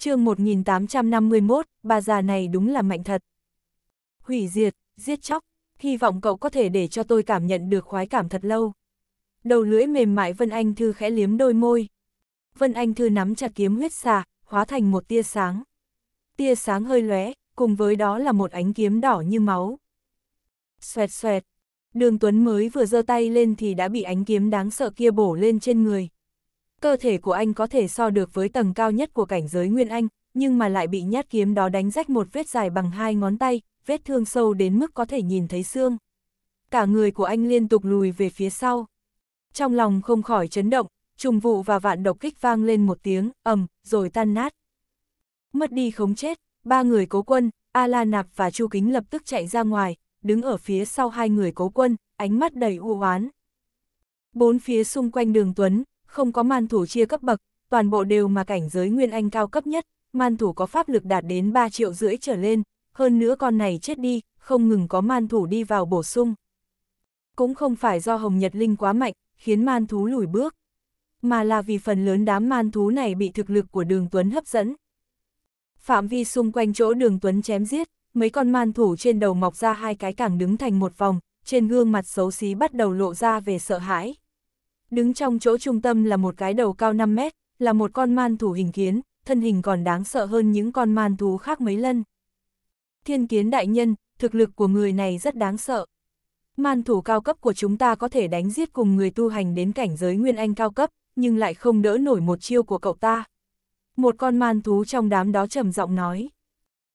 chương 1851, bà già này đúng là mạnh thật. Hủy diệt, giết chóc, hy vọng cậu có thể để cho tôi cảm nhận được khoái cảm thật lâu. Đầu lưỡi mềm mại Vân Anh Thư khẽ liếm đôi môi. Vân Anh Thư nắm chặt kiếm huyết xà, hóa thành một tia sáng. Tia sáng hơi lóe, cùng với đó là một ánh kiếm đỏ như máu. Xoẹt xoẹt, đường Tuấn mới vừa giơ tay lên thì đã bị ánh kiếm đáng sợ kia bổ lên trên người. Cơ thể của anh có thể so được với tầng cao nhất của cảnh giới Nguyên Anh, nhưng mà lại bị nhát kiếm đó đánh rách một vết dài bằng hai ngón tay, vết thương sâu đến mức có thể nhìn thấy xương. Cả người của anh liên tục lùi về phía sau. Trong lòng không khỏi chấn động, trùng vụ và vạn độc kích vang lên một tiếng, ầm, rồi tan nát. Mất đi khống chết, ba người cố quân, A La Nạp và Chu Kính lập tức chạy ra ngoài, đứng ở phía sau hai người cố quân, ánh mắt đầy u oán. Bốn phía xung quanh đường Tuấn, không có man thủ chia cấp bậc, toàn bộ đều mà cảnh giới nguyên anh cao cấp nhất, man thủ có pháp lực đạt đến 3 triệu rưỡi trở lên, hơn nữa con này chết đi, không ngừng có man thủ đi vào bổ sung. Cũng không phải do Hồng Nhật Linh quá mạnh, khiến man thú lùi bước, mà là vì phần lớn đám man thú này bị thực lực của đường Tuấn hấp dẫn. Phạm vi xung quanh chỗ đường Tuấn chém giết, mấy con man thủ trên đầu mọc ra hai cái càng đứng thành một vòng, trên gương mặt xấu xí bắt đầu lộ ra về sợ hãi. Đứng trong chỗ trung tâm là một cái đầu cao 5 mét, là một con man thú hình kiến, thân hình còn đáng sợ hơn những con man thú khác mấy lần. Thiên kiến đại nhân, thực lực của người này rất đáng sợ. Man thủ cao cấp của chúng ta có thể đánh giết cùng người tu hành đến cảnh giới nguyên anh cao cấp, nhưng lại không đỡ nổi một chiêu của cậu ta. Một con man thú trong đám đó trầm giọng nói.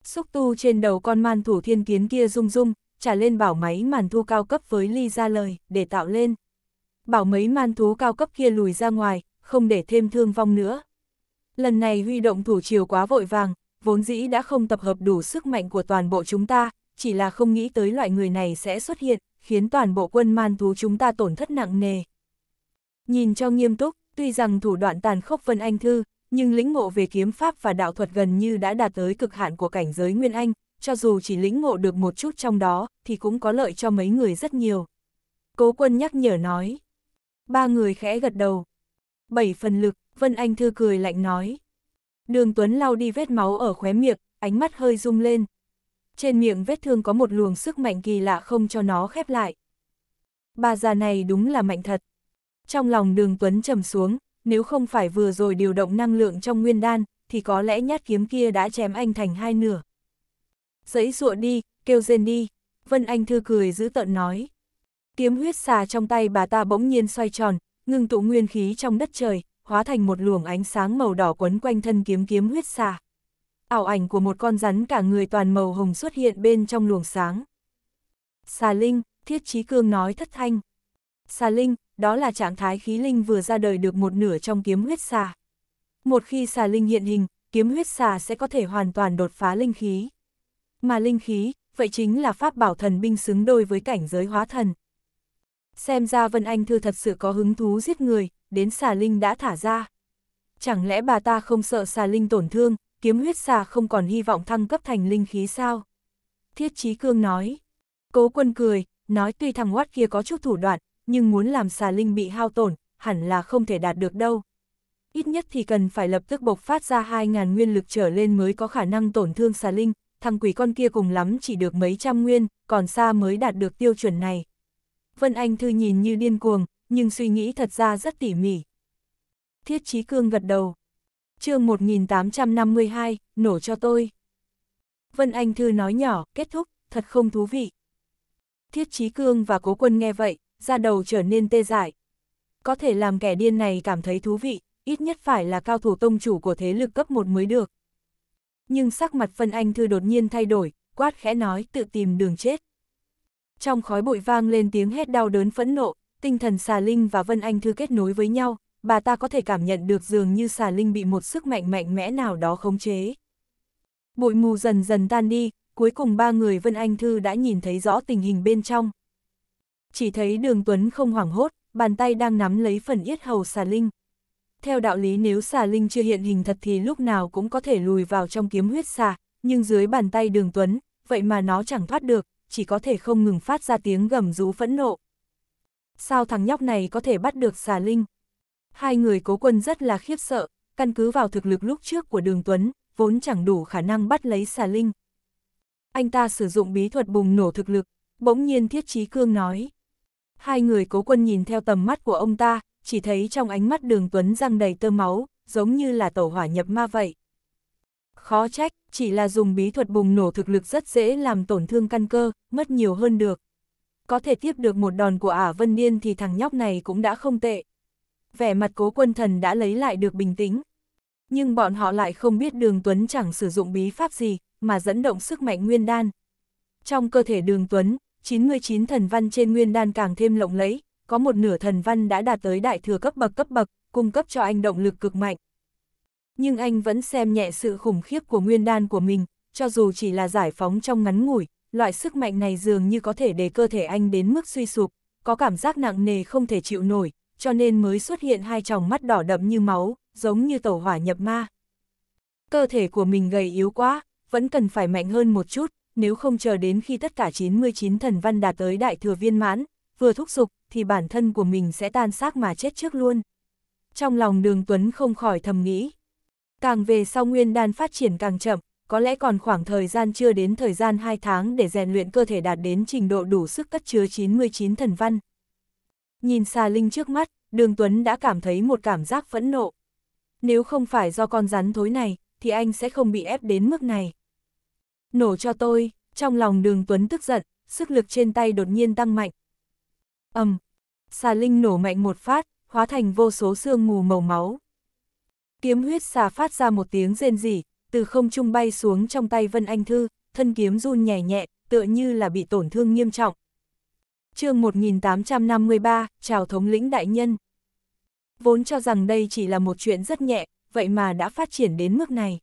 Xúc tu trên đầu con man thủ thiên kiến kia rung rung, trả lên bảo máy màn thu cao cấp với ly ra lời, để tạo lên bảo mấy man thú cao cấp kia lùi ra ngoài, không để thêm thương vong nữa. Lần này huy động thủ chiều quá vội vàng, vốn dĩ đã không tập hợp đủ sức mạnh của toàn bộ chúng ta, chỉ là không nghĩ tới loại người này sẽ xuất hiện, khiến toàn bộ quân man thú chúng ta tổn thất nặng nề. Nhìn cho nghiêm túc, tuy rằng thủ đoạn tàn khốc Vân Anh Thư, nhưng lĩnh ngộ về kiếm pháp và đạo thuật gần như đã đạt tới cực hạn của cảnh giới Nguyên Anh, cho dù chỉ lĩnh ngộ được một chút trong đó, thì cũng có lợi cho mấy người rất nhiều. Cố quân nhắc nhở nói. Ba người khẽ gật đầu. Bảy phần lực, Vân Anh Thư cười lạnh nói. Đường Tuấn lau đi vết máu ở khóe miệng, ánh mắt hơi rung lên. Trên miệng vết thương có một luồng sức mạnh kỳ lạ không cho nó khép lại. Bà già này đúng là mạnh thật. Trong lòng đường Tuấn trầm xuống, nếu không phải vừa rồi điều động năng lượng trong nguyên đan, thì có lẽ nhát kiếm kia đã chém anh thành hai nửa. Giấy rụa đi, kêu rên đi. Vân Anh Thư cười giữ tợn nói. Kiếm huyết xà trong tay bà ta bỗng nhiên xoay tròn, ngưng tụ nguyên khí trong đất trời, hóa thành một luồng ánh sáng màu đỏ quấn quanh thân kiếm kiếm huyết xà. Ảo ảnh của một con rắn cả người toàn màu hồng xuất hiện bên trong luồng sáng. Xà Linh, Thiết Chí Cương nói thất thanh. Xà Linh, đó là trạng thái khí linh vừa ra đời được một nửa trong kiếm huyết xà. Một khi xà linh hiện hình, kiếm huyết xà sẽ có thể hoàn toàn đột phá linh khí. Mà linh khí, vậy chính là pháp bảo thần binh xứng đôi với cảnh giới hóa thần. Xem ra Vân Anh Thư thật sự có hứng thú giết người, đến xà linh đã thả ra. Chẳng lẽ bà ta không sợ xà linh tổn thương, kiếm huyết xà không còn hy vọng thăng cấp thành linh khí sao? Thiết Chí Cương nói. Cố quân cười, nói tuy thằng Watt kia có chút thủ đoạn, nhưng muốn làm xà linh bị hao tổn, hẳn là không thể đạt được đâu. Ít nhất thì cần phải lập tức bộc phát ra 2.000 nguyên lực trở lên mới có khả năng tổn thương xà linh, thằng quỷ con kia cùng lắm chỉ được mấy trăm nguyên, còn xa mới đạt được tiêu chuẩn này. Vân Anh Thư nhìn như điên cuồng, nhưng suy nghĩ thật ra rất tỉ mỉ. Thiết Chí Cương gật đầu. chương 1852, nổ cho tôi. Vân Anh Thư nói nhỏ, kết thúc, thật không thú vị. Thiết Chí Cương và Cố Quân nghe vậy, ra đầu trở nên tê dại. Có thể làm kẻ điên này cảm thấy thú vị, ít nhất phải là cao thủ tông chủ của thế lực cấp một mới được. Nhưng sắc mặt Vân Anh Thư đột nhiên thay đổi, quát khẽ nói tự tìm đường chết. Trong khói bụi vang lên tiếng hét đau đớn phẫn nộ, tinh thần xà linh và Vân Anh Thư kết nối với nhau, bà ta có thể cảm nhận được dường như xà linh bị một sức mạnh mạnh mẽ nào đó khống chế. Bụi mù dần dần tan đi, cuối cùng ba người Vân Anh Thư đã nhìn thấy rõ tình hình bên trong. Chỉ thấy đường Tuấn không hoảng hốt, bàn tay đang nắm lấy phần yết hầu xà linh. Theo đạo lý nếu xà linh chưa hiện hình thật thì lúc nào cũng có thể lùi vào trong kiếm huyết xà, nhưng dưới bàn tay đường Tuấn, vậy mà nó chẳng thoát được, chỉ có thể không ngừng phát ra tiếng gầm rú phẫn nộ. Sao thằng nhóc này có thể bắt được xà linh? Hai người cố quân rất là khiếp sợ, căn cứ vào thực lực lúc trước của đường Tuấn, vốn chẳng đủ khả năng bắt lấy xà linh. Anh ta sử dụng bí thuật bùng nổ thực lực, bỗng nhiên thiết trí cương nói. Hai người cố quân nhìn theo tầm mắt của ông ta, chỉ thấy trong ánh mắt đường Tuấn răng đầy tơ máu, giống như là tẩu hỏa nhập ma vậy. Khó trách, chỉ là dùng bí thuật bùng nổ thực lực rất dễ làm tổn thương căn cơ, mất nhiều hơn được. Có thể tiếp được một đòn của ả Vân Niên thì thằng nhóc này cũng đã không tệ. Vẻ mặt cố quân thần đã lấy lại được bình tĩnh. Nhưng bọn họ lại không biết đường Tuấn chẳng sử dụng bí pháp gì, mà dẫn động sức mạnh nguyên đan. Trong cơ thể đường Tuấn, 99 thần văn trên nguyên đan càng thêm lộng lẫy, có một nửa thần văn đã đạt tới đại thừa cấp bậc cấp bậc, cung cấp cho anh động lực cực mạnh, nhưng anh vẫn xem nhẹ sự khủng khiếp của nguyên đan của mình, cho dù chỉ là giải phóng trong ngắn ngủi, loại sức mạnh này dường như có thể để cơ thể anh đến mức suy sụp, có cảm giác nặng nề không thể chịu nổi, cho nên mới xuất hiện hai tròng mắt đỏ đậm như máu, giống như tẩu hỏa nhập ma. Cơ thể của mình gầy yếu quá, vẫn cần phải mạnh hơn một chút, nếu không chờ đến khi tất cả 99 thần văn đạt tới đại thừa viên mãn, vừa thúc giục thì bản thân của mình sẽ tan xác mà chết trước luôn. Trong lòng đường Tuấn không khỏi thầm nghĩ, Càng về sau nguyên đan phát triển càng chậm, có lẽ còn khoảng thời gian chưa đến thời gian 2 tháng để rèn luyện cơ thể đạt đến trình độ đủ sức cất chứa 99 thần văn. Nhìn xà linh trước mắt, đường Tuấn đã cảm thấy một cảm giác phẫn nộ. Nếu không phải do con rắn thối này, thì anh sẽ không bị ép đến mức này. Nổ cho tôi, trong lòng đường Tuấn tức giận, sức lực trên tay đột nhiên tăng mạnh. ầm, um, xà linh nổ mạnh một phát, hóa thành vô số xương mù màu máu. Kiếm huyết xà phát ra một tiếng rên rỉ, từ không trung bay xuống trong tay Vân Anh Thư, thân kiếm run nhẹ nhẹ, tựa như là bị tổn thương nghiêm trọng. chương 1853, chào thống lĩnh đại nhân. Vốn cho rằng đây chỉ là một chuyện rất nhẹ, vậy mà đã phát triển đến mức này.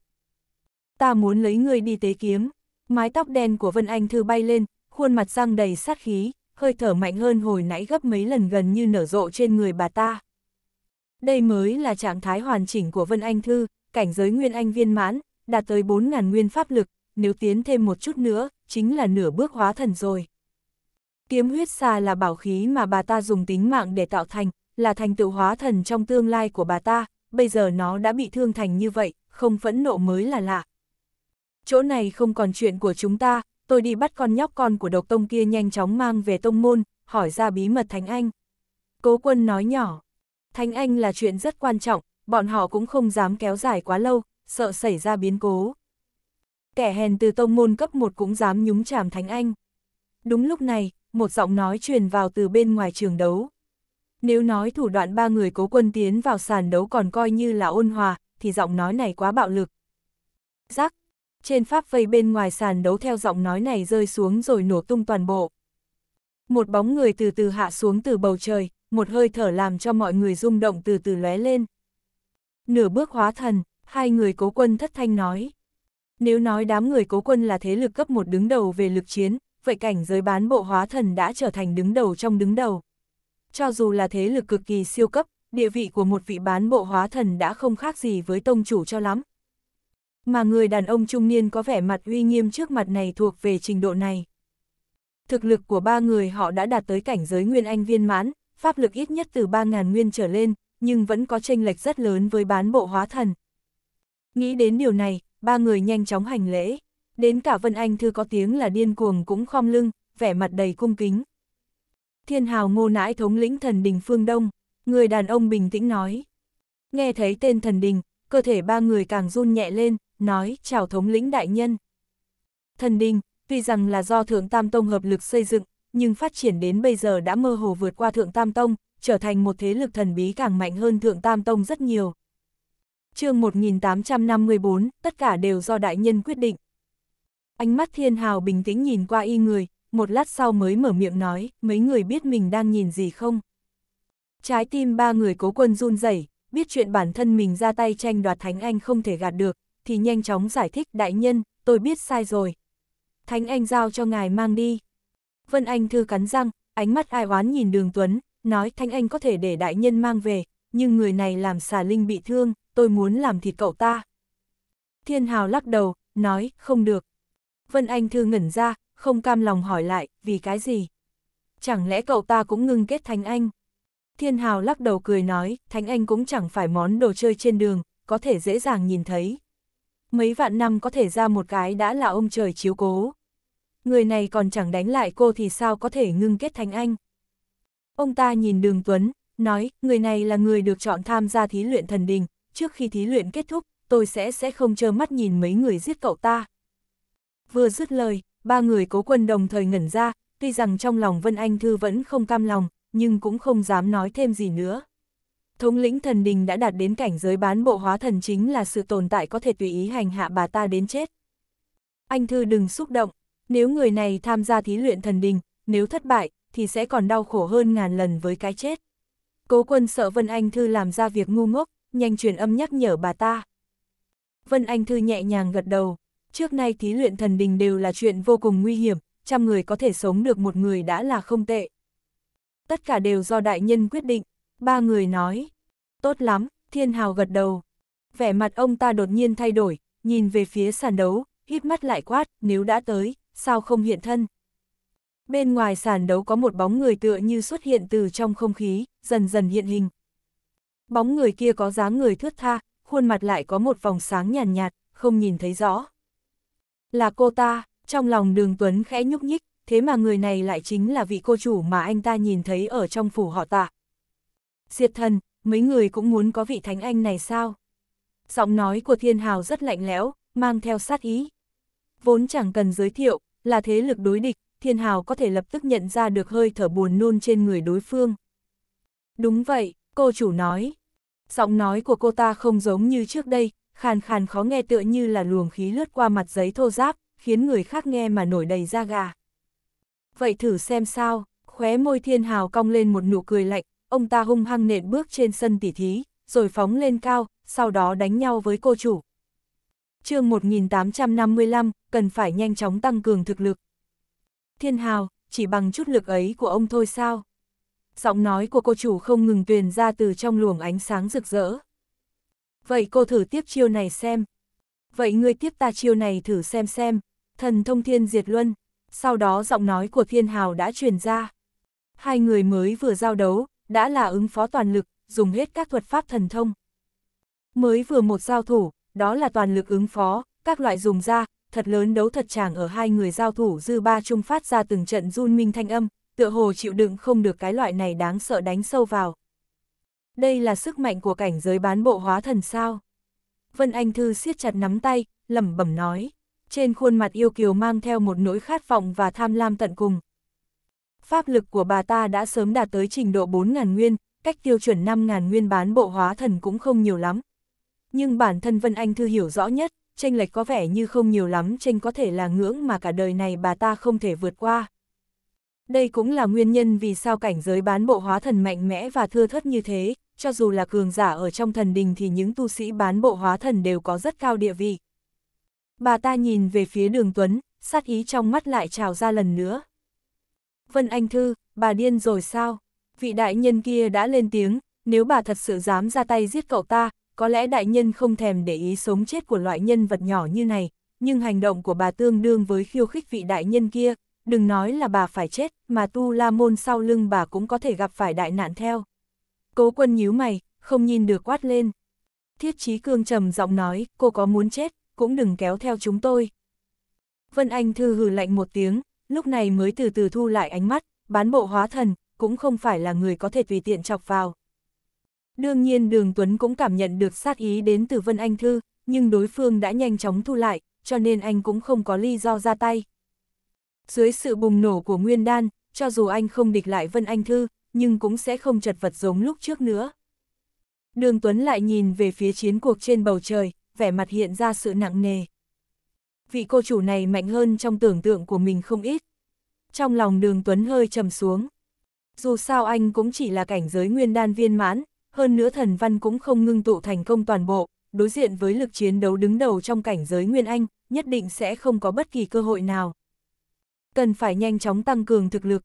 Ta muốn lấy người đi tế kiếm. Mái tóc đen của Vân Anh Thư bay lên, khuôn mặt răng đầy sát khí, hơi thở mạnh hơn hồi nãy gấp mấy lần gần như nở rộ trên người bà ta. Đây mới là trạng thái hoàn chỉnh của Vân Anh Thư, cảnh giới Nguyên Anh viên mãn, đạt tới 4.000 nguyên pháp lực, nếu tiến thêm một chút nữa, chính là nửa bước hóa thần rồi. Kiếm huyết xà là bảo khí mà bà ta dùng tính mạng để tạo thành, là thành tựu hóa thần trong tương lai của bà ta, bây giờ nó đã bị thương thành như vậy, không phẫn nộ mới là lạ. Chỗ này không còn chuyện của chúng ta, tôi đi bắt con nhóc con của độc tông kia nhanh chóng mang về tông môn, hỏi ra bí mật Thánh Anh. Cố quân nói nhỏ. Thánh Anh là chuyện rất quan trọng, bọn họ cũng không dám kéo dài quá lâu, sợ xảy ra biến cố. Kẻ hèn từ tông môn cấp 1 cũng dám nhúng chàm Thánh Anh. Đúng lúc này, một giọng nói truyền vào từ bên ngoài trường đấu. Nếu nói thủ đoạn ba người cố quân tiến vào sàn đấu còn coi như là ôn hòa, thì giọng nói này quá bạo lực. Giác, trên pháp vây bên ngoài sàn đấu theo giọng nói này rơi xuống rồi nổ tung toàn bộ. Một bóng người từ từ hạ xuống từ bầu trời, một hơi thở làm cho mọi người rung động từ từ lóe lên. Nửa bước hóa thần, hai người cố quân thất thanh nói. Nếu nói đám người cố quân là thế lực cấp một đứng đầu về lực chiến, vậy cảnh giới bán bộ hóa thần đã trở thành đứng đầu trong đứng đầu. Cho dù là thế lực cực kỳ siêu cấp, địa vị của một vị bán bộ hóa thần đã không khác gì với tông chủ cho lắm. Mà người đàn ông trung niên có vẻ mặt uy nghiêm trước mặt này thuộc về trình độ này. Thực lực của ba người họ đã đạt tới cảnh giới nguyên anh viên mãn, pháp lực ít nhất từ 3.000 nguyên trở lên, nhưng vẫn có tranh lệch rất lớn với bán bộ hóa thần. Nghĩ đến điều này, ba người nhanh chóng hành lễ. Đến cả Vân Anh Thư có tiếng là điên cuồng cũng khom lưng, vẻ mặt đầy cung kính. Thiên hào ngô nãi thống lĩnh thần đình phương Đông, người đàn ông bình tĩnh nói. Nghe thấy tên thần đình, cơ thể ba người càng run nhẹ lên, nói chào thống lĩnh đại nhân. Thần đình, tuy rằng là do Thượng Tam Tông hợp lực xây dựng, nhưng phát triển đến bây giờ đã mơ hồ vượt qua Thượng Tam Tông, trở thành một thế lực thần bí càng mạnh hơn Thượng Tam Tông rất nhiều. chương 1854, tất cả đều do đại nhân quyết định. Ánh mắt thiên hào bình tĩnh nhìn qua y người, một lát sau mới mở miệng nói, mấy người biết mình đang nhìn gì không? Trái tim ba người cố quân run rẩy biết chuyện bản thân mình ra tay tranh đoạt Thánh Anh không thể gạt được, thì nhanh chóng giải thích đại nhân, tôi biết sai rồi. Thánh Anh giao cho ngài mang đi, Vân Anh Thư cắn răng, ánh mắt ai oán nhìn đường Tuấn, nói Thanh Anh có thể để đại nhân mang về, nhưng người này làm xà linh bị thương, tôi muốn làm thịt cậu ta. Thiên Hào lắc đầu, nói, không được. Vân Anh Thư ngẩn ra, không cam lòng hỏi lại, vì cái gì? Chẳng lẽ cậu ta cũng ngưng kết Thanh Anh? Thiên Hào lắc đầu cười nói, Thánh Anh cũng chẳng phải món đồ chơi trên đường, có thể dễ dàng nhìn thấy. Mấy vạn năm có thể ra một cái đã là ông trời chiếu cố người này còn chẳng đánh lại cô thì sao có thể ngưng kết thành anh. Ông ta nhìn đường Tuấn, nói, người này là người được chọn tham gia thí luyện thần đình, trước khi thí luyện kết thúc, tôi sẽ sẽ không trơ mắt nhìn mấy người giết cậu ta. Vừa dứt lời, ba người cố quân đồng thời ngẩn ra, tuy rằng trong lòng Vân Anh Thư vẫn không cam lòng, nhưng cũng không dám nói thêm gì nữa. Thống lĩnh thần đình đã đạt đến cảnh giới bán bộ hóa thần chính là sự tồn tại có thể tùy ý hành hạ bà ta đến chết. Anh Thư đừng xúc động, nếu người này tham gia thí luyện thần đình, nếu thất bại, thì sẽ còn đau khổ hơn ngàn lần với cái chết. Cố quân sợ Vân Anh Thư làm ra việc ngu ngốc, nhanh truyền âm nhắc nhở bà ta. Vân Anh Thư nhẹ nhàng gật đầu, trước nay thí luyện thần đình đều là chuyện vô cùng nguy hiểm, trăm người có thể sống được một người đã là không tệ. Tất cả đều do đại nhân quyết định, ba người nói. Tốt lắm, thiên hào gật đầu. Vẻ mặt ông ta đột nhiên thay đổi, nhìn về phía sàn đấu, hít mắt lại quát, nếu đã tới, sao không hiện thân. Bên ngoài sàn đấu có một bóng người tựa như xuất hiện từ trong không khí, dần dần hiện hình. Bóng người kia có dáng người thướt tha, khuôn mặt lại có một vòng sáng nhàn nhạt, nhạt, không nhìn thấy rõ. Là cô ta, trong lòng đường Tuấn khẽ nhúc nhích, thế mà người này lại chính là vị cô chủ mà anh ta nhìn thấy ở trong phủ họ tạ. Diệt thần, mấy người cũng muốn có vị thánh anh này sao? Giọng nói của thiên hào rất lạnh lẽo, mang theo sát ý. Vốn chẳng cần giới thiệu, là thế lực đối địch, thiên hào có thể lập tức nhận ra được hơi thở buồn nôn trên người đối phương. Đúng vậy, cô chủ nói. Giọng nói của cô ta không giống như trước đây, khàn khàn khó nghe tựa như là luồng khí lướt qua mặt giấy thô giáp, khiến người khác nghe mà nổi đầy da gà. Vậy thử xem sao, khóe môi thiên hào cong lên một nụ cười lạnh, ông ta hung hăng nện bước trên sân tỉ thí, rồi phóng lên cao, sau đó đánh nhau với cô chủ chương 1855, cần phải nhanh chóng tăng cường thực lực. Thiên Hào, chỉ bằng chút lực ấy của ông thôi sao? Giọng nói của cô chủ không ngừng tuyền ra từ trong luồng ánh sáng rực rỡ. Vậy cô thử tiếp chiêu này xem. Vậy ngươi tiếp ta chiêu này thử xem xem. Thần thông thiên diệt luân. Sau đó giọng nói của thiên hào đã truyền ra. Hai người mới vừa giao đấu, đã là ứng phó toàn lực, dùng hết các thuật pháp thần thông. Mới vừa một giao thủ, đó là toàn lực ứng phó, các loại dùng ra, thật lớn đấu thật chàng ở hai người giao thủ dư ba trung phát ra từng trận run minh thanh âm, tựa hồ chịu đựng không được cái loại này đáng sợ đánh sâu vào. Đây là sức mạnh của cảnh giới bán bộ hóa thần sao. Vân Anh Thư siết chặt nắm tay, lẩm bẩm nói. Trên khuôn mặt yêu kiều mang theo một nỗi khát vọng và tham lam tận cùng. Pháp lực của bà ta đã sớm đạt tới trình độ 4.000 nguyên, cách tiêu chuẩn 5.000 nguyên bán bộ hóa thần cũng không nhiều lắm, nhưng bản thân Vân Anh Thư hiểu rõ nhất, tranh lệch có vẻ như không nhiều lắm tranh có thể là ngưỡng mà cả đời này bà ta không thể vượt qua. Đây cũng là nguyên nhân vì sao cảnh giới bán bộ hóa thần mạnh mẽ và thưa thất như thế, cho dù là cường giả ở trong thần đình thì những tu sĩ bán bộ hóa thần đều có rất cao địa vị. Bà ta nhìn về phía đường Tuấn, sát ý trong mắt lại trào ra lần nữa. Vân Anh Thư, bà điên rồi sao? Vị đại nhân kia đã lên tiếng, nếu bà thật sự dám ra tay giết cậu ta, có lẽ đại nhân không thèm để ý sống chết của loại nhân vật nhỏ như này, nhưng hành động của bà tương đương với khiêu khích vị đại nhân kia, đừng nói là bà phải chết, mà tu la môn sau lưng bà cũng có thể gặp phải đại nạn theo. Cố quân nhíu mày, không nhìn được quát lên. Thiết chí cương trầm giọng nói, cô có muốn chết, cũng đừng kéo theo chúng tôi. Vân Anh thư hừ lạnh một tiếng, lúc này mới từ từ thu lại ánh mắt, bán bộ hóa thần, cũng không phải là người có thể tùy tiện chọc vào. Đương nhiên Đường Tuấn cũng cảm nhận được sát ý đến từ Vân Anh Thư, nhưng đối phương đã nhanh chóng thu lại, cho nên anh cũng không có lý do ra tay. Dưới sự bùng nổ của Nguyên Đan, cho dù anh không địch lại Vân Anh Thư, nhưng cũng sẽ không chật vật giống lúc trước nữa. Đường Tuấn lại nhìn về phía chiến cuộc trên bầu trời, vẻ mặt hiện ra sự nặng nề. Vị cô chủ này mạnh hơn trong tưởng tượng của mình không ít. Trong lòng đường Tuấn hơi trầm xuống. Dù sao anh cũng chỉ là cảnh giới nguyên đan viên mãn, hơn nữa thần văn cũng không ngưng tụ thành công toàn bộ, đối diện với lực chiến đấu đứng đầu trong cảnh giới Nguyên Anh, nhất định sẽ không có bất kỳ cơ hội nào. Cần phải nhanh chóng tăng cường thực lực.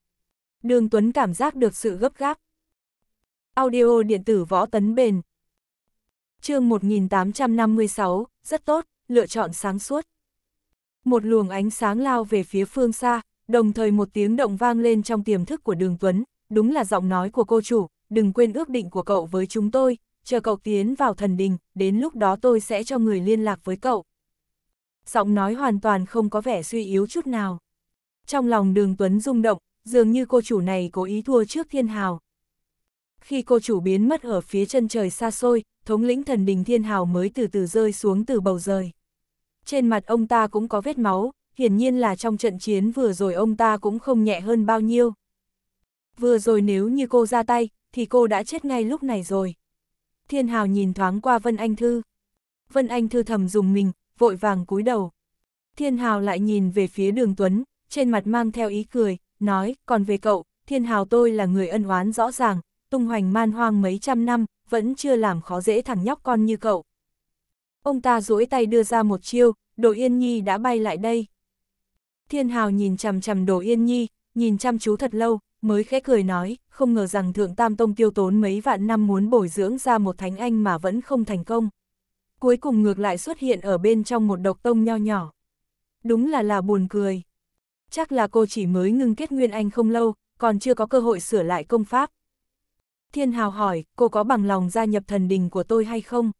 Đường Tuấn cảm giác được sự gấp gáp. Audio điện tử võ tấn bền. chương 1856, rất tốt, lựa chọn sáng suốt. Một luồng ánh sáng lao về phía phương xa, đồng thời một tiếng động vang lên trong tiềm thức của đường Tuấn, đúng là giọng nói của cô chủ, đừng quên ước định của cậu với chúng tôi, chờ cậu tiến vào thần đình, đến lúc đó tôi sẽ cho người liên lạc với cậu. Giọng nói hoàn toàn không có vẻ suy yếu chút nào. Trong lòng đường Tuấn rung động, dường như cô chủ này cố ý thua trước thiên hào. Khi cô chủ biến mất ở phía chân trời xa xôi, thống lĩnh thần đình thiên hào mới từ từ rơi xuống từ bầu rời. Trên mặt ông ta cũng có vết máu, hiển nhiên là trong trận chiến vừa rồi ông ta cũng không nhẹ hơn bao nhiêu. Vừa rồi nếu như cô ra tay, thì cô đã chết ngay lúc này rồi. Thiên Hào nhìn thoáng qua Vân Anh Thư. Vân Anh Thư thầm dùng mình, vội vàng cúi đầu. Thiên Hào lại nhìn về phía đường Tuấn, trên mặt mang theo ý cười, nói, còn về cậu, Thiên Hào tôi là người ân oán rõ ràng, tung hoành man hoang mấy trăm năm, vẫn chưa làm khó dễ thằng nhóc con như cậu. Ông ta duỗi tay đưa ra một chiêu, Đỗ Yên Nhi đã bay lại đây. Thiên Hào nhìn chằm chằm Đỗ Yên Nhi, nhìn chăm chú thật lâu, mới khẽ cười nói, không ngờ rằng Thượng Tam Tông tiêu tốn mấy vạn năm muốn bồi dưỡng ra một thánh anh mà vẫn không thành công. Cuối cùng ngược lại xuất hiện ở bên trong một độc tông nho nhỏ. Đúng là là buồn cười. Chắc là cô chỉ mới ngưng kết nguyên anh không lâu, còn chưa có cơ hội sửa lại công pháp. Thiên Hào hỏi, cô có bằng lòng gia nhập thần đình của tôi hay không?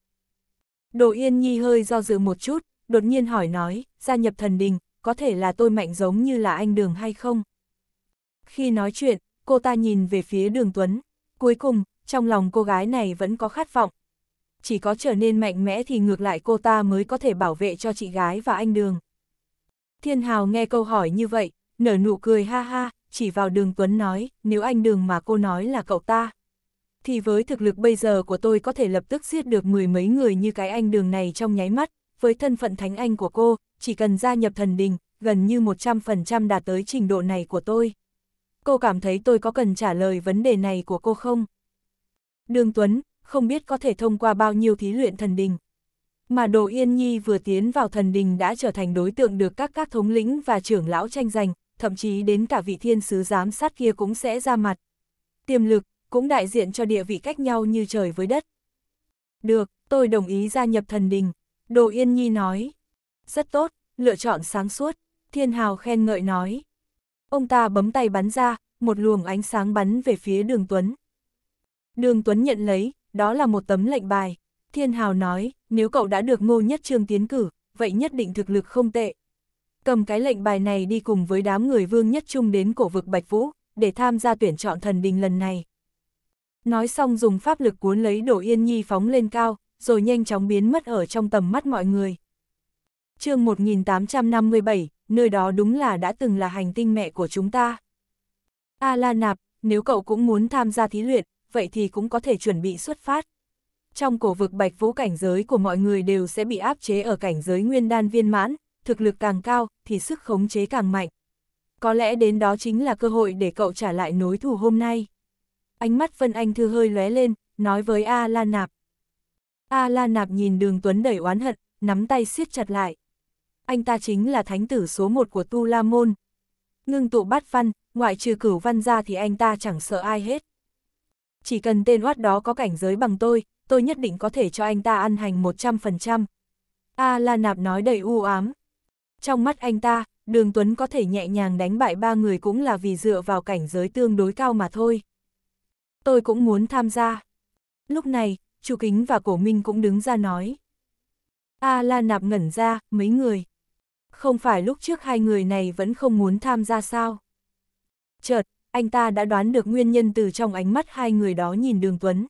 Đồ Yên Nhi hơi do dự một chút, đột nhiên hỏi nói, gia nhập thần đình, có thể là tôi mạnh giống như là anh Đường hay không? Khi nói chuyện, cô ta nhìn về phía đường Tuấn. Cuối cùng, trong lòng cô gái này vẫn có khát vọng. Chỉ có trở nên mạnh mẽ thì ngược lại cô ta mới có thể bảo vệ cho chị gái và anh đường. Thiên Hào nghe câu hỏi như vậy, nở nụ cười ha ha, chỉ vào đường Tuấn nói, nếu anh đường mà cô nói là cậu ta. Thì với thực lực bây giờ của tôi có thể lập tức giết được mười mấy người như cái anh đường này trong nháy mắt, với thân phận thánh anh của cô, chỉ cần gia nhập thần đình, gần như 100% đạt tới trình độ này của tôi cô cảm thấy tôi có cần trả lời vấn đề này của cô không? Đường Tuấn, không biết có thể thông qua bao nhiêu thí luyện thần đình. Mà Đồ Yên Nhi vừa tiến vào thần đình đã trở thành đối tượng được các các thống lĩnh và trưởng lão tranh giành, thậm chí đến cả vị thiên sứ giám sát kia cũng sẽ ra mặt. Tiềm lực, cũng đại diện cho địa vị cách nhau như trời với đất. Được, tôi đồng ý gia nhập thần đình. Đồ Yên Nhi nói. Rất tốt, lựa chọn sáng suốt. Thiên Hào khen ngợi nói. Ông ta bấm tay bắn ra, một luồng ánh sáng bắn về phía đường Tuấn. Đường Tuấn nhận lấy, đó là một tấm lệnh bài. Thiên Hào nói, nếu cậu đã được ngô nhất trương tiến cử, vậy nhất định thực lực không tệ. Cầm cái lệnh bài này đi cùng với đám người vương nhất trung đến cổ vực Bạch Vũ, để tham gia tuyển chọn thần đình lần này. Nói xong dùng pháp lực cuốn lấy đổ yên nhi phóng lên cao, rồi nhanh chóng biến mất ở trong tầm mắt mọi người. chương 1857, nơi đó đúng là đã từng là hành tinh mẹ của chúng ta. A La Nạp, nếu cậu cũng muốn tham gia thí luyện, vậy thì cũng có thể chuẩn bị xuất phát. Trong cổ vực bạch vũ cảnh giới của mọi người đều sẽ bị áp chế ở cảnh giới nguyên đan viên mãn, thực lực càng cao thì sức khống chế càng mạnh. Có lẽ đến đó chính là cơ hội để cậu trả lại nối thù hôm nay. Ánh mắt Vân Anh Thư hơi lóe lên, nói với A La Nạp. A La Nạp nhìn đường Tuấn đẩy oán hận, nắm tay siết chặt lại anh ta chính là thánh tử số một của Tu La Môn. Ngưng tụ bát văn, ngoại trừ cửu văn ra thì anh ta chẳng sợ ai hết. Chỉ cần tên oát đó có cảnh giới bằng tôi, tôi nhất định có thể cho anh ta ăn hành 100%. A La Nạp nói đầy u ám. Trong mắt anh ta, Đường Tuấn có thể nhẹ nhàng đánh bại ba người cũng là vì dựa vào cảnh giới tương đối cao mà thôi. Tôi cũng muốn tham gia. Lúc này, Chu Kính và Cổ Minh cũng đứng ra nói. A La Nạp ngẩn ra, mấy người, không phải lúc trước hai người này vẫn không muốn tham gia sao. Chợt, anh ta đã đoán được nguyên nhân từ trong ánh mắt hai người đó nhìn đường Tuấn.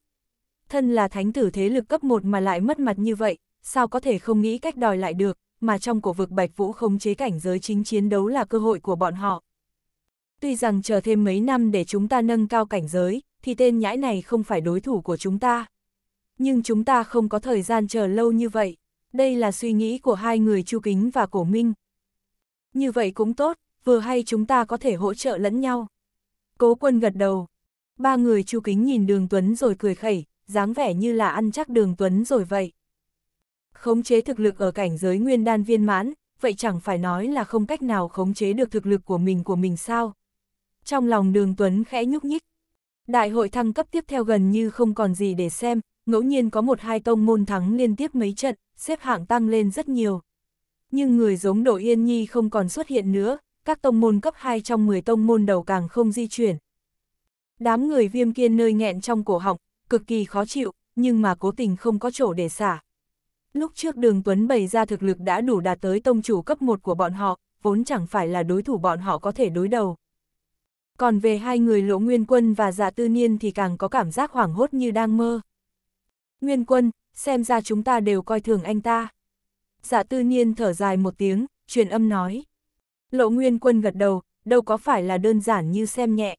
Thân là thánh tử thế lực cấp 1 mà lại mất mặt như vậy, sao có thể không nghĩ cách đòi lại được, mà trong cổ vực Bạch Vũ khống chế cảnh giới chính chiến đấu là cơ hội của bọn họ. Tuy rằng chờ thêm mấy năm để chúng ta nâng cao cảnh giới, thì tên nhãi này không phải đối thủ của chúng ta. Nhưng chúng ta không có thời gian chờ lâu như vậy. Đây là suy nghĩ của hai người Chu Kính và Cổ Minh. Như vậy cũng tốt, vừa hay chúng ta có thể hỗ trợ lẫn nhau. Cố quân gật đầu. Ba người Chu Kính nhìn Đường Tuấn rồi cười khẩy, dáng vẻ như là ăn chắc Đường Tuấn rồi vậy. Khống chế thực lực ở cảnh giới nguyên đan viên mãn, vậy chẳng phải nói là không cách nào khống chế được thực lực của mình của mình sao? Trong lòng Đường Tuấn khẽ nhúc nhích. Đại hội thăng cấp tiếp theo gần như không còn gì để xem, ngẫu nhiên có một hai tông môn thắng liên tiếp mấy trận, xếp hạng tăng lên rất nhiều. Nhưng người giống Đỗ Yên Nhi không còn xuất hiện nữa, các tông môn cấp 2 trong 10 tông môn đầu càng không di chuyển. Đám người viêm kiên nơi nghẹn trong cổ họng, cực kỳ khó chịu, nhưng mà cố tình không có chỗ để xả. Lúc trước đường Tuấn bày ra thực lực đã đủ đạt tới tông chủ cấp 1 của bọn họ, vốn chẳng phải là đối thủ bọn họ có thể đối đầu. Còn về hai người Lỗ Nguyên Quân và Dạ Tư Niên thì càng có cảm giác hoảng hốt như đang mơ. Nguyên Quân, xem ra chúng ta đều coi thường anh ta. Dạ tư nhiên thở dài một tiếng, truyền âm nói. Lộ nguyên quân gật đầu, đâu có phải là đơn giản như xem nhẹ.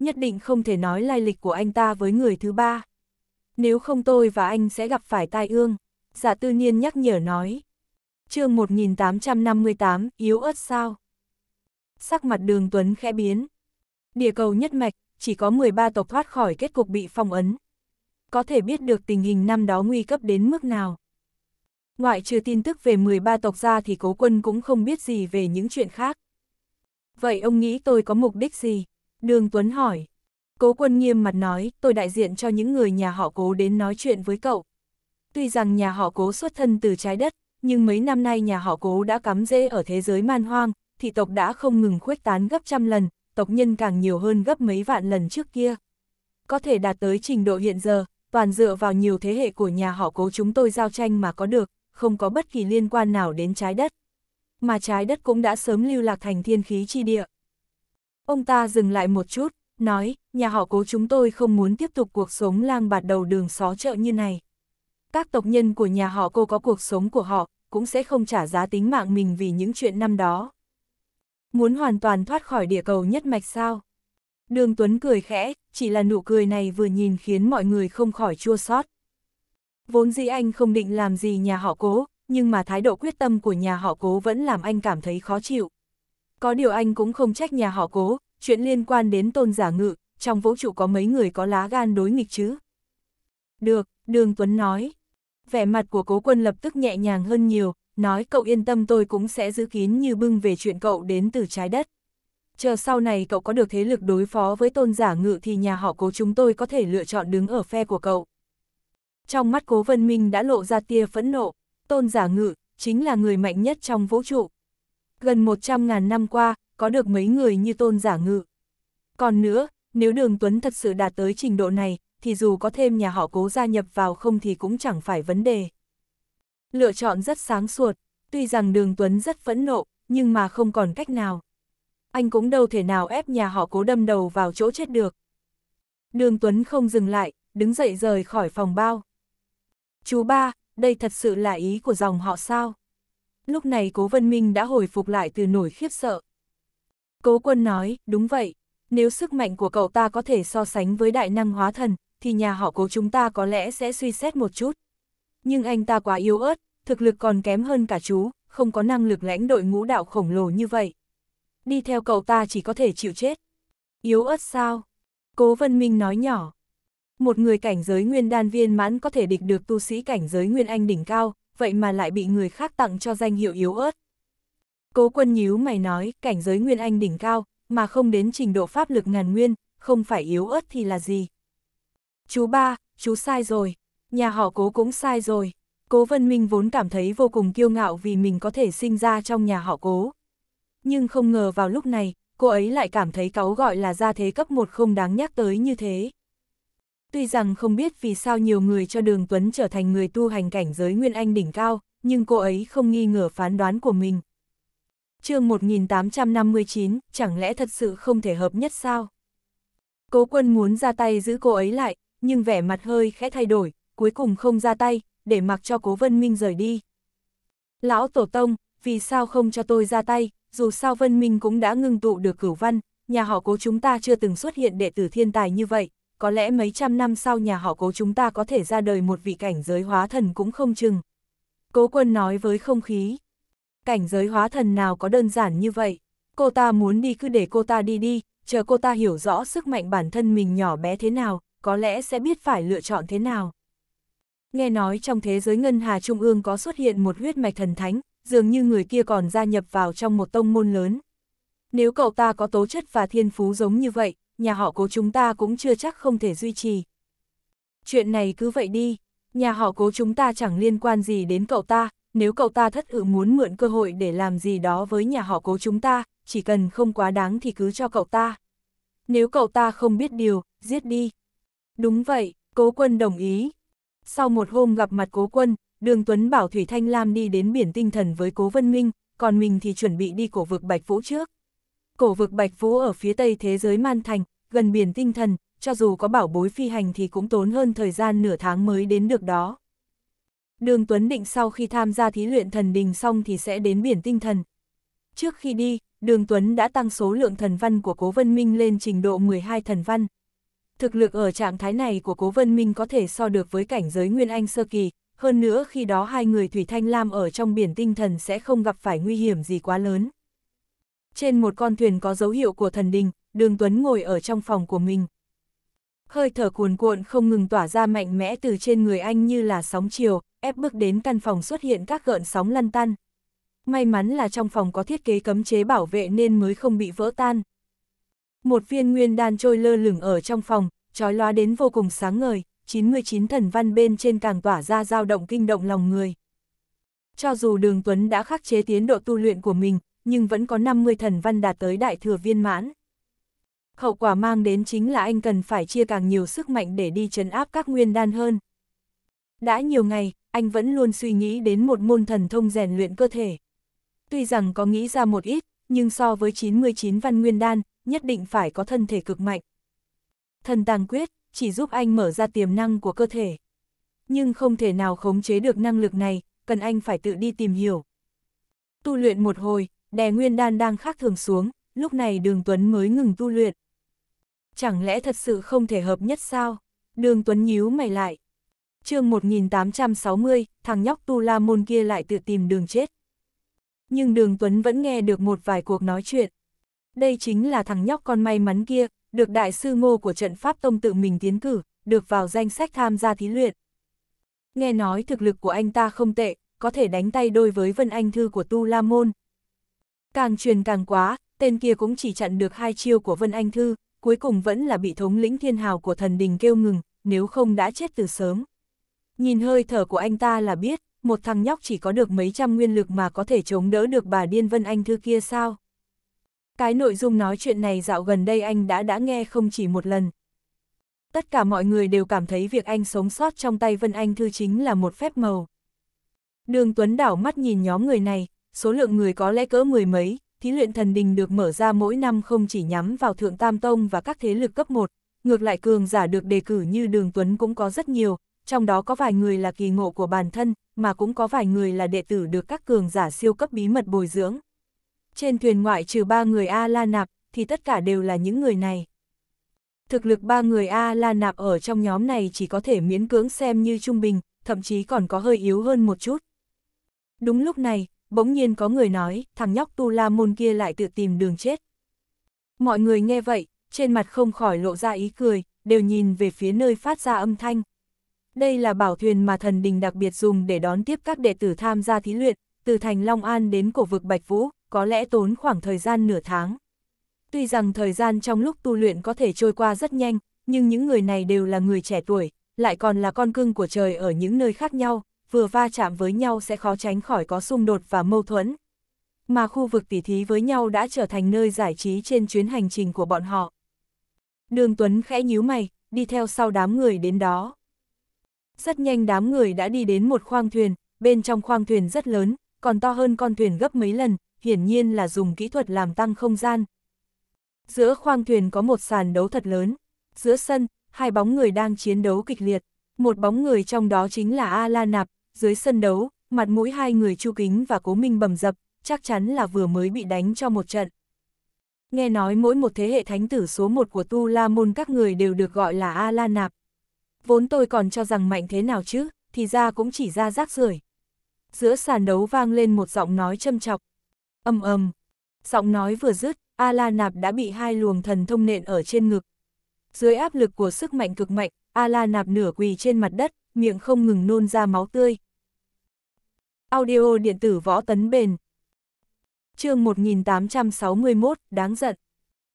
Nhất định không thể nói lai lịch của anh ta với người thứ ba. Nếu không tôi và anh sẽ gặp phải tai ương, dạ tư nhiên nhắc nhở nói. chương 1858, yếu ớt sao? Sắc mặt đường Tuấn khẽ biến. Địa cầu nhất mạch, chỉ có 13 tộc thoát khỏi kết cục bị phong ấn, có thể biết được tình hình năm đó nguy cấp đến mức nào. Ngoại trừ tin tức về 13 tộc gia thì cố quân cũng không biết gì về những chuyện khác. Vậy ông nghĩ tôi có mục đích gì? Đường Tuấn hỏi. Cố quân nghiêm mặt nói, tôi đại diện cho những người nhà họ cố đến nói chuyện với cậu. Tuy rằng nhà họ cố xuất thân từ trái đất, nhưng mấy năm nay nhà họ cố đã cắm rễ ở thế giới man hoang, thì tộc đã không ngừng khuếch tán gấp trăm lần, tộc nhân càng nhiều hơn gấp mấy vạn lần trước kia. Có thể đạt tới trình độ hiện giờ, toàn dựa vào nhiều thế hệ của nhà họ cố chúng tôi giao tranh mà có được, không có bất kỳ liên quan nào đến trái đất. Mà trái đất cũng đã sớm lưu lạc thành thiên khí chi địa. Ông ta dừng lại một chút, nói, nhà họ cố chúng tôi không muốn tiếp tục cuộc sống lang bạt đầu đường xó chợ như này. Các tộc nhân của nhà họ cô có cuộc sống của họ, cũng sẽ không trả giá tính mạng mình vì những chuyện năm đó. Muốn hoàn toàn thoát khỏi địa cầu nhất mạch sao? Đường Tuấn cười khẽ, chỉ là nụ cười này vừa nhìn khiến mọi người không khỏi chua xót. Vốn dĩ anh không định làm gì nhà họ cố, nhưng mà thái độ quyết tâm của nhà họ cố vẫn làm anh cảm thấy khó chịu. Có điều anh cũng không trách nhà họ cố, chuyện liên quan đến tôn giả ngự, trong vũ trụ có mấy người có lá gan đối nghịch chứ. Được, Đường Tuấn nói. Vẻ mặt của cố quân lập tức nhẹ nhàng hơn nhiều, nói cậu yên tâm tôi cũng sẽ giữ kín như bưng về chuyện cậu đến từ trái đất chờ sau này cậu có được thế lực đối phó với tôn giả ngự thì nhà họ cố chúng tôi có thể lựa chọn đứng ở phe của cậu. Trong mắt cố vân minh đã lộ ra tia phẫn nộ, tôn giả ngự, chính là người mạnh nhất trong vũ trụ. Gần 100.000 năm qua, có được mấy người như tôn giả ngự. Còn nữa, nếu đường Tuấn thật sự đạt tới trình độ này, thì dù có thêm nhà họ cố gia nhập vào không thì cũng chẳng phải vấn đề. Lựa chọn rất sáng suột, tuy rằng đường Tuấn rất phẫn nộ, nhưng mà không còn cách nào anh cũng đâu thể nào ép nhà họ cố đâm đầu vào chỗ chết được. Đường Tuấn không dừng lại, đứng dậy rời khỏi phòng bao. Chú ba, đây thật sự là ý của dòng họ sao? Lúc này cố Vân Minh đã hồi phục lại từ nổi khiếp sợ. Cố quân nói, đúng vậy, nếu sức mạnh của cậu ta có thể so sánh với đại năng hóa thần, thì nhà họ cố chúng ta có lẽ sẽ suy xét một chút. Nhưng anh ta quá yếu ớt, thực lực còn kém hơn cả chú, không có năng lực lãnh đội ngũ đạo khổng lồ như vậy đi theo cậu ta chỉ có thể chịu chết. Yếu ớt sao? Cố Vân Minh nói nhỏ. Một người cảnh giới nguyên đan viên mãn có thể địch được tu sĩ cảnh giới nguyên anh đỉnh cao, vậy mà lại bị người khác tặng cho danh hiệu yếu ớt. Cố quân nhíu mày nói, cảnh giới nguyên anh đỉnh cao, mà không đến trình độ pháp lực ngàn nguyên, không phải yếu ớt thì là gì? Chú ba, chú sai rồi, nhà họ cố cũng sai rồi. Cố Vân Minh vốn cảm thấy vô cùng kiêu ngạo vì mình có thể sinh ra trong nhà họ cố nhưng không ngờ vào lúc này, cô ấy lại cảm thấy cáu gọi là gia thế cấp một không đáng nhắc tới như thế. Tuy rằng không biết vì sao nhiều người cho Đường Tuấn trở thành người tu hành cảnh giới Nguyên Anh đỉnh cao, nhưng cô ấy không nghi ngờ phán đoán của mình. chương 1859, chẳng lẽ thật sự không thể hợp nhất sao? Cố quân muốn ra tay giữ cô ấy lại, nhưng vẻ mặt hơi khẽ thay đổi, cuối cùng không ra tay, để mặc cho cố vân minh rời đi. Lão Tổ Tông, vì sao không cho tôi ra tay, dù sao Vân Minh cũng đã ngưng tụ được cửu văn, nhà họ cố chúng ta chưa từng xuất hiện đệ tử thiên tài như vậy, có lẽ mấy trăm năm sau nhà họ cố chúng ta có thể ra đời một vị cảnh giới hóa thần cũng không chừng. Cố quân nói với không khí, cảnh giới hóa thần nào có đơn giản như vậy, cô ta muốn đi cứ để cô ta đi đi, chờ cô ta hiểu rõ sức mạnh bản thân mình nhỏ bé thế nào, có lẽ sẽ biết phải lựa chọn thế nào. Nghe nói trong thế giới Ngân Hà Trung ương có xuất hiện một huyết mạch thần thánh, dường như người kia còn gia nhập vào trong một tông môn lớn. Nếu cậu ta có tố chất và thiên phú giống như vậy, nhà họ cố chúng ta cũng chưa chắc không thể duy trì. Chuyện này cứ vậy đi, nhà họ cố chúng ta chẳng liên quan gì đến cậu ta, nếu cậu ta thất ử muốn mượn cơ hội để làm gì đó với nhà họ cố chúng ta, chỉ cần không quá đáng thì cứ cho cậu ta. Nếu cậu ta không biết điều, giết đi. Đúng vậy, cố quân đồng ý. Sau một hôm gặp mặt cố quân, Đường Tuấn bảo Thủy Thanh Lam đi đến biển tinh thần với Cố Vân Minh, còn mình thì chuẩn bị đi cổ vực Bạch Vũ trước. Cổ vực Bạch Vũ ở phía tây thế giới Man Thành, gần biển tinh thần, cho dù có bảo bối phi hành thì cũng tốn hơn thời gian nửa tháng mới đến được đó. Đường Tuấn định sau khi tham gia thí luyện thần đình xong thì sẽ đến biển tinh thần. Trước khi đi, Đường Tuấn đã tăng số lượng thần văn của Cố Vân Minh lên trình độ 12 thần văn. Thực lực ở trạng thái này của Cố Vân Minh có thể so được với cảnh giới Nguyên Anh Sơ Kỳ, hơn nữa khi đó hai người Thủy Thanh Lam ở trong biển tinh thần sẽ không gặp phải nguy hiểm gì quá lớn. Trên một con thuyền có dấu hiệu của thần đình, Đường Tuấn ngồi ở trong phòng của mình. Hơi thở cuồn cuộn không ngừng tỏa ra mạnh mẽ từ trên người anh như là sóng chiều, ép bước đến căn phòng xuất hiện các gợn sóng lăn tăn. May mắn là trong phòng có thiết kế cấm chế bảo vệ nên mới không bị vỡ tan. Một viên nguyên đan trôi lơ lửng ở trong phòng, trói loa đến vô cùng sáng ngời. 99 thần văn bên trên càng tỏa ra dao động kinh động lòng người. Cho dù Đường Tuấn đã khắc chế tiến độ tu luyện của mình, nhưng vẫn có 50 thần văn đạt tới đại thừa viên mãn. Hậu quả mang đến chính là anh cần phải chia càng nhiều sức mạnh để đi chấn áp các nguyên đan hơn. Đã nhiều ngày, anh vẫn luôn suy nghĩ đến một môn thần thông rèn luyện cơ thể. Tuy rằng có nghĩ ra một ít, nhưng so với 99 văn nguyên đan, nhất định phải có thân thể cực mạnh. Thần tàng quyết, chỉ giúp anh mở ra tiềm năng của cơ thể. Nhưng không thể nào khống chế được năng lực này, cần anh phải tự đi tìm hiểu. Tu luyện một hồi, đè nguyên đan đang khắc thường xuống, lúc này đường Tuấn mới ngừng tu luyện. Chẳng lẽ thật sự không thể hợp nhất sao? Đường Tuấn nhíu mày lại. chương 1860, thằng nhóc tu la môn kia lại tự tìm đường chết. Nhưng đường Tuấn vẫn nghe được một vài cuộc nói chuyện. Đây chính là thằng nhóc con may mắn kia, được đại sư ngô của trận Pháp Tông tự mình tiến cử, được vào danh sách tham gia thí luyện. Nghe nói thực lực của anh ta không tệ, có thể đánh tay đôi với Vân Anh Thư của Tu La Môn. Càng truyền càng quá, tên kia cũng chỉ chặn được hai chiêu của Vân Anh Thư, cuối cùng vẫn là bị thống lĩnh thiên hào của thần đình kêu ngừng, nếu không đã chết từ sớm. Nhìn hơi thở của anh ta là biết, một thằng nhóc chỉ có được mấy trăm nguyên lực mà có thể chống đỡ được bà điên Vân Anh Thư kia sao? Cái nội dung nói chuyện này dạo gần đây anh đã đã nghe không chỉ một lần. Tất cả mọi người đều cảm thấy việc anh sống sót trong tay Vân Anh Thư chính là một phép màu. Đường Tuấn đảo mắt nhìn nhóm người này, số lượng người có lẽ cỡ mười mấy, thí luyện thần đình được mở ra mỗi năm không chỉ nhắm vào Thượng Tam Tông và các thế lực cấp 1, ngược lại cường giả được đề cử như Đường Tuấn cũng có rất nhiều, trong đó có vài người là kỳ ngộ của bản thân, mà cũng có vài người là đệ tử được các cường giả siêu cấp bí mật bồi dưỡng trên thuyền ngoại trừ ba người A La Nạp, thì tất cả đều là những người này. Thực lực ba người A La Nạp ở trong nhóm này chỉ có thể miễn cưỡng xem như trung bình, thậm chí còn có hơi yếu hơn một chút. Đúng lúc này, bỗng nhiên có người nói, thằng nhóc Tu La Môn kia lại tự tìm đường chết. Mọi người nghe vậy, trên mặt không khỏi lộ ra ý cười, đều nhìn về phía nơi phát ra âm thanh. Đây là bảo thuyền mà thần đình đặc biệt dùng để đón tiếp các đệ tử tham gia thí luyện, từ thành Long An đến cổ vực Bạch Vũ, có lẽ tốn khoảng thời gian nửa tháng. Tuy rằng thời gian trong lúc tu luyện có thể trôi qua rất nhanh, nhưng những người này đều là người trẻ tuổi, lại còn là con cưng của trời ở những nơi khác nhau, vừa va chạm với nhau sẽ khó tránh khỏi có xung đột và mâu thuẫn. Mà khu vực tỉ thí với nhau đã trở thành nơi giải trí trên chuyến hành trình của bọn họ. Đường Tuấn khẽ nhíu mày, đi theo sau đám người đến đó. Rất nhanh đám người đã đi đến một khoang thuyền, bên trong khoang thuyền rất lớn, còn to hơn con thuyền gấp mấy lần, hiển nhiên là dùng kỹ thuật làm tăng không gian. Giữa khoang thuyền có một sàn đấu thật lớn, giữa sân, hai bóng người đang chiến đấu kịch liệt, một bóng người trong đó chính là A La Nạp, dưới sân đấu, mặt mũi hai người Chu Kính và Cố Minh bầm dập, chắc chắn là vừa mới bị đánh cho một trận. Nghe nói mỗi một thế hệ thánh tử số một của Tu La Môn các người đều được gọi là A La Nạp. Vốn tôi còn cho rằng mạnh thế nào chứ, thì ra cũng chỉ ra rác rưởi. Giữa sàn đấu vang lên một giọng nói châm chọc, Âm âm. Giọng nói vừa dứt, A La Nạp đã bị hai luồng thần thông nện ở trên ngực. Dưới áp lực của sức mạnh cực mạnh, A La Nạp nửa quỳ trên mặt đất, miệng không ngừng nôn ra máu tươi. Audio điện tử võ tấn bền. Chương 1861, đáng giận.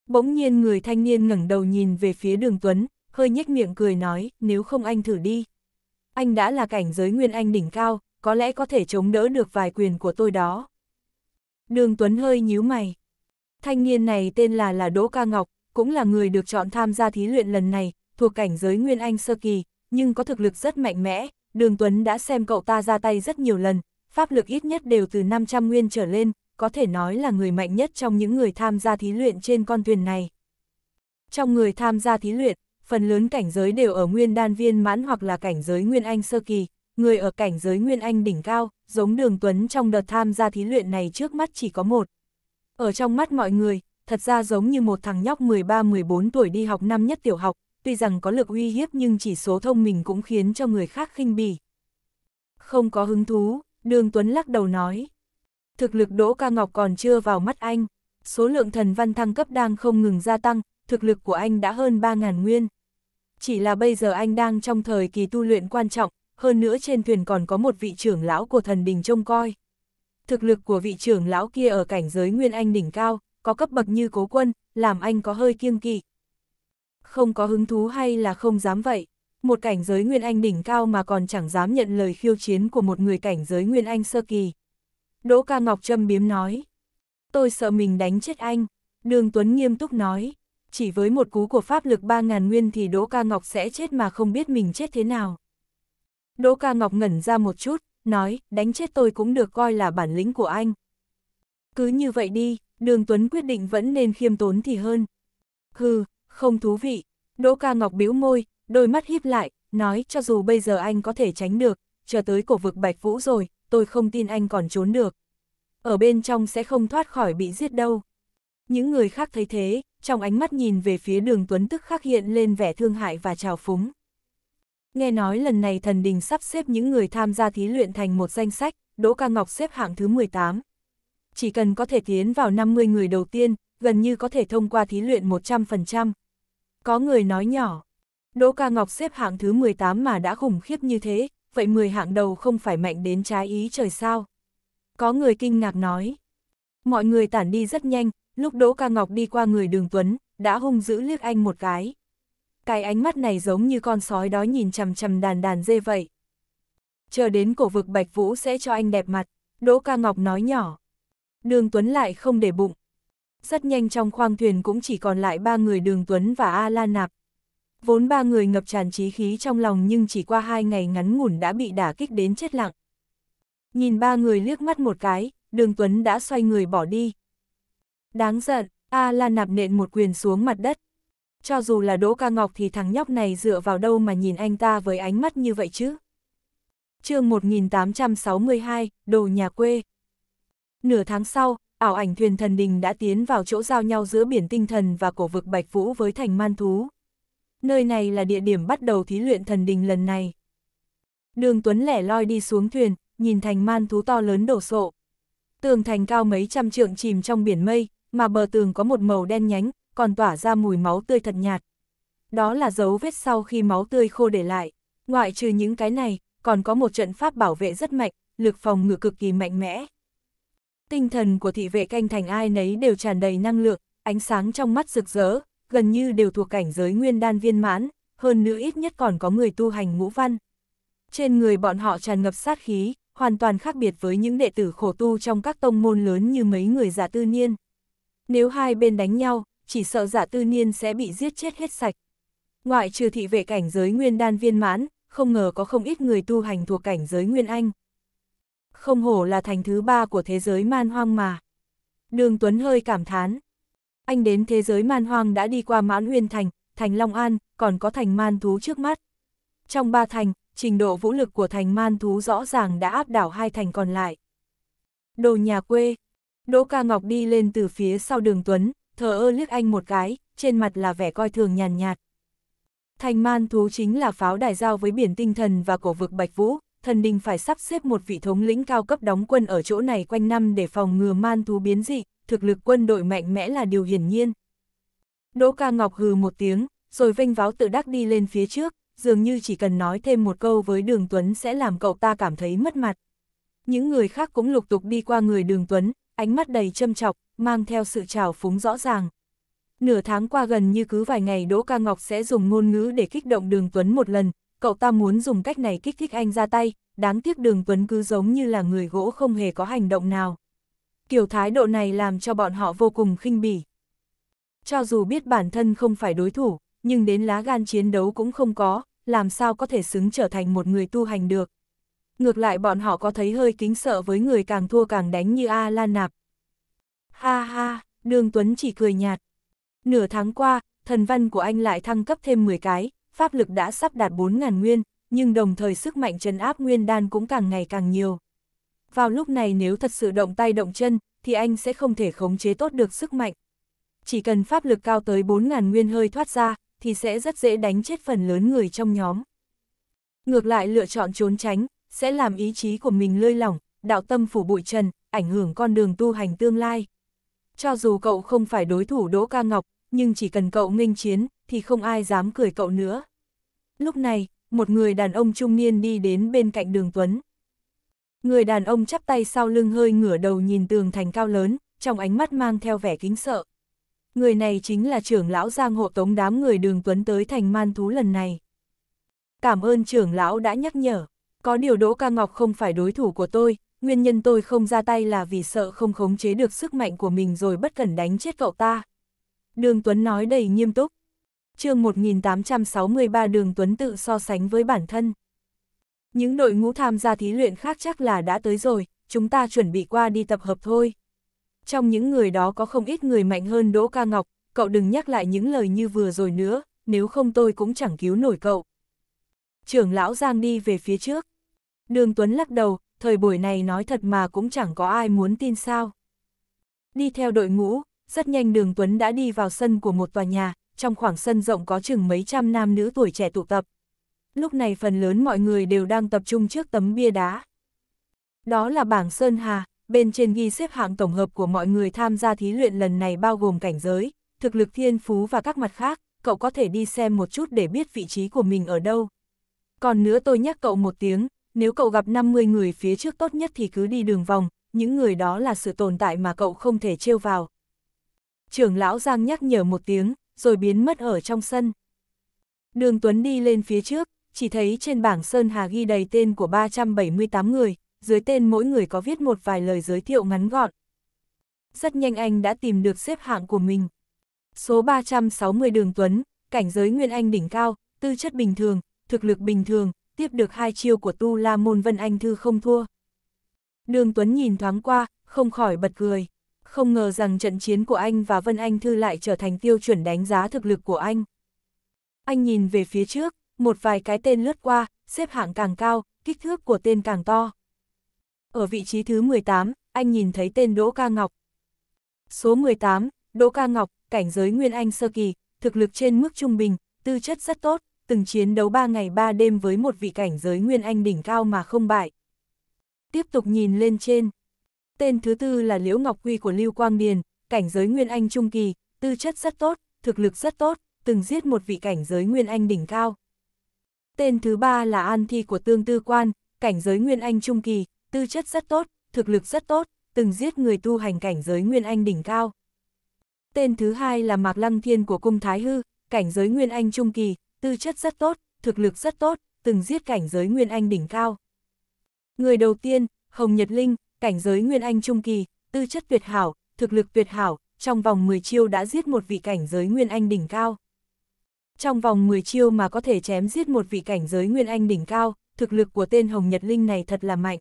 Bỗng nhiên người thanh niên ngẩng đầu nhìn về phía Đường Tuấn, hơi nhếch miệng cười nói, nếu không anh thử đi. Anh đã là cảnh giới nguyên anh đỉnh cao, có lẽ có thể chống đỡ được vài quyền của tôi đó. Đường Tuấn hơi nhíu mày. Thanh niên này tên là là Đỗ Ca Ngọc, cũng là người được chọn tham gia thí luyện lần này, thuộc cảnh giới Nguyên Anh Sơ Kỳ, nhưng có thực lực rất mạnh mẽ. Đường Tuấn đã xem cậu ta ra tay rất nhiều lần, pháp lực ít nhất đều từ 500 nguyên trở lên, có thể nói là người mạnh nhất trong những người tham gia thí luyện trên con thuyền này. Trong người tham gia thí luyện, phần lớn cảnh giới đều ở nguyên đan viên mãn hoặc là cảnh giới Nguyên Anh Sơ Kỳ, người ở cảnh giới Nguyên Anh đỉnh cao, giống Đường Tuấn trong đợt tham gia thí luyện này trước mắt chỉ có một. Ở trong mắt mọi người, thật ra giống như một thằng nhóc 13-14 tuổi đi học năm nhất tiểu học, tuy rằng có lực uy hiếp nhưng chỉ số thông mình cũng khiến cho người khác khinh bỉ. Không có hứng thú, Đường Tuấn lắc đầu nói. Thực lực Đỗ Ca Ngọc còn chưa vào mắt anh, số lượng thần văn thăng cấp đang không ngừng gia tăng, thực lực của anh đã hơn 3.000 nguyên. Chỉ là bây giờ anh đang trong thời kỳ tu luyện quan trọng, hơn nữa trên thuyền còn có một vị trưởng lão của thần đình trông coi. Thực lực của vị trưởng lão kia ở cảnh giới Nguyên Anh đỉnh cao, có cấp bậc như cố quân, làm anh có hơi kiêng kỵ. Không có hứng thú hay là không dám vậy, một cảnh giới Nguyên Anh đỉnh cao mà còn chẳng dám nhận lời khiêu chiến của một người cảnh giới Nguyên Anh sơ kỳ. Đỗ ca Ngọc châm biếm nói, tôi sợ mình đánh chết anh, đường Tuấn nghiêm túc nói, chỉ với một cú của pháp lực 3.000 nguyên thì Đỗ ca Ngọc sẽ chết mà không biết mình chết thế nào. Đỗ Ca Ngọc ngẩn ra một chút, nói, đánh chết tôi cũng được coi là bản lĩnh của anh. Cứ như vậy đi, Đường Tuấn quyết định vẫn nên khiêm tốn thì hơn. Hừ, không thú vị. Đỗ Ca Ngọc bĩu môi, đôi mắt híp lại, nói cho dù bây giờ anh có thể tránh được, chờ tới cổ vực Bạch Vũ rồi, tôi không tin anh còn trốn được. Ở bên trong sẽ không thoát khỏi bị giết đâu. Những người khác thấy thế, trong ánh mắt nhìn về phía đường Tuấn tức khắc hiện lên vẻ thương hại và trào phúng nghe nói lần này thần đình sắp xếp những người tham gia thí luyện thành một danh sách, Đỗ Ca Ngọc xếp hạng thứ 18. Chỉ cần có thể tiến vào 50 người đầu tiên, gần như có thể thông qua thí luyện 100%. Có người nói nhỏ, Đỗ Ca Ngọc xếp hạng thứ 18 mà đã khủng khiếp như thế, vậy 10 hạng đầu không phải mạnh đến trái ý trời sao? Có người kinh ngạc nói. Mọi người tản đi rất nhanh, lúc Đỗ Ca Ngọc đi qua người đường Tuấn, đã hung dữ liếc anh một cái cái ánh mắt này giống như con sói đói nhìn chằm chằm đàn đàn dê vậy. Chờ đến cổ vực Bạch Vũ sẽ cho anh đẹp mặt, Đỗ Ca Ngọc nói nhỏ. Đường Tuấn lại không để bụng. Rất nhanh trong khoang thuyền cũng chỉ còn lại ba người Đường Tuấn và A La Nạp. Vốn ba người ngập tràn trí khí trong lòng nhưng chỉ qua hai ngày ngắn ngủn đã bị đả kích đến chết lặng. Nhìn ba người liếc mắt một cái, Đường Tuấn đã xoay người bỏ đi. Đáng giận, A La Nạp nện một quyền xuống mặt đất, cho dù là Đỗ Ca Ngọc thì thằng nhóc này dựa vào đâu mà nhìn anh ta với ánh mắt như vậy chứ. chương 1862, Đồ Nhà Quê Nửa tháng sau, ảo ảnh thuyền thần đình đã tiến vào chỗ giao nhau giữa biển tinh thần và cổ vực Bạch Vũ với thành man thú. Nơi này là địa điểm bắt đầu thí luyện thần đình lần này. Đường Tuấn lẻ loi đi xuống thuyền, nhìn thành man thú to lớn đổ sộ. Tường thành cao mấy trăm trượng chìm trong biển mây, mà bờ tường có một màu đen nhánh, còn tỏa ra mùi máu tươi thật nhạt. Đó là dấu vết sau khi máu tươi khô để lại. Ngoại trừ những cái này, còn có một trận pháp bảo vệ rất mạnh, lực phòng ngự cực kỳ mạnh mẽ. Tinh thần của thị vệ canh thành ai nấy đều tràn đầy năng lượng, ánh sáng trong mắt rực rỡ, gần như đều thuộc cảnh giới nguyên đan viên mãn, hơn nữa ít nhất còn có người tu hành ngũ văn. Trên người bọn họ tràn ngập sát khí, hoàn toàn khác biệt với những đệ tử khổ tu trong các tông môn lớn như mấy người giả tư niên. Nếu hai bên đánh nhau, chỉ sợ giả tư niên sẽ bị giết chết hết sạch. Ngoại trừ thị vệ cảnh giới nguyên đan viên mãn, không ngờ có không ít người tu hành thuộc cảnh giới nguyên anh. Không hổ là thành thứ ba của thế giới man hoang mà. Đường Tuấn hơi cảm thán. Anh đến thế giới man hoang đã đi qua mãn huyên thành, thành Long An, còn có thành man thú trước mắt. Trong ba thành, trình độ vũ lực của thành man thú rõ ràng đã áp đảo hai thành còn lại. Đồ nhà quê, Đỗ Ca Ngọc đi lên từ phía sau đường Tuấn, thờ ơ liếc anh một cái, trên mặt là vẻ coi thường nhàn nhạt. Thành man thú chính là pháo đài giao với biển tinh thần và cổ vực Bạch Vũ, thần đình phải sắp xếp một vị thống lĩnh cao cấp đóng quân ở chỗ này quanh năm để phòng ngừa man thú biến dị, thực lực quân đội mạnh mẽ là điều hiển nhiên. Đỗ ca ngọc hừ một tiếng, rồi vênh váo tự đắc đi lên phía trước, dường như chỉ cần nói thêm một câu với đường Tuấn sẽ làm cậu ta cảm thấy mất mặt. Những người khác cũng lục tục đi qua người đường Tuấn, ánh mắt đầy châm chọc, mang theo sự trào phúng rõ ràng. Nửa tháng qua gần như cứ vài ngày Đỗ Ca Ngọc sẽ dùng ngôn ngữ để kích động Đường Tuấn một lần, cậu ta muốn dùng cách này kích thích anh ra tay, đáng tiếc Đường Tuấn cứ giống như là người gỗ không hề có hành động nào. Kiểu thái độ này làm cho bọn họ vô cùng khinh bỉ. Cho dù biết bản thân không phải đối thủ, nhưng đến lá gan chiến đấu cũng không có, làm sao có thể xứng trở thành một người tu hành được ngược lại bọn họ có thấy hơi kính sợ với người càng thua càng đánh như A Lan Nạp. Ha ha, Đường Tuấn chỉ cười nhạt. Nửa tháng qua, thần văn của anh lại thăng cấp thêm 10 cái, pháp lực đã sắp đạt 4.000 nguyên, nhưng đồng thời sức mạnh chân áp nguyên đan cũng càng ngày càng nhiều. Vào lúc này nếu thật sự động tay động chân, thì anh sẽ không thể khống chế tốt được sức mạnh. Chỉ cần pháp lực cao tới 4.000 nguyên hơi thoát ra, thì sẽ rất dễ đánh chết phần lớn người trong nhóm. Ngược lại lựa chọn trốn tránh, sẽ làm ý chí của mình lơi lỏng, đạo tâm phủ bụi trần, ảnh hưởng con đường tu hành tương lai. Cho dù cậu không phải đối thủ Đỗ Ca Ngọc, nhưng chỉ cần cậu nghênh chiến, thì không ai dám cười cậu nữa. Lúc này, một người đàn ông trung niên đi đến bên cạnh đường Tuấn. Người đàn ông chắp tay sau lưng hơi ngửa đầu nhìn tường thành cao lớn, trong ánh mắt mang theo vẻ kính sợ. Người này chính là trưởng lão giang hộ tống đám người đường Tuấn tới thành man thú lần này. Cảm ơn trưởng lão đã nhắc nhở. Có điều Đỗ Ca Ngọc không phải đối thủ của tôi, nguyên nhân tôi không ra tay là vì sợ không khống chế được sức mạnh của mình rồi bất cẩn đánh chết cậu ta. Đường Tuấn nói đầy nghiêm túc. chương 1863 Đường Tuấn tự so sánh với bản thân. Những đội ngũ tham gia thí luyện khác chắc là đã tới rồi, chúng ta chuẩn bị qua đi tập hợp thôi. Trong những người đó có không ít người mạnh hơn Đỗ Ca Ngọc, cậu đừng nhắc lại những lời như vừa rồi nữa, nếu không tôi cũng chẳng cứu nổi cậu. Trưởng lão Giang đi về phía trước. Đường Tuấn lắc đầu, thời buổi này nói thật mà cũng chẳng có ai muốn tin sao. Đi theo đội ngũ, rất nhanh đường Tuấn đã đi vào sân của một tòa nhà, trong khoảng sân rộng có chừng mấy trăm nam nữ tuổi trẻ tụ tập. Lúc này phần lớn mọi người đều đang tập trung trước tấm bia đá. Đó là bảng Sơn Hà, bên trên ghi xếp hạng tổng hợp của mọi người tham gia thí luyện lần này bao gồm cảnh giới, thực lực thiên phú và các mặt khác, cậu có thể đi xem một chút để biết vị trí của mình ở đâu. Còn nữa tôi nhắc cậu một tiếng, nếu cậu gặp 50 người phía trước tốt nhất thì cứ đi đường vòng, những người đó là sự tồn tại mà cậu không thể trêu vào. Trưởng lão Giang nhắc nhở một tiếng, rồi biến mất ở trong sân. Đường Tuấn đi lên phía trước, chỉ thấy trên bảng Sơn Hà ghi đầy tên của 378 người, dưới tên mỗi người có viết một vài lời giới thiệu ngắn gọn. Rất nhanh anh đã tìm được xếp hạng của mình. Số 360 Đường Tuấn, cảnh giới Nguyên Anh đỉnh cao, tư chất bình thường, thực lực bình thường, tiếp được hai chiêu của Tu La Môn Vân Anh Thư không thua. Đường Tuấn nhìn thoáng qua, không khỏi bật cười. Không ngờ rằng trận chiến của anh và Vân Anh Thư lại trở thành tiêu chuẩn đánh giá thực lực của anh. Anh nhìn về phía trước, một vài cái tên lướt qua, xếp hạng càng cao, kích thước của tên càng to. Ở vị trí thứ 18, anh nhìn thấy tên Đỗ Ca Ngọc. Số 18, Đỗ Ca Ngọc, cảnh giới Nguyên Anh Sơ Kỳ, thực lực trên mức trung bình, tư chất rất tốt, từng chiến đấu 3 ngày 3 đêm với một vị cảnh giới nguyên anh đỉnh cao mà không bại. Tiếp tục nhìn lên trên. Tên thứ tư là Liễu Ngọc Quy của Lưu Quang Điền, cảnh giới nguyên anh trung kỳ, tư chất rất tốt, thực lực rất tốt, từng giết một vị cảnh giới nguyên anh đỉnh cao. Tên thứ ba là An Thi của Tương Tư Quan, cảnh giới nguyên anh trung kỳ, tư chất rất tốt, thực lực rất tốt, từng giết người tu hành cảnh giới nguyên anh đỉnh cao. Tên thứ hai là Mạc Lăng Thiên của Cung Thái Hư, cảnh giới nguyên anh trung kỳ, tư chất rất tốt, thực lực rất tốt, từng giết cảnh giới Nguyên Anh đỉnh cao. Người đầu tiên, Hồng Nhật Linh, cảnh giới Nguyên Anh Trung Kỳ, tư chất tuyệt hảo, thực lực tuyệt hảo, trong vòng 10 chiêu đã giết một vị cảnh giới Nguyên Anh đỉnh cao. Trong vòng 10 chiêu mà có thể chém giết một vị cảnh giới Nguyên Anh đỉnh cao, thực lực của tên Hồng Nhật Linh này thật là mạnh.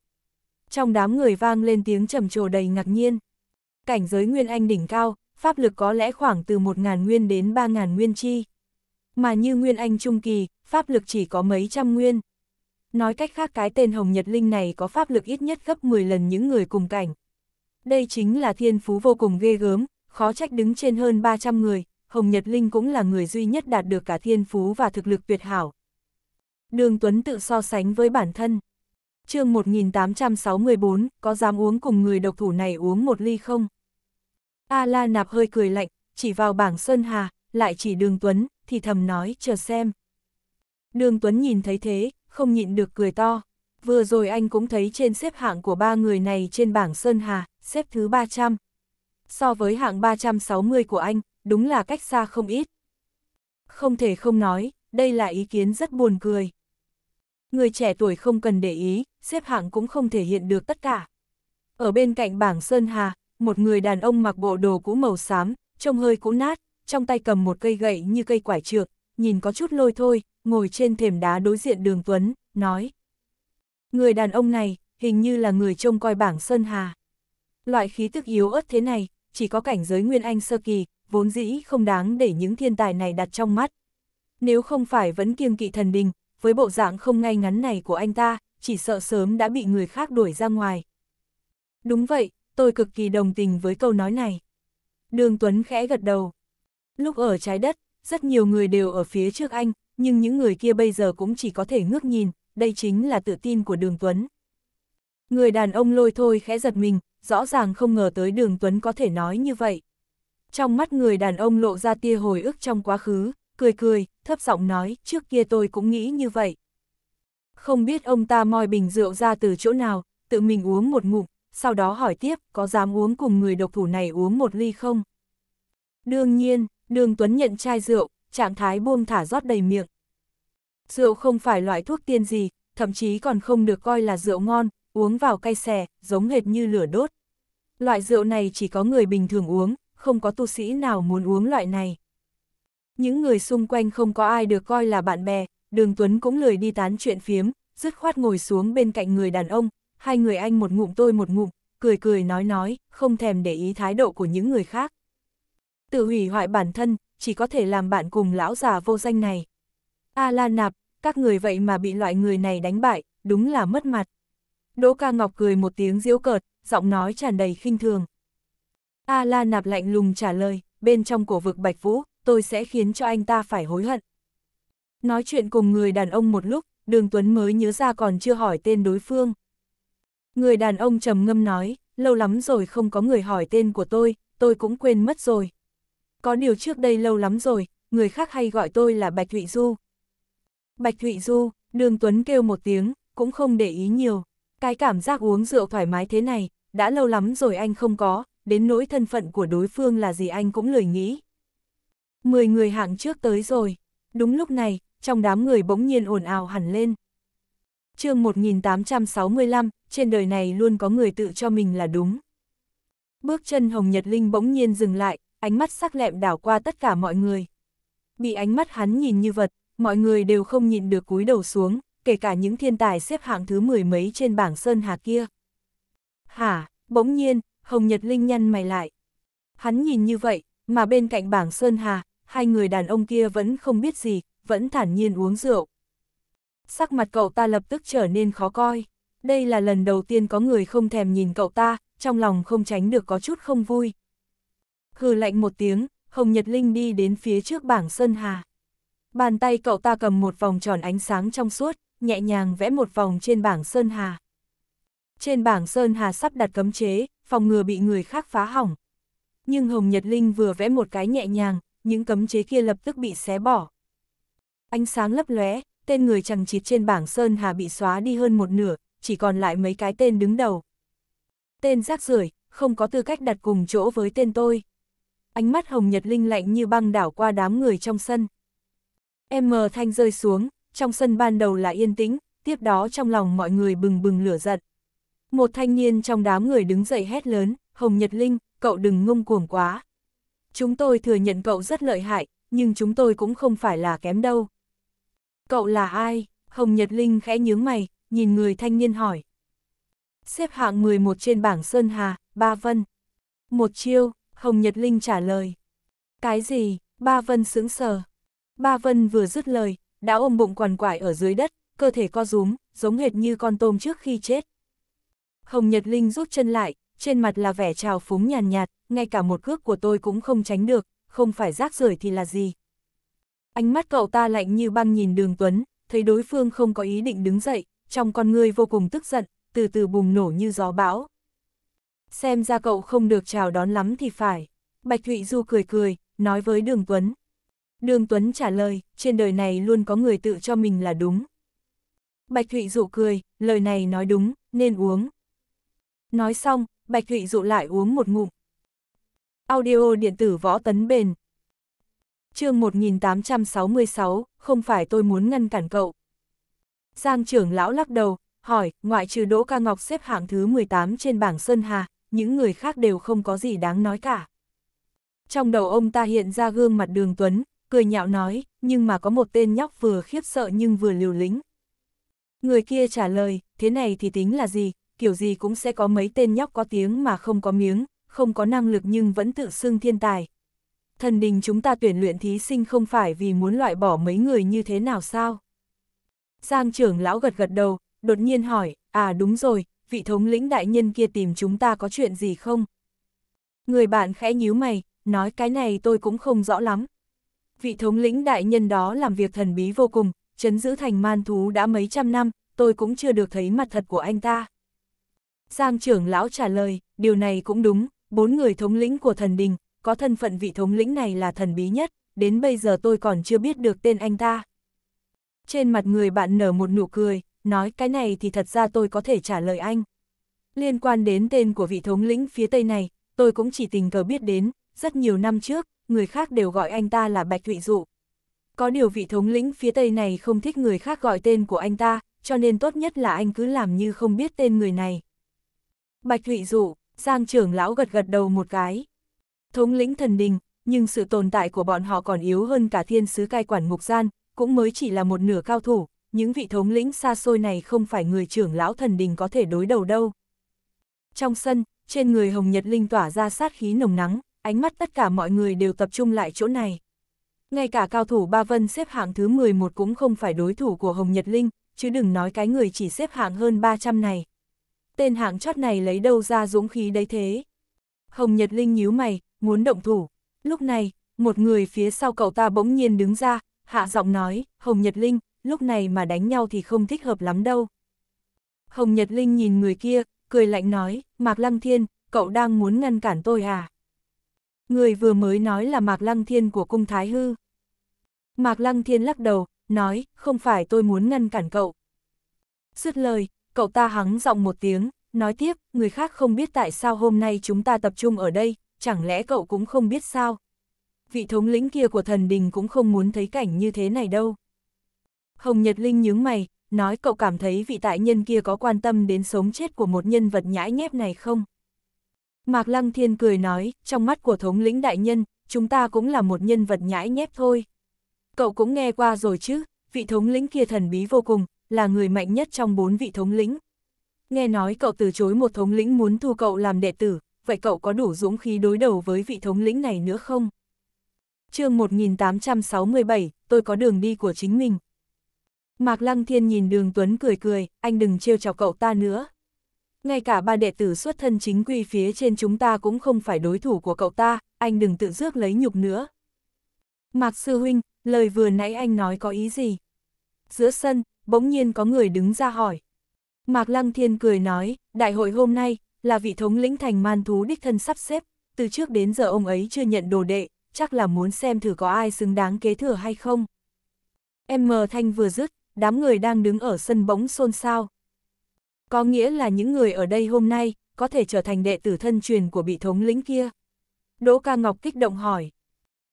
Trong đám người vang lên tiếng trầm trồ đầy ngạc nhiên. Cảnh giới Nguyên Anh đỉnh cao, pháp lực có lẽ khoảng từ 1.000 nguyên đến 3.000 nguyên chi mà như Nguyên Anh Trung Kỳ, pháp lực chỉ có mấy trăm nguyên. Nói cách khác cái tên Hồng Nhật Linh này có pháp lực ít nhất gấp 10 lần những người cùng cảnh. Đây chính là thiên phú vô cùng ghê gớm, khó trách đứng trên hơn 300 người, Hồng Nhật Linh cũng là người duy nhất đạt được cả thiên phú và thực lực tuyệt hảo. Đường Tuấn tự so sánh với bản thân. chương 1864, có dám uống cùng người độc thủ này uống một ly không? A-la nạp hơi cười lạnh, chỉ vào bảng Sơn Hà, lại chỉ đường Tuấn, thì thầm nói chờ xem. Đường Tuấn nhìn thấy thế, không nhịn được cười to. Vừa rồi anh cũng thấy trên xếp hạng của ba người này trên bảng Sơn Hà, xếp thứ 300. So với hạng 360 của anh, đúng là cách xa không ít. Không thể không nói, đây là ý kiến rất buồn cười. Người trẻ tuổi không cần để ý, xếp hạng cũng không thể hiện được tất cả. Ở bên cạnh bảng Sơn Hà, một người đàn ông mặc bộ đồ cũ màu xám, trông hơi cũ nát, trong tay cầm một cây gậy như cây quải trược, nhìn có chút lôi thôi, ngồi trên thềm đá đối diện đường Tuấn, nói. Người đàn ông này, hình như là người trông coi bảng Sơn Hà. Loại khí tức yếu ớt thế này, chỉ có cảnh giới Nguyên Anh sơ kỳ, vốn dĩ không đáng để những thiên tài này đặt trong mắt. Nếu không phải vẫn kiêng kỵ thần đình, với bộ dạng không ngay ngắn này của anh ta, chỉ sợ sớm đã bị người khác đuổi ra ngoài. Đúng vậy, tôi cực kỳ đồng tình với câu nói này. Đường Tuấn khẽ gật đầu. Lúc ở trái đất, rất nhiều người đều ở phía trước anh, nhưng những người kia bây giờ cũng chỉ có thể ngước nhìn, đây chính là tự tin của Đường Tuấn. Người đàn ông lôi thôi khẽ giật mình, rõ ràng không ngờ tới Đường Tuấn có thể nói như vậy. Trong mắt người đàn ông lộ ra tia hồi ức trong quá khứ, cười cười, thấp giọng nói, trước kia tôi cũng nghĩ như vậy. Không biết ông ta moi bình rượu ra từ chỗ nào, tự mình uống một ngụm, sau đó hỏi tiếp, có dám uống cùng người độc thủ này uống một ly không? Đương nhiên, Đường Tuấn nhận chai rượu, trạng thái buông thả rót đầy miệng. Rượu không phải loại thuốc tiên gì, thậm chí còn không được coi là rượu ngon, uống vào cay xè, giống hệt như lửa đốt. Loại rượu này chỉ có người bình thường uống, không có tu sĩ nào muốn uống loại này. Những người xung quanh không có ai được coi là bạn bè, đường Tuấn cũng lười đi tán chuyện phiếm, dứt khoát ngồi xuống bên cạnh người đàn ông, hai người anh một ngụm tôi một ngụm, cười cười nói nói, không thèm để ý thái độ của những người khác. Tự hủy hoại bản thân, chỉ có thể làm bạn cùng lão già vô danh này. A à la nạp, các người vậy mà bị loại người này đánh bại, đúng là mất mặt. Đỗ ca ngọc cười một tiếng diễu cợt, giọng nói tràn đầy khinh thường. A à la nạp lạnh lùng trả lời, bên trong cổ vực bạch vũ, tôi sẽ khiến cho anh ta phải hối hận. Nói chuyện cùng người đàn ông một lúc, đường Tuấn mới nhớ ra còn chưa hỏi tên đối phương. Người đàn ông trầm ngâm nói, lâu lắm rồi không có người hỏi tên của tôi, tôi cũng quên mất rồi, có điều trước đây lâu lắm rồi, người khác hay gọi tôi là Bạch Thụy Du. Bạch Thụy Du, Đường Tuấn kêu một tiếng, cũng không để ý nhiều. Cái cảm giác uống rượu thoải mái thế này, đã lâu lắm rồi anh không có, đến nỗi thân phận của đối phương là gì anh cũng lười nghĩ. Mười người hạng trước tới rồi, đúng lúc này, trong đám người bỗng nhiên ồn ào hẳn lên. chương 1865, trên đời này luôn có người tự cho mình là đúng. Bước chân Hồng Nhật Linh bỗng nhiên dừng lại, ánh mắt sắc lẹm đảo qua tất cả mọi người. Bị ánh mắt hắn nhìn như vật, mọi người đều không nhìn được cúi đầu xuống, kể cả những thiên tài xếp hạng thứ mười mấy trên bảng Sơn Hà kia. Hả, bỗng nhiên, Hồng Nhật Linh nhăn mày lại. Hắn nhìn như vậy, mà bên cạnh bảng Sơn Hà, hai người đàn ông kia vẫn không biết gì, vẫn thản nhiên uống rượu. Sắc mặt cậu ta lập tức trở nên khó coi. Đây là lần đầu tiên có người không thèm nhìn cậu ta, trong lòng không tránh được có chút không vui, hừ lạnh một tiếng, Hồng Nhật Linh đi đến phía trước bảng Sơn Hà. Bàn tay cậu ta cầm một vòng tròn ánh sáng trong suốt, nhẹ nhàng vẽ một vòng trên bảng Sơn Hà. Trên bảng Sơn Hà sắp đặt cấm chế, phòng ngừa bị người khác phá hỏng. Nhưng Hồng Nhật Linh vừa vẽ một cái nhẹ nhàng, những cấm chế kia lập tức bị xé bỏ. Ánh sáng lấp lóe, tên người chẳng chịt trên bảng Sơn Hà bị xóa đi hơn một nửa, chỉ còn lại mấy cái tên đứng đầu. Tên rác rưởi không có tư cách đặt cùng chỗ với tên tôi ánh mắt Hồng Nhật Linh lạnh như băng đảo qua đám người trong sân. M thanh rơi xuống, trong sân ban đầu là yên tĩnh, tiếp đó trong lòng mọi người bừng bừng lửa giận. Một thanh niên trong đám người đứng dậy hét lớn, Hồng Nhật Linh, cậu đừng ngông cuồng quá. Chúng tôi thừa nhận cậu rất lợi hại, nhưng chúng tôi cũng không phải là kém đâu. Cậu là ai? Hồng Nhật Linh khẽ nhướng mày, nhìn người thanh niên hỏi. Xếp hạng 11 trên bảng Sơn Hà, Ba Vân. Một chiêu, Hồng Nhật Linh trả lời. Cái gì? Ba Vân sững sờ. Ba Vân vừa dứt lời, đã ôm bụng quằn quại ở dưới đất, cơ thể co rúm, giống hệt như con tôm trước khi chết. Hồng Nhật Linh rút chân lại, trên mặt là vẻ trào phúng nhàn nhạt, nhạt, ngay cả một cước của tôi cũng không tránh được, không phải rác rưởi thì là gì. Ánh mắt cậu ta lạnh như băng nhìn đường Tuấn, thấy đối phương không có ý định đứng dậy, trong con người vô cùng tức giận, từ từ bùng nổ như gió bão xem ra cậu không được chào đón lắm thì phải. Bạch Thụy Du cười cười, nói với Đường Tuấn. Đường Tuấn trả lời, trên đời này luôn có người tự cho mình là đúng. Bạch Thụy dụ cười, lời này nói đúng, nên uống. Nói xong, Bạch Thụy dụ lại uống một ngụm. Audio điện tử võ tấn bền. chương 1866, không phải tôi muốn ngăn cản cậu. Giang trưởng lão lắc đầu, hỏi, ngoại trừ Đỗ Ca Ngọc xếp hạng thứ 18 trên bảng Sơn Hà, những người khác đều không có gì đáng nói cả. Trong đầu ông ta hiện ra gương mặt đường Tuấn, cười nhạo nói, nhưng mà có một tên nhóc vừa khiếp sợ nhưng vừa liều lĩnh. Người kia trả lời, thế này thì tính là gì, kiểu gì cũng sẽ có mấy tên nhóc có tiếng mà không có miếng, không có năng lực nhưng vẫn tự xưng thiên tài. Thần đình chúng ta tuyển luyện thí sinh không phải vì muốn loại bỏ mấy người như thế nào sao? Giang trưởng lão gật gật đầu, đột nhiên hỏi, à đúng rồi, vị thống lĩnh đại nhân kia tìm chúng ta có chuyện gì không? Người bạn khẽ nhíu mày, nói cái này tôi cũng không rõ lắm. Vị thống lĩnh đại nhân đó làm việc thần bí vô cùng, chấn giữ thành man thú đã mấy trăm năm, tôi cũng chưa được thấy mặt thật của anh ta. Giang trưởng lão trả lời, điều này cũng đúng, bốn người thống lĩnh của thần đình, có thân phận vị thống lĩnh này là thần bí nhất, đến bây giờ tôi còn chưa biết được tên anh ta. Trên mặt người bạn nở một nụ cười, nói cái này thì thật ra tôi có thể trả lời anh. Liên quan đến tên của vị thống lĩnh phía Tây này, tôi cũng chỉ tình cờ biết đến, rất nhiều năm trước, người khác đều gọi anh ta là Bạch Thụy Dụ. Có điều vị thống lĩnh phía Tây này không thích người khác gọi tên của anh ta, cho nên tốt nhất là anh cứ làm như không biết tên người này. Bạch Thụy Dụ, Giang trưởng lão gật gật đầu một cái. Thống lĩnh thần đình, nhưng sự tồn tại của bọn họ còn yếu hơn cả thiên sứ cai quản ngục gian, cũng mới chỉ là một nửa cao thủ, những vị thống lĩnh xa xôi này không phải người trưởng lão thần đình có thể đối đầu đâu. Trong sân, trên người Hồng Nhật Linh tỏa ra sát khí nồng nắng, ánh mắt tất cả mọi người đều tập trung lại chỗ này. Ngay cả cao thủ Ba Vân xếp hạng thứ 11 cũng không phải đối thủ của Hồng Nhật Linh, chứ đừng nói cái người chỉ xếp hạng hơn 300 này. Tên hạng chót này lấy đâu ra dũng khí đấy thế? Hồng Nhật Linh nhíu mày, muốn động thủ. Lúc này, một người phía sau cậu ta bỗng nhiên đứng ra, hạ giọng nói, Hồng Nhật Linh, lúc này mà đánh nhau thì không thích hợp lắm đâu. Hồng Nhật Linh nhìn người kia, cười lạnh nói, Mạc Lăng Thiên, cậu đang muốn ngăn cản tôi à? Người vừa mới nói là Mạc Lăng Thiên của cung Thái Hư. Mạc Lăng Thiên lắc đầu, nói, không phải tôi muốn ngăn cản cậu. Dứt lời, cậu ta hắng giọng một tiếng, nói tiếp, người khác không biết tại sao hôm nay chúng ta tập trung ở đây, chẳng lẽ cậu cũng không biết sao? Vị thống lĩnh kia của thần đình cũng không muốn thấy cảnh như thế này đâu. Hồng Nhật Linh nhướng mày, nói cậu cảm thấy vị tại nhân kia có quan tâm đến sống chết của một nhân vật nhãi nhép này không? Mạc Lăng Thiên cười nói, trong mắt của thống lĩnh đại nhân, chúng ta cũng là một nhân vật nhãi nhép thôi. Cậu cũng nghe qua rồi chứ, vị thống lĩnh kia thần bí vô cùng, là người mạnh nhất trong bốn vị thống lĩnh. Nghe nói cậu từ chối một thống lĩnh muốn thu cậu làm đệ tử, vậy cậu có đủ dũng khí đối đầu với vị thống lĩnh này nữa không? chương 1867, tôi có đường đi của chính mình. Mạc Lăng Thiên nhìn đường Tuấn cười cười, anh đừng trêu chọc cậu ta nữa. Ngay cả ba đệ tử xuất thân chính quy phía trên chúng ta cũng không phải đối thủ của cậu ta, anh đừng tự rước lấy nhục nữa. Mạc Sư Huynh, lời vừa nãy anh nói có ý gì? Giữa sân, bỗng nhiên có người đứng ra hỏi. Mạc Lăng Thiên cười nói, đại hội hôm nay, là vị thống lĩnh thành man thú đích thân sắp xếp, từ trước đến giờ ông ấy chưa nhận đồ đệ, chắc là muốn xem thử có ai xứng đáng kế thừa hay không. M Thanh vừa dứt, đám người đang đứng ở sân bóng xôn xao. Có nghĩa là những người ở đây hôm nay, có thể trở thành đệ tử thân truyền của vị thống lĩnh kia. Đỗ Ca Ngọc kích động hỏi.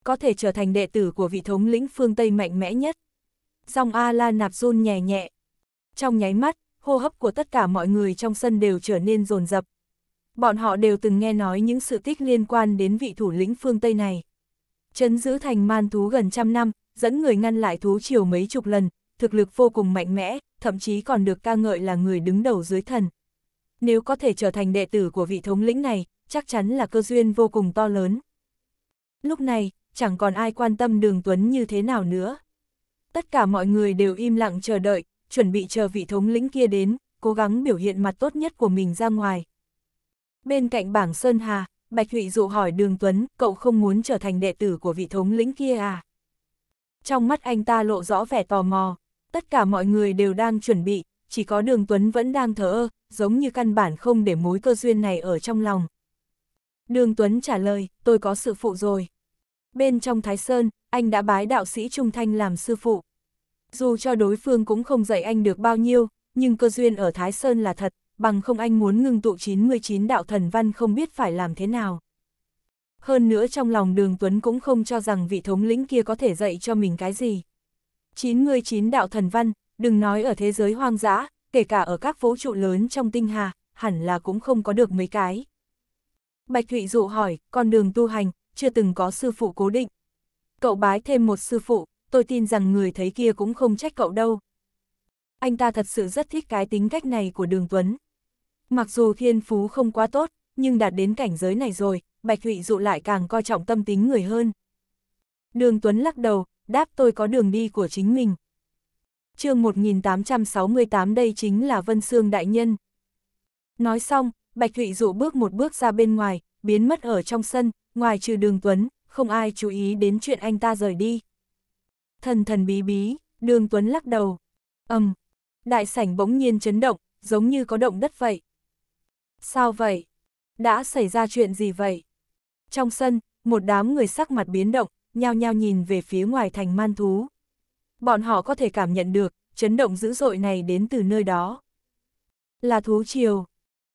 Có thể trở thành đệ tử của vị thống lĩnh phương Tây mạnh mẽ nhất. Dòng A-la nạp run nhẹ nhẹ. Trong nháy mắt, hô hấp của tất cả mọi người trong sân đều trở nên rồn rập. Bọn họ đều từng nghe nói những sự tích liên quan đến vị thủ lĩnh phương Tây này. Trấn giữ thành man thú gần trăm năm, dẫn người ngăn lại thú triều mấy chục lần, thực lực vô cùng mạnh mẽ, thậm chí còn được ca ngợi là người đứng đầu dưới thần. Nếu có thể trở thành đệ tử của vị thống lĩnh này, chắc chắn là cơ duyên vô cùng to lớn. Lúc này, chẳng còn ai quan tâm đường Tuấn như thế nào nữa. Tất cả mọi người đều im lặng chờ đợi, chuẩn bị chờ vị thống lĩnh kia đến, cố gắng biểu hiện mặt tốt nhất của mình ra ngoài. Bên cạnh bảng Sơn Hà, Bạch Thụy dụ hỏi đường Tuấn, cậu không muốn trở thành đệ tử của vị thống lĩnh kia à? Trong mắt anh ta lộ rõ vẻ tò mò, tất cả mọi người đều đang chuẩn bị, chỉ có đường Tuấn vẫn đang thở ơ, giống như căn bản không để mối cơ duyên này ở trong lòng. Đường Tuấn trả lời, tôi có sự phụ rồi. Bên trong Thái Sơn, anh đã bái đạo sĩ Trung Thanh làm sư phụ. Dù cho đối phương cũng không dạy anh được bao nhiêu, nhưng cơ duyên ở Thái Sơn là thật, bằng không anh muốn ngưng tụ 99 đạo thần văn không biết phải làm thế nào. Hơn nữa trong lòng đường Tuấn cũng không cho rằng vị thống lĩnh kia có thể dạy cho mình cái gì. Chín người chín đạo thần văn, đừng nói ở thế giới hoang dã, kể cả ở các vũ trụ lớn trong tinh hà, hẳn là cũng không có được mấy cái. Bạch Thụy dụ hỏi, con đường tu hành, chưa từng có sư phụ cố định. Cậu bái thêm một sư phụ, tôi tin rằng người thấy kia cũng không trách cậu đâu. Anh ta thật sự rất thích cái tính cách này của đường Tuấn. Mặc dù thiên phú không quá tốt, nhưng đạt đến cảnh giới này rồi, Bạch Thụy dụ lại càng coi trọng tâm tính người hơn. Đường Tuấn lắc đầu, đáp tôi có đường đi của chính mình. chương 1868 đây chính là Vân Sương Đại Nhân. Nói xong, Bạch Thụy dụ bước một bước ra bên ngoài, biến mất ở trong sân, ngoài trừ đường Tuấn, không ai chú ý đến chuyện anh ta rời đi. Thần thần bí bí, đường Tuấn lắc đầu. ầm, um, đại sảnh bỗng nhiên chấn động, giống như có động đất vậy. Sao vậy? Đã xảy ra chuyện gì vậy? Trong sân, một đám người sắc mặt biến động, nhao nhao nhìn về phía ngoài thành man thú. Bọn họ có thể cảm nhận được, chấn động dữ dội này đến từ nơi đó. Là thú triều.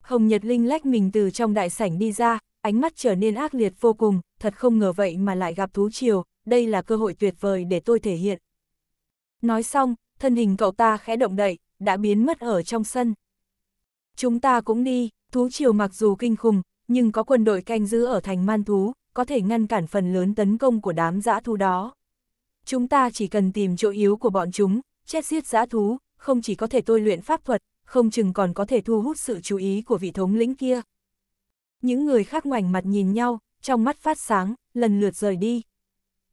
Hồng Nhật Linh lách mình từ trong đại sảnh đi ra, ánh mắt trở nên ác liệt vô cùng, thật không ngờ vậy mà lại gặp thú triều, đây là cơ hội tuyệt vời để tôi thể hiện. Nói xong, thân hình cậu ta khẽ động đậy, đã biến mất ở trong sân. Chúng ta cũng đi, thú triều mặc dù kinh khủng, nhưng có quân đội canh giữ ở thành man thú, có thể ngăn cản phần lớn tấn công của đám dã thú đó. Chúng ta chỉ cần tìm chỗ yếu của bọn chúng, chết giết dã thú, không chỉ có thể tôi luyện pháp thuật, không chừng còn có thể thu hút sự chú ý của vị thống lĩnh kia. Những người khác ngoảnh mặt nhìn nhau, trong mắt phát sáng, lần lượt rời đi.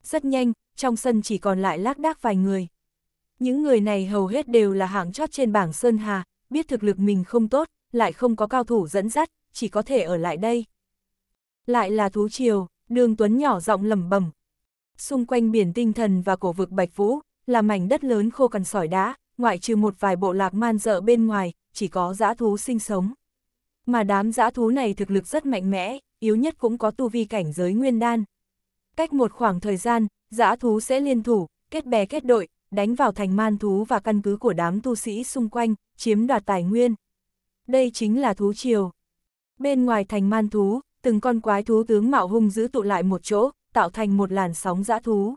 Rất nhanh, trong sân chỉ còn lại lác đác vài người. Những người này hầu hết đều là hạng chót trên bảng Sơn Hà, biết thực lực mình không tốt, lại không có cao thủ dẫn dắt, chỉ có thể ở lại đây. Lại là thú triều, Đường Tuấn nhỏ giọng lẩm bẩm. Xung quanh biển tinh thần và cổ vực Bạch Vũ, là mảnh đất lớn khô cằn sỏi đá, ngoại trừ một vài bộ lạc man dợ bên ngoài, chỉ có dã thú sinh sống. Mà đám dã thú này thực lực rất mạnh mẽ, yếu nhất cũng có tu vi cảnh giới nguyên đan. Cách một khoảng thời gian, dã thú sẽ liên thủ, kết bè kết đội, đánh vào thành man thú và căn cứ của đám tu sĩ xung quanh, chiếm đoạt tài nguyên. Đây chính là thú triều. Bên ngoài thành man thú, từng con quái thú tướng mạo hung dữ tụ lại một chỗ, tạo thành một làn sóng dã thú.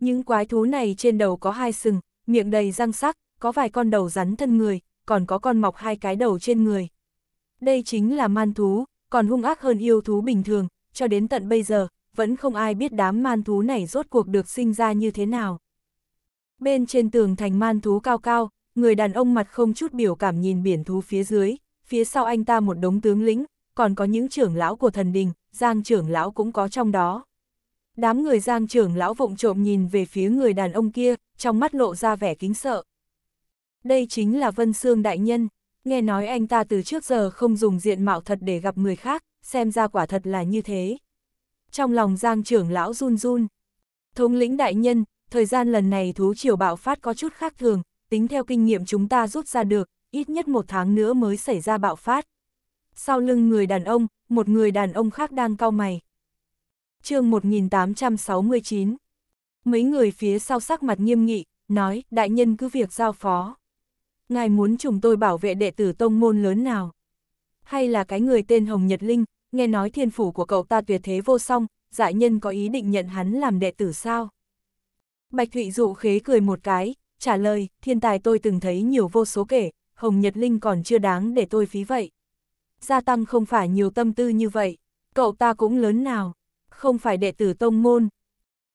Những quái thú này trên đầu có hai sừng, miệng đầy răng sắc, có vài con đầu rắn thân người, còn có con mọc hai cái đầu trên người. Đây chính là man thú, còn hung ác hơn yêu thú bình thường, cho đến tận bây giờ, vẫn không ai biết đám man thú này rốt cuộc được sinh ra như thế nào. Bên trên tường thành man thú cao cao, người đàn ông mặt không chút biểu cảm nhìn biển thú phía dưới, phía sau anh ta một đống tướng lĩnh, còn có những trưởng lão của thần đình, Giang trưởng lão cũng có trong đó. Đám người Giang trưởng lão vụng trộm nhìn về phía người đàn ông kia, trong mắt lộ ra vẻ kính sợ. Đây chính là Vân Sương Đại Nhân, nghe nói anh ta từ trước giờ không dùng diện mạo thật để gặp người khác, xem ra quả thật là như thế. Trong lòng Giang trưởng lão run run. Thống lĩnh đại nhân, thời gian lần này thú triều bạo phát có chút khác thường, tính theo kinh nghiệm chúng ta rút ra được, ít nhất một tháng nữa mới xảy ra bạo phát sau lưng người đàn ông, một người đàn ông khác đang cau mày. chương 1869 Mấy người phía sau sắc mặt nghiêm nghị, nói, đại nhân cứ việc giao phó. Ngài muốn chúng tôi bảo vệ đệ tử tông môn lớn nào? Hay là cái người tên Hồng Nhật Linh, nghe nói thiên phủ của cậu ta tuyệt thế vô song, dại nhân có ý định nhận hắn làm đệ tử sao? Bạch Thụy dụ khế cười một cái, trả lời, thiên tài tôi từng thấy nhiều vô số kể, Hồng Nhật Linh còn chưa đáng để tôi phí vậy gia tăng không phải nhiều tâm tư như vậy, cậu ta cũng lớn nào, không phải đệ tử tông môn.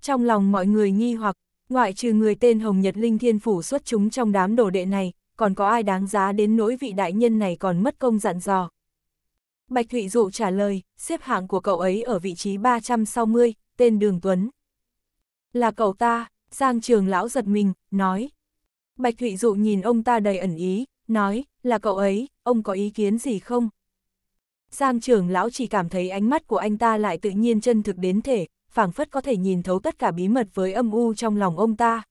Trong lòng mọi người nghi hoặc, ngoại trừ người tên Hồng Nhật Linh Thiên Phủ xuất chúng trong đám đồ đệ này, còn có ai đáng giá đến nỗi vị đại nhân này còn mất công dặn dò. Bạch Thụy Dụ trả lời, xếp hạng của cậu ấy ở vị trí 360, tên Đường Tuấn. Là cậu ta, Giang Trường Lão giật mình, nói. Bạch Thụy Dụ nhìn ông ta đầy ẩn ý, nói, là cậu ấy, ông có ý kiến gì không? Giang trưởng lão chỉ cảm thấy ánh mắt của anh ta lại tự nhiên chân thực đến thể, phảng phất có thể nhìn thấu tất cả bí mật với âm u trong lòng ông ta.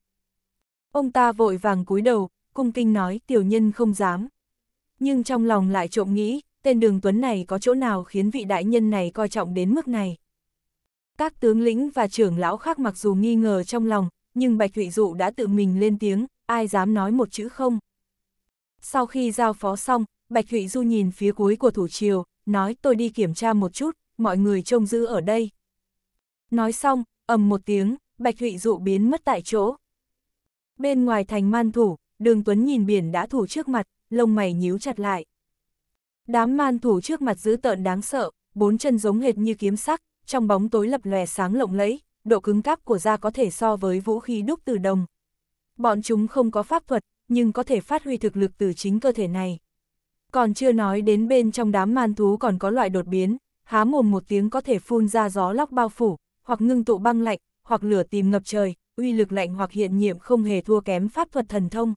Ông ta vội vàng cúi đầu, cung kinh nói tiểu nhân không dám. Nhưng trong lòng lại trộm nghĩ, tên đường tuấn này có chỗ nào khiến vị đại nhân này coi trọng đến mức này. Các tướng lĩnh và trưởng lão khác mặc dù nghi ngờ trong lòng, nhưng Bạch Thụy Dụ đã tự mình lên tiếng, ai dám nói một chữ không. Sau khi giao phó xong, Bạch Thụy Du nhìn phía cuối của thủ triều, nói tôi đi kiểm tra một chút, mọi người trông giữ ở đây. Nói xong, ầm một tiếng, Bạch Thụy dụ biến mất tại chỗ. Bên ngoài thành man thủ, đường Tuấn nhìn biển đã thủ trước mặt, lông mày nhíu chặt lại. Đám man thủ trước mặt dữ tợn đáng sợ, bốn chân giống hệt như kiếm sắc, trong bóng tối lập lòe sáng lộng lẫy, độ cứng cáp của da có thể so với vũ khí đúc từ đồng. Bọn chúng không có pháp thuật, nhưng có thể phát huy thực lực từ chính cơ thể này. Còn chưa nói đến bên trong đám man thú còn có loại đột biến, há mồm một tiếng có thể phun ra gió lóc bao phủ, hoặc ngưng tụ băng lạnh, hoặc lửa tìm ngập trời, uy lực lạnh hoặc hiện nhiệm không hề thua kém pháp thuật thần thông.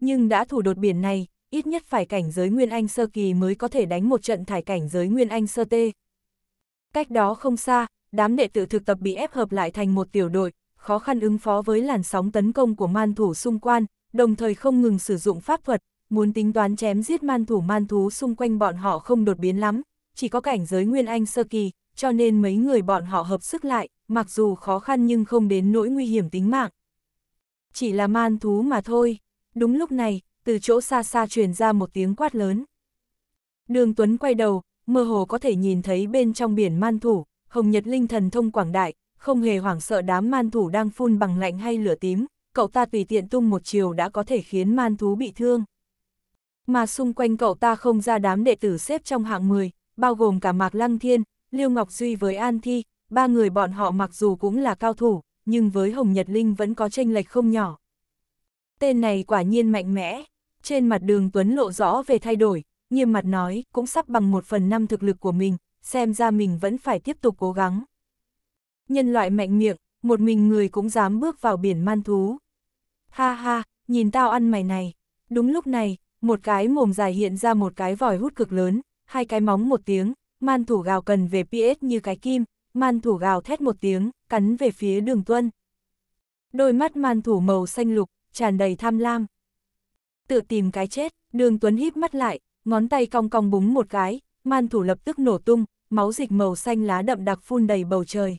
Nhưng đã thủ đột biển này, ít nhất phải cảnh giới Nguyên Anh sơ kỳ mới có thể đánh một trận thải cảnh giới Nguyên Anh sơ tê. Cách đó không xa, đám đệ tử thực tập bị ép hợp lại thành một tiểu đội, khó khăn ứng phó với làn sóng tấn công của man thủ xung quanh, đồng thời không ngừng sử dụng pháp thuật, muốn tính toán chém giết man thủ man thú xung quanh bọn họ không đột biến lắm, chỉ có cảnh giới Nguyên Anh sơ kỳ, cho nên mấy người bọn họ hợp sức lại, mặc dù khó khăn nhưng không đến nỗi nguy hiểm tính mạng. Chỉ là man thú mà thôi, đúng lúc này, từ chỗ xa xa truyền ra một tiếng quát lớn. Đường Tuấn quay đầu, mơ hồ có thể nhìn thấy bên trong biển man thủ, Hồng Nhật Linh thần thông quảng đại, không hề hoảng sợ đám man thủ đang phun bằng lạnh hay lửa tím, cậu ta tùy tiện tung một chiều đã có thể khiến man thú bị thương. Mà xung quanh cậu ta không ra đám đệ tử xếp trong hạng 10, bao gồm cả Mạc Lăng Thiên, Liêu Ngọc Duy với An Thi, ba người bọn họ mặc dù cũng là cao thủ, nhưng với Hồng Nhật Linh vẫn có tranh lệch không nhỏ. Tên này quả nhiên mạnh mẽ, trên mặt đường Tuấn lộ rõ về thay đổi, nghiêm mặt nói cũng sắp bằng một phần năm thực lực của mình, xem ra mình vẫn phải tiếp tục cố gắng. Nhân loại mạnh miệng, một mình người cũng dám bước vào biển man thú. Ha ha, nhìn tao ăn mày này. Đúng lúc này, một cái mồm dài hiện ra một cái vòi hút cực lớn, hai cái móng một tiếng, man thủ gào cần về PS như cái kim, man thủ gào thét một tiếng, cắn về phía đường tuân. Đôi mắt man thủ màu xanh lục, tràn đầy tham lam. Tự tìm cái chết, đường tuấn híp mắt lại, ngón tay cong cong búng một cái, man thủ lập tức nổ tung, máu dịch màu xanh lá đậm đặc phun đầy bầu trời.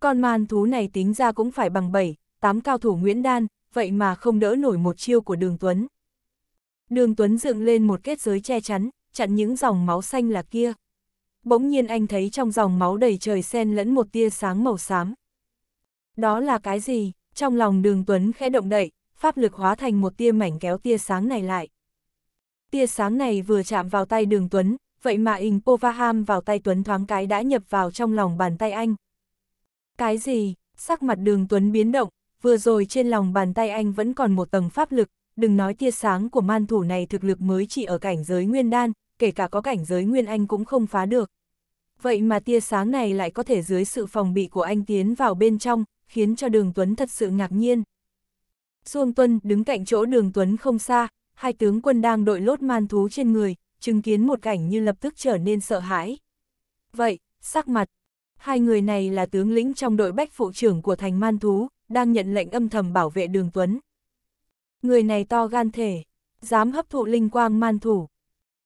Con man thú này tính ra cũng phải bằng 7, 8 cao thủ Nguyễn Đan, vậy mà không đỡ nổi một chiêu của đường Tuấn. Đường Tuấn dựng lên một kết giới che chắn, chặn những dòng máu xanh là kia. Bỗng nhiên anh thấy trong dòng máu đầy trời xen lẫn một tia sáng màu xám. Đó là cái gì? Trong lòng đường Tuấn khẽ động đậy, pháp lực hóa thành một tia mảnh kéo tia sáng này lại. Tia sáng này vừa chạm vào tay đường Tuấn, vậy mà Ing Povaham vào tay Tuấn thoáng cái đã nhập vào trong lòng bàn tay anh. Cái gì? Sắc mặt đường Tuấn biến động, vừa rồi trên lòng bàn tay anh vẫn còn một tầng pháp lực, đừng nói tia sáng của man thủ này thực lực mới chỉ ở cảnh giới nguyên đan, kể cả có cảnh giới nguyên anh cũng không phá được. Vậy mà tia sáng này lại có thể dưới sự phòng bị của anh tiến vào bên trong, khiến cho đường Tuấn thật sự ngạc nhiên. Xuông Tuân đứng cạnh chỗ đường Tuấn không xa, hai tướng quân đang đội lốt man thú trên người, chứng kiến một cảnh như lập tức trở nên sợ hãi. Vậy, sắc mặt, hai người này là tướng lĩnh trong đội bách phụ trưởng của thành man thú, đang nhận lệnh âm thầm bảo vệ đường Tuấn người này to gan thể, dám hấp thụ linh quang man thủ.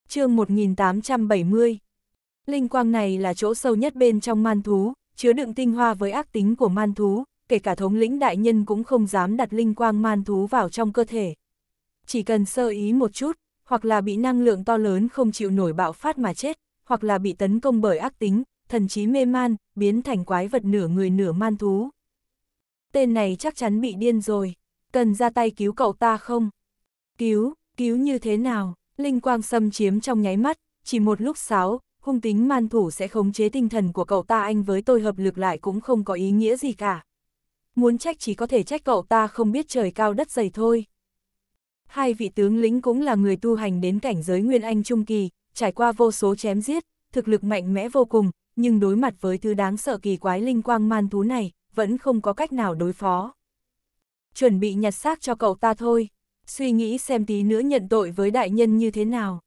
chương 1870 Linh quang này là chỗ sâu nhất bên trong man thú, chứa đựng tinh hoa với ác tính của man thú, kể cả thống lĩnh đại nhân cũng không dám đặt linh quang man thú vào trong cơ thể. Chỉ cần sơ ý một chút, hoặc là bị năng lượng to lớn không chịu nổi bạo phát mà chết, hoặc là bị tấn công bởi ác tính, thần trí mê man, biến thành quái vật nửa người nửa man thú. Tên này chắc chắn bị điên rồi cần ra tay cứu cậu ta không? Cứu, cứu như thế nào? Linh quang xâm chiếm trong nháy mắt, chỉ một lúc sáu, hung tính man thủ sẽ khống chế tinh thần của cậu ta anh với tôi hợp lực lại cũng không có ý nghĩa gì cả. Muốn trách chỉ có thể trách cậu ta không biết trời cao đất dày thôi. Hai vị tướng lĩnh cũng là người tu hành đến cảnh giới Nguyên Anh Trung Kỳ, trải qua vô số chém giết, thực lực mạnh mẽ vô cùng, nhưng đối mặt với thứ đáng sợ kỳ quái linh quang man thú này, vẫn không có cách nào đối phó chuẩn bị nhặt xác cho cậu ta thôi, suy nghĩ xem tí nữa nhận tội với đại nhân như thế nào.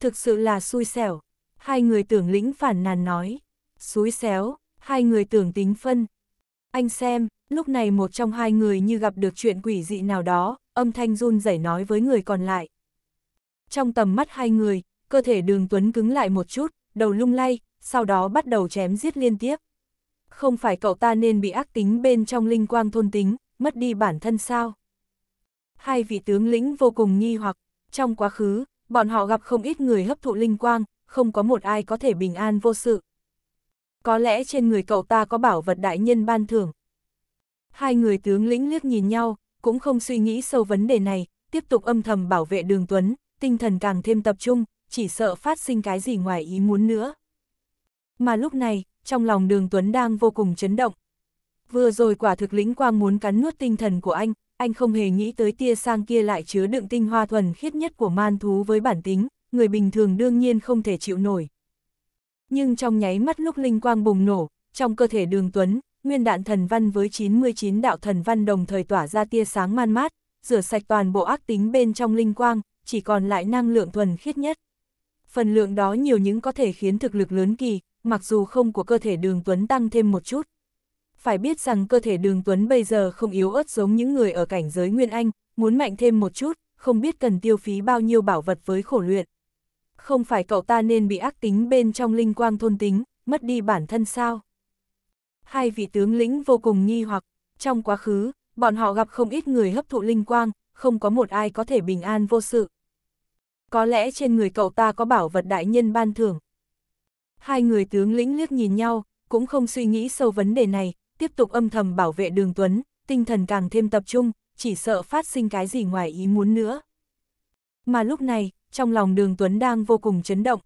Thực sự là xui xẻo, hai người tưởng lĩnh phản nàn nói, xui xéo, hai người tưởng tính phân. Anh xem, lúc này một trong hai người như gặp được chuyện quỷ dị nào đó, âm thanh run rẩy nói với người còn lại. Trong tầm mắt hai người, cơ thể đường Tuấn cứng lại một chút, đầu lung lay, sau đó bắt đầu chém giết liên tiếp. Không phải cậu ta nên bị ác tính bên trong linh quang thôn tính, mất đi bản thân sao? Hai vị tướng lĩnh vô cùng nghi hoặc, trong quá khứ, bọn họ gặp không ít người hấp thụ linh quang, không có một ai có thể bình an vô sự. Có lẽ trên người cậu ta có bảo vật đại nhân ban thưởng. Hai người tướng lĩnh liếc nhìn nhau, cũng không suy nghĩ sâu vấn đề này, tiếp tục âm thầm bảo vệ đường Tuấn, tinh thần càng thêm tập trung, chỉ sợ phát sinh cái gì ngoài ý muốn nữa. Mà lúc này, trong lòng đường Tuấn đang vô cùng chấn động, Vừa rồi quả thực lĩnh quang muốn cắn nuốt tinh thần của anh, anh không hề nghĩ tới tia sang kia lại chứa đựng tinh hoa thuần khiết nhất của man thú với bản tính, người bình thường đương nhiên không thể chịu nổi. Nhưng trong nháy mắt lúc linh quang bùng nổ, trong cơ thể đường tuấn, nguyên đạn thần văn với 99 đạo thần văn đồng thời tỏa ra tia sáng man mát, rửa sạch toàn bộ ác tính bên trong linh quang, chỉ còn lại năng lượng thuần khiết nhất. Phần lượng đó nhiều những có thể khiến thực lực lớn kỳ, mặc dù không của cơ thể đường tuấn tăng thêm một chút phải biết rằng cơ thể đường Tuấn bây giờ không yếu ớt giống những người ở cảnh giới Nguyên Anh, muốn mạnh thêm một chút, không biết cần tiêu phí bao nhiêu bảo vật với khổ luyện. Không phải cậu ta nên bị ác tính bên trong linh quang thôn tính, mất đi bản thân sao? Hai vị tướng lĩnh vô cùng nghi hoặc, trong quá khứ, bọn họ gặp không ít người hấp thụ linh quang, không có một ai có thể bình an vô sự. Có lẽ trên người cậu ta có bảo vật đại nhân ban thưởng. Hai người tướng lĩnh liếc nhìn nhau, cũng không suy nghĩ sâu vấn đề này, tiếp tục âm thầm bảo vệ đường Tuấn, tinh thần càng thêm tập trung, chỉ sợ phát sinh cái gì ngoài ý muốn nữa. Mà lúc này, trong lòng đường Tuấn đang vô cùng chấn động.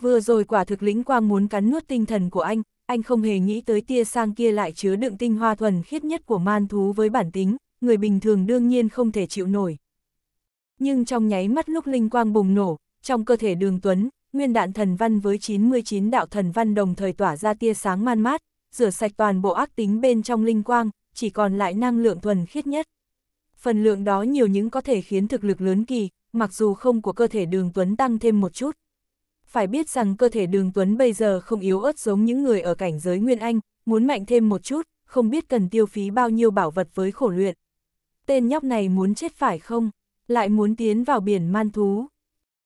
Vừa rồi quả thực lĩnh quang muốn cắn nuốt tinh thần của anh, anh không hề nghĩ tới tia sang kia lại chứa đựng tinh hoa thuần khiết nhất của man thú với bản tính, người bình thường đương nhiên không thể chịu nổi. Nhưng trong nháy mắt lúc linh quang bùng nổ, trong cơ thể đường Tuấn, nguyên đạn thần văn với 99 đạo thần văn đồng thời tỏa ra tia sáng man mát, rửa sạch toàn bộ ác tính bên trong linh quang, chỉ còn lại năng lượng thuần khiết nhất. Phần lượng đó nhiều những có thể khiến thực lực lớn kỳ, mặc dù không của cơ thể đường tuấn tăng thêm một chút. Phải biết rằng cơ thể đường tuấn bây giờ không yếu ớt giống những người ở cảnh giới Nguyên Anh, muốn mạnh thêm một chút, không biết cần tiêu phí bao nhiêu bảo vật với khổ luyện. Tên nhóc này muốn chết phải không? Lại muốn tiến vào biển man thú.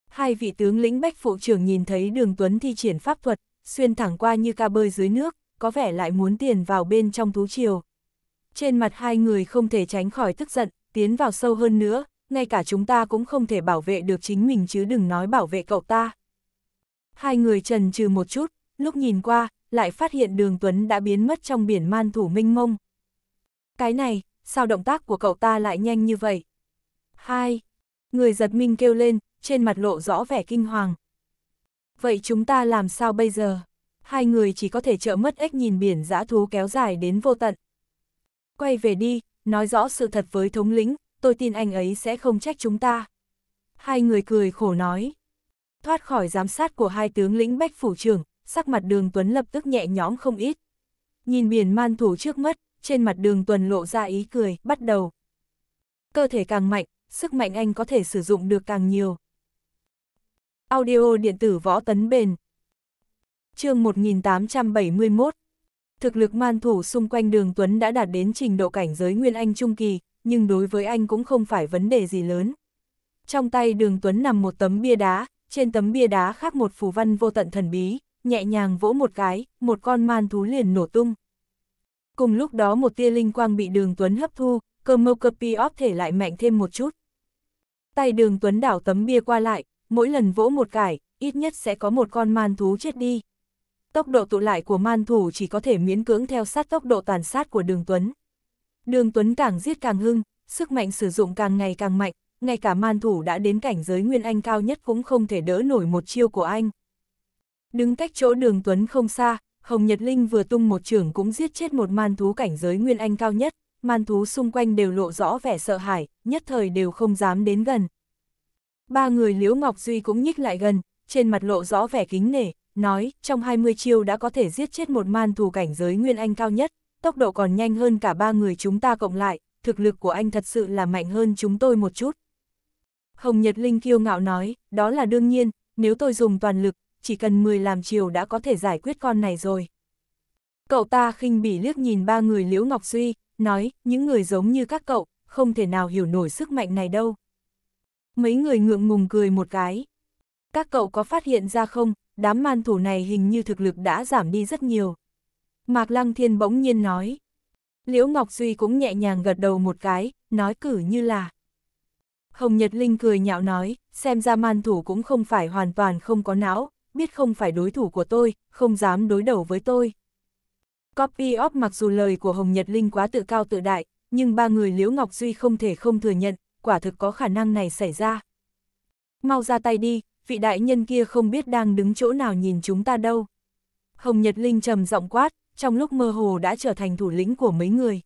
Hai vị tướng lĩnh bách phụ trưởng nhìn thấy đường tuấn thi triển pháp thuật, xuyên thẳng qua như ca bơi dưới nước, có vẻ lại muốn tiền vào bên trong thú triều. Trên mặt hai người không thể tránh khỏi tức giận, tiến vào sâu hơn nữa, ngay cả chúng ta cũng không thể bảo vệ được chính mình chứ đừng nói bảo vệ cậu ta. Hai người trần trừ một chút, lúc nhìn qua, lại phát hiện đường Tuấn đã biến mất trong biển man thủ minh mông. Cái này, sao động tác của cậu ta lại nhanh như vậy? Hai, người giật mình kêu lên, trên mặt lộ rõ vẻ kinh hoàng. Vậy chúng ta làm sao bây giờ? hai người chỉ có thể trợ mất ếch nhìn biển giã thú kéo dài đến vô tận. Quay về đi, nói rõ sự thật với thống lĩnh, tôi tin anh ấy sẽ không trách chúng ta. Hai người cười khổ nói. Thoát khỏi giám sát của hai tướng lĩnh bách phủ trưởng, sắc mặt đường Tuấn lập tức nhẹ nhõm không ít. Nhìn biển man thủ trước mắt, trên mặt đường Tuần lộ ra ý cười, bắt đầu. Cơ thể càng mạnh, sức mạnh anh có thể sử dụng được càng nhiều. Audio điện tử võ tấn bền, chương 1871 Thực lực man thủ xung quanh đường Tuấn đã đạt đến trình độ cảnh giới Nguyên Anh Trung Kỳ, nhưng đối với anh cũng không phải vấn đề gì lớn. Trong tay đường Tuấn nằm một tấm bia đá, trên tấm bia đá khác một phù văn vô tận thần bí, nhẹ nhàng vỗ một cái, một con man thú liền nổ tung. Cùng lúc đó một tia linh quang bị đường Tuấn hấp thu, cơm mâu cập óp thể lại mạnh thêm một chút. Tay đường Tuấn đảo tấm bia qua lại, mỗi lần vỗ một cải, ít nhất sẽ có một con man thú chết đi tốc độ tụ lại của man thủ chỉ có thể miễn cưỡng theo sát tốc độ tàn sát của đường Tuấn. Đường Tuấn càng giết càng hưng, sức mạnh sử dụng càng ngày càng mạnh, ngay cả man thủ đã đến cảnh giới Nguyên Anh cao nhất cũng không thể đỡ nổi một chiêu của anh. Đứng cách chỗ đường Tuấn không xa, Hồng Nhật Linh vừa tung một trường cũng giết chết một man thú cảnh giới Nguyên Anh cao nhất, man thú xung quanh đều lộ rõ vẻ sợ hãi, nhất thời đều không dám đến gần. Ba người Liễu Ngọc Duy cũng nhích lại gần, trên mặt lộ rõ vẻ kính nể, nói, trong 20 chiêu đã có thể giết chết một man thù cảnh giới nguyên anh cao nhất, tốc độ còn nhanh hơn cả ba người chúng ta cộng lại, thực lực của anh thật sự là mạnh hơn chúng tôi một chút. Hồng Nhật Linh kiêu ngạo nói, đó là đương nhiên, nếu tôi dùng toàn lực, chỉ cần 10 làm chiều đã có thể giải quyết con này rồi. Cậu ta khinh bỉ liếc nhìn ba người Liễu Ngọc Duy, nói, những người giống như các cậu, không thể nào hiểu nổi sức mạnh này đâu. Mấy người ngượng ngùng cười một cái. Các cậu có phát hiện ra không, đám man thủ này hình như thực lực đã giảm đi rất nhiều. Mạc Lăng Thiên bỗng nhiên nói. Liễu Ngọc Duy cũng nhẹ nhàng gật đầu một cái, nói cử như là. Hồng Nhật Linh cười nhạo nói, xem ra man thủ cũng không phải hoàn toàn không có não, biết không phải đối thủ của tôi, không dám đối đầu với tôi. Copy of mặc dù lời của Hồng Nhật Linh quá tự cao tự đại, nhưng ba người Liễu Ngọc Duy không thể không thừa nhận, quả thực có khả năng này xảy ra. Mau ra tay đi, vị đại nhân kia không biết đang đứng chỗ nào nhìn chúng ta đâu. Hồng Nhật Linh trầm giọng quát, trong lúc mơ hồ đã trở thành thủ lĩnh của mấy người.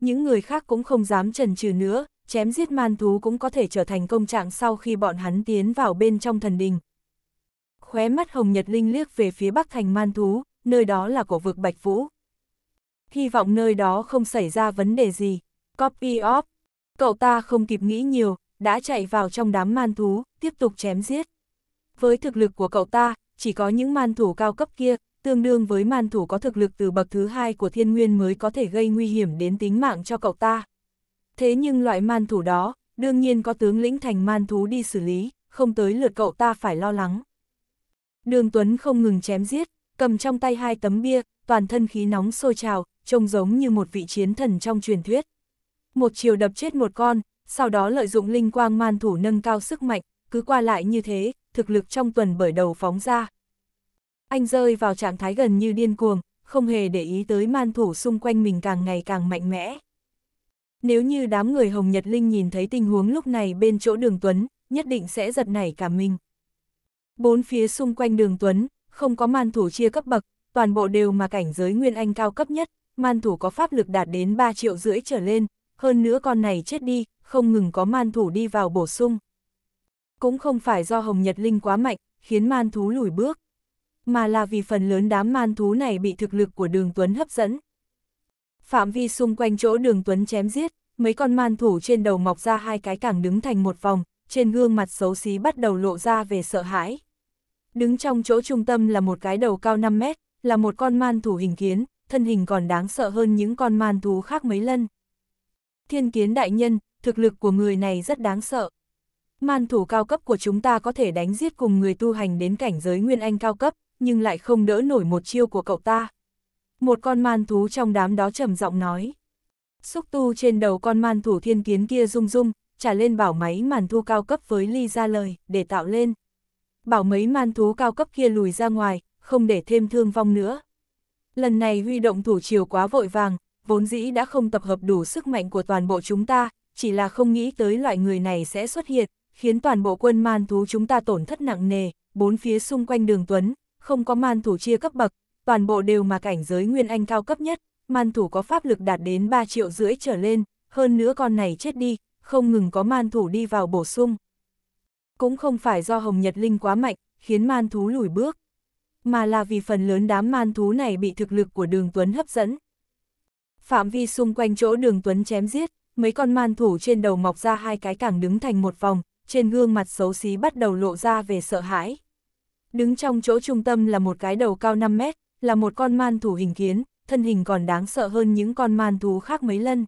Những người khác cũng không dám trần trừ nữa, chém giết man thú cũng có thể trở thành công trạng sau khi bọn hắn tiến vào bên trong thần đình. Khóe mắt Hồng Nhật Linh liếc về phía bắc thành man thú, nơi đó là cổ vực Bạch Vũ. Hy vọng nơi đó không xảy ra vấn đề gì. Copy off. Cậu ta không kịp nghĩ nhiều, đã chạy vào trong đám man thú, tiếp tục chém giết. Với thực lực của cậu ta, chỉ có những man thủ cao cấp kia, tương đương với man thủ có thực lực từ bậc thứ hai của thiên nguyên mới có thể gây nguy hiểm đến tính mạng cho cậu ta. Thế nhưng loại man thủ đó, đương nhiên có tướng lĩnh thành man thú đi xử lý, không tới lượt cậu ta phải lo lắng. Đường Tuấn không ngừng chém giết, cầm trong tay hai tấm bia, toàn thân khí nóng sôi trào, trông giống như một vị chiến thần trong truyền thuyết. Một chiều đập chết một con, sau đó lợi dụng linh quang man thủ nâng cao sức mạnh, cứ qua lại như thế, thực lực trong tuần bởi đầu phóng ra. Anh rơi vào trạng thái gần như điên cuồng, không hề để ý tới man thủ xung quanh mình càng ngày càng mạnh mẽ. Nếu như đám người Hồng Nhật Linh nhìn thấy tình huống lúc này bên chỗ đường Tuấn, nhất định sẽ giật nảy cả mình. Bốn phía xung quanh đường Tuấn, không có man thủ chia cấp bậc, toàn bộ đều mà cảnh giới Nguyên Anh cao cấp nhất, man thủ có pháp lực đạt đến 3 triệu rưỡi trở lên, hơn nữa con này chết đi, không ngừng có man thủ đi vào bổ sung cũng không phải do Hồng Nhật Linh quá mạnh, khiến man thú lùi bước, mà là vì phần lớn đám man thú này bị thực lực của đường Tuấn hấp dẫn. Phạm vi xung quanh chỗ đường Tuấn chém giết, mấy con man thú trên đầu mọc ra hai cái càng đứng thành một vòng, trên gương mặt xấu xí bắt đầu lộ ra về sợ hãi. Đứng trong chỗ trung tâm là một cái đầu cao 5 mét, là một con man thú hình kiến, thân hình còn đáng sợ hơn những con man thú khác mấy lần. Thiên kiến đại nhân, thực lực của người này rất đáng sợ man thủ cao cấp của chúng ta có thể đánh giết cùng người tu hành đến cảnh giới nguyên anh cao cấp, nhưng lại không đỡ nổi một chiêu của cậu ta. Một con man thú trong đám đó trầm giọng nói. Xúc tu trên đầu con man thủ thiên kiến kia rung rung, trả lên bảo máy màn thu cao cấp với ly ra lời, để tạo lên. Bảo mấy man thú cao cấp kia lùi ra ngoài, không để thêm thương vong nữa. Lần này huy động thủ chiều quá vội vàng, vốn dĩ đã không tập hợp đủ sức mạnh của toàn bộ chúng ta, chỉ là không nghĩ tới loại người này sẽ xuất hiện, khiến toàn bộ quân man thú chúng ta tổn thất nặng nề, bốn phía xung quanh đường Tuấn, không có man thủ chia cấp bậc, toàn bộ đều mà cảnh giới Nguyên Anh cao cấp nhất, man thủ có pháp lực đạt đến 3 triệu rưỡi trở lên, hơn nữa con này chết đi, không ngừng có man thủ đi vào bổ sung. Cũng không phải do Hồng Nhật Linh quá mạnh, khiến man thú lùi bước, mà là vì phần lớn đám man thú này bị thực lực của đường Tuấn hấp dẫn. Phạm vi xung quanh chỗ đường Tuấn chém giết, mấy con man thủ trên đầu mọc ra hai cái càng đứng thành một vòng, trên gương mặt xấu xí bắt đầu lộ ra về sợ hãi. Đứng trong chỗ trung tâm là một cái đầu cao 5 mét, là một con man thú hình kiến, thân hình còn đáng sợ hơn những con man thú khác mấy lần.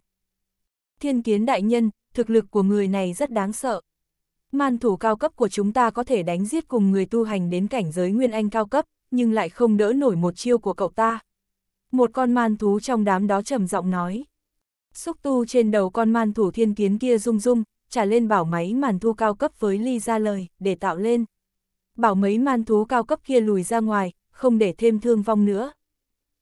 Thiên kiến đại nhân, thực lực của người này rất đáng sợ. Man thủ cao cấp của chúng ta có thể đánh giết cùng người tu hành đến cảnh giới nguyên anh cao cấp, nhưng lại không đỡ nổi một chiêu của cậu ta. Một con man thú trong đám đó trầm giọng nói. Xúc tu trên đầu con man thủ thiên kiến kia rung rung, trả lên bảo máy màn thu cao cấp với ly ra lời, để tạo lên. Bảo mấy man thú cao cấp kia lùi ra ngoài, không để thêm thương vong nữa.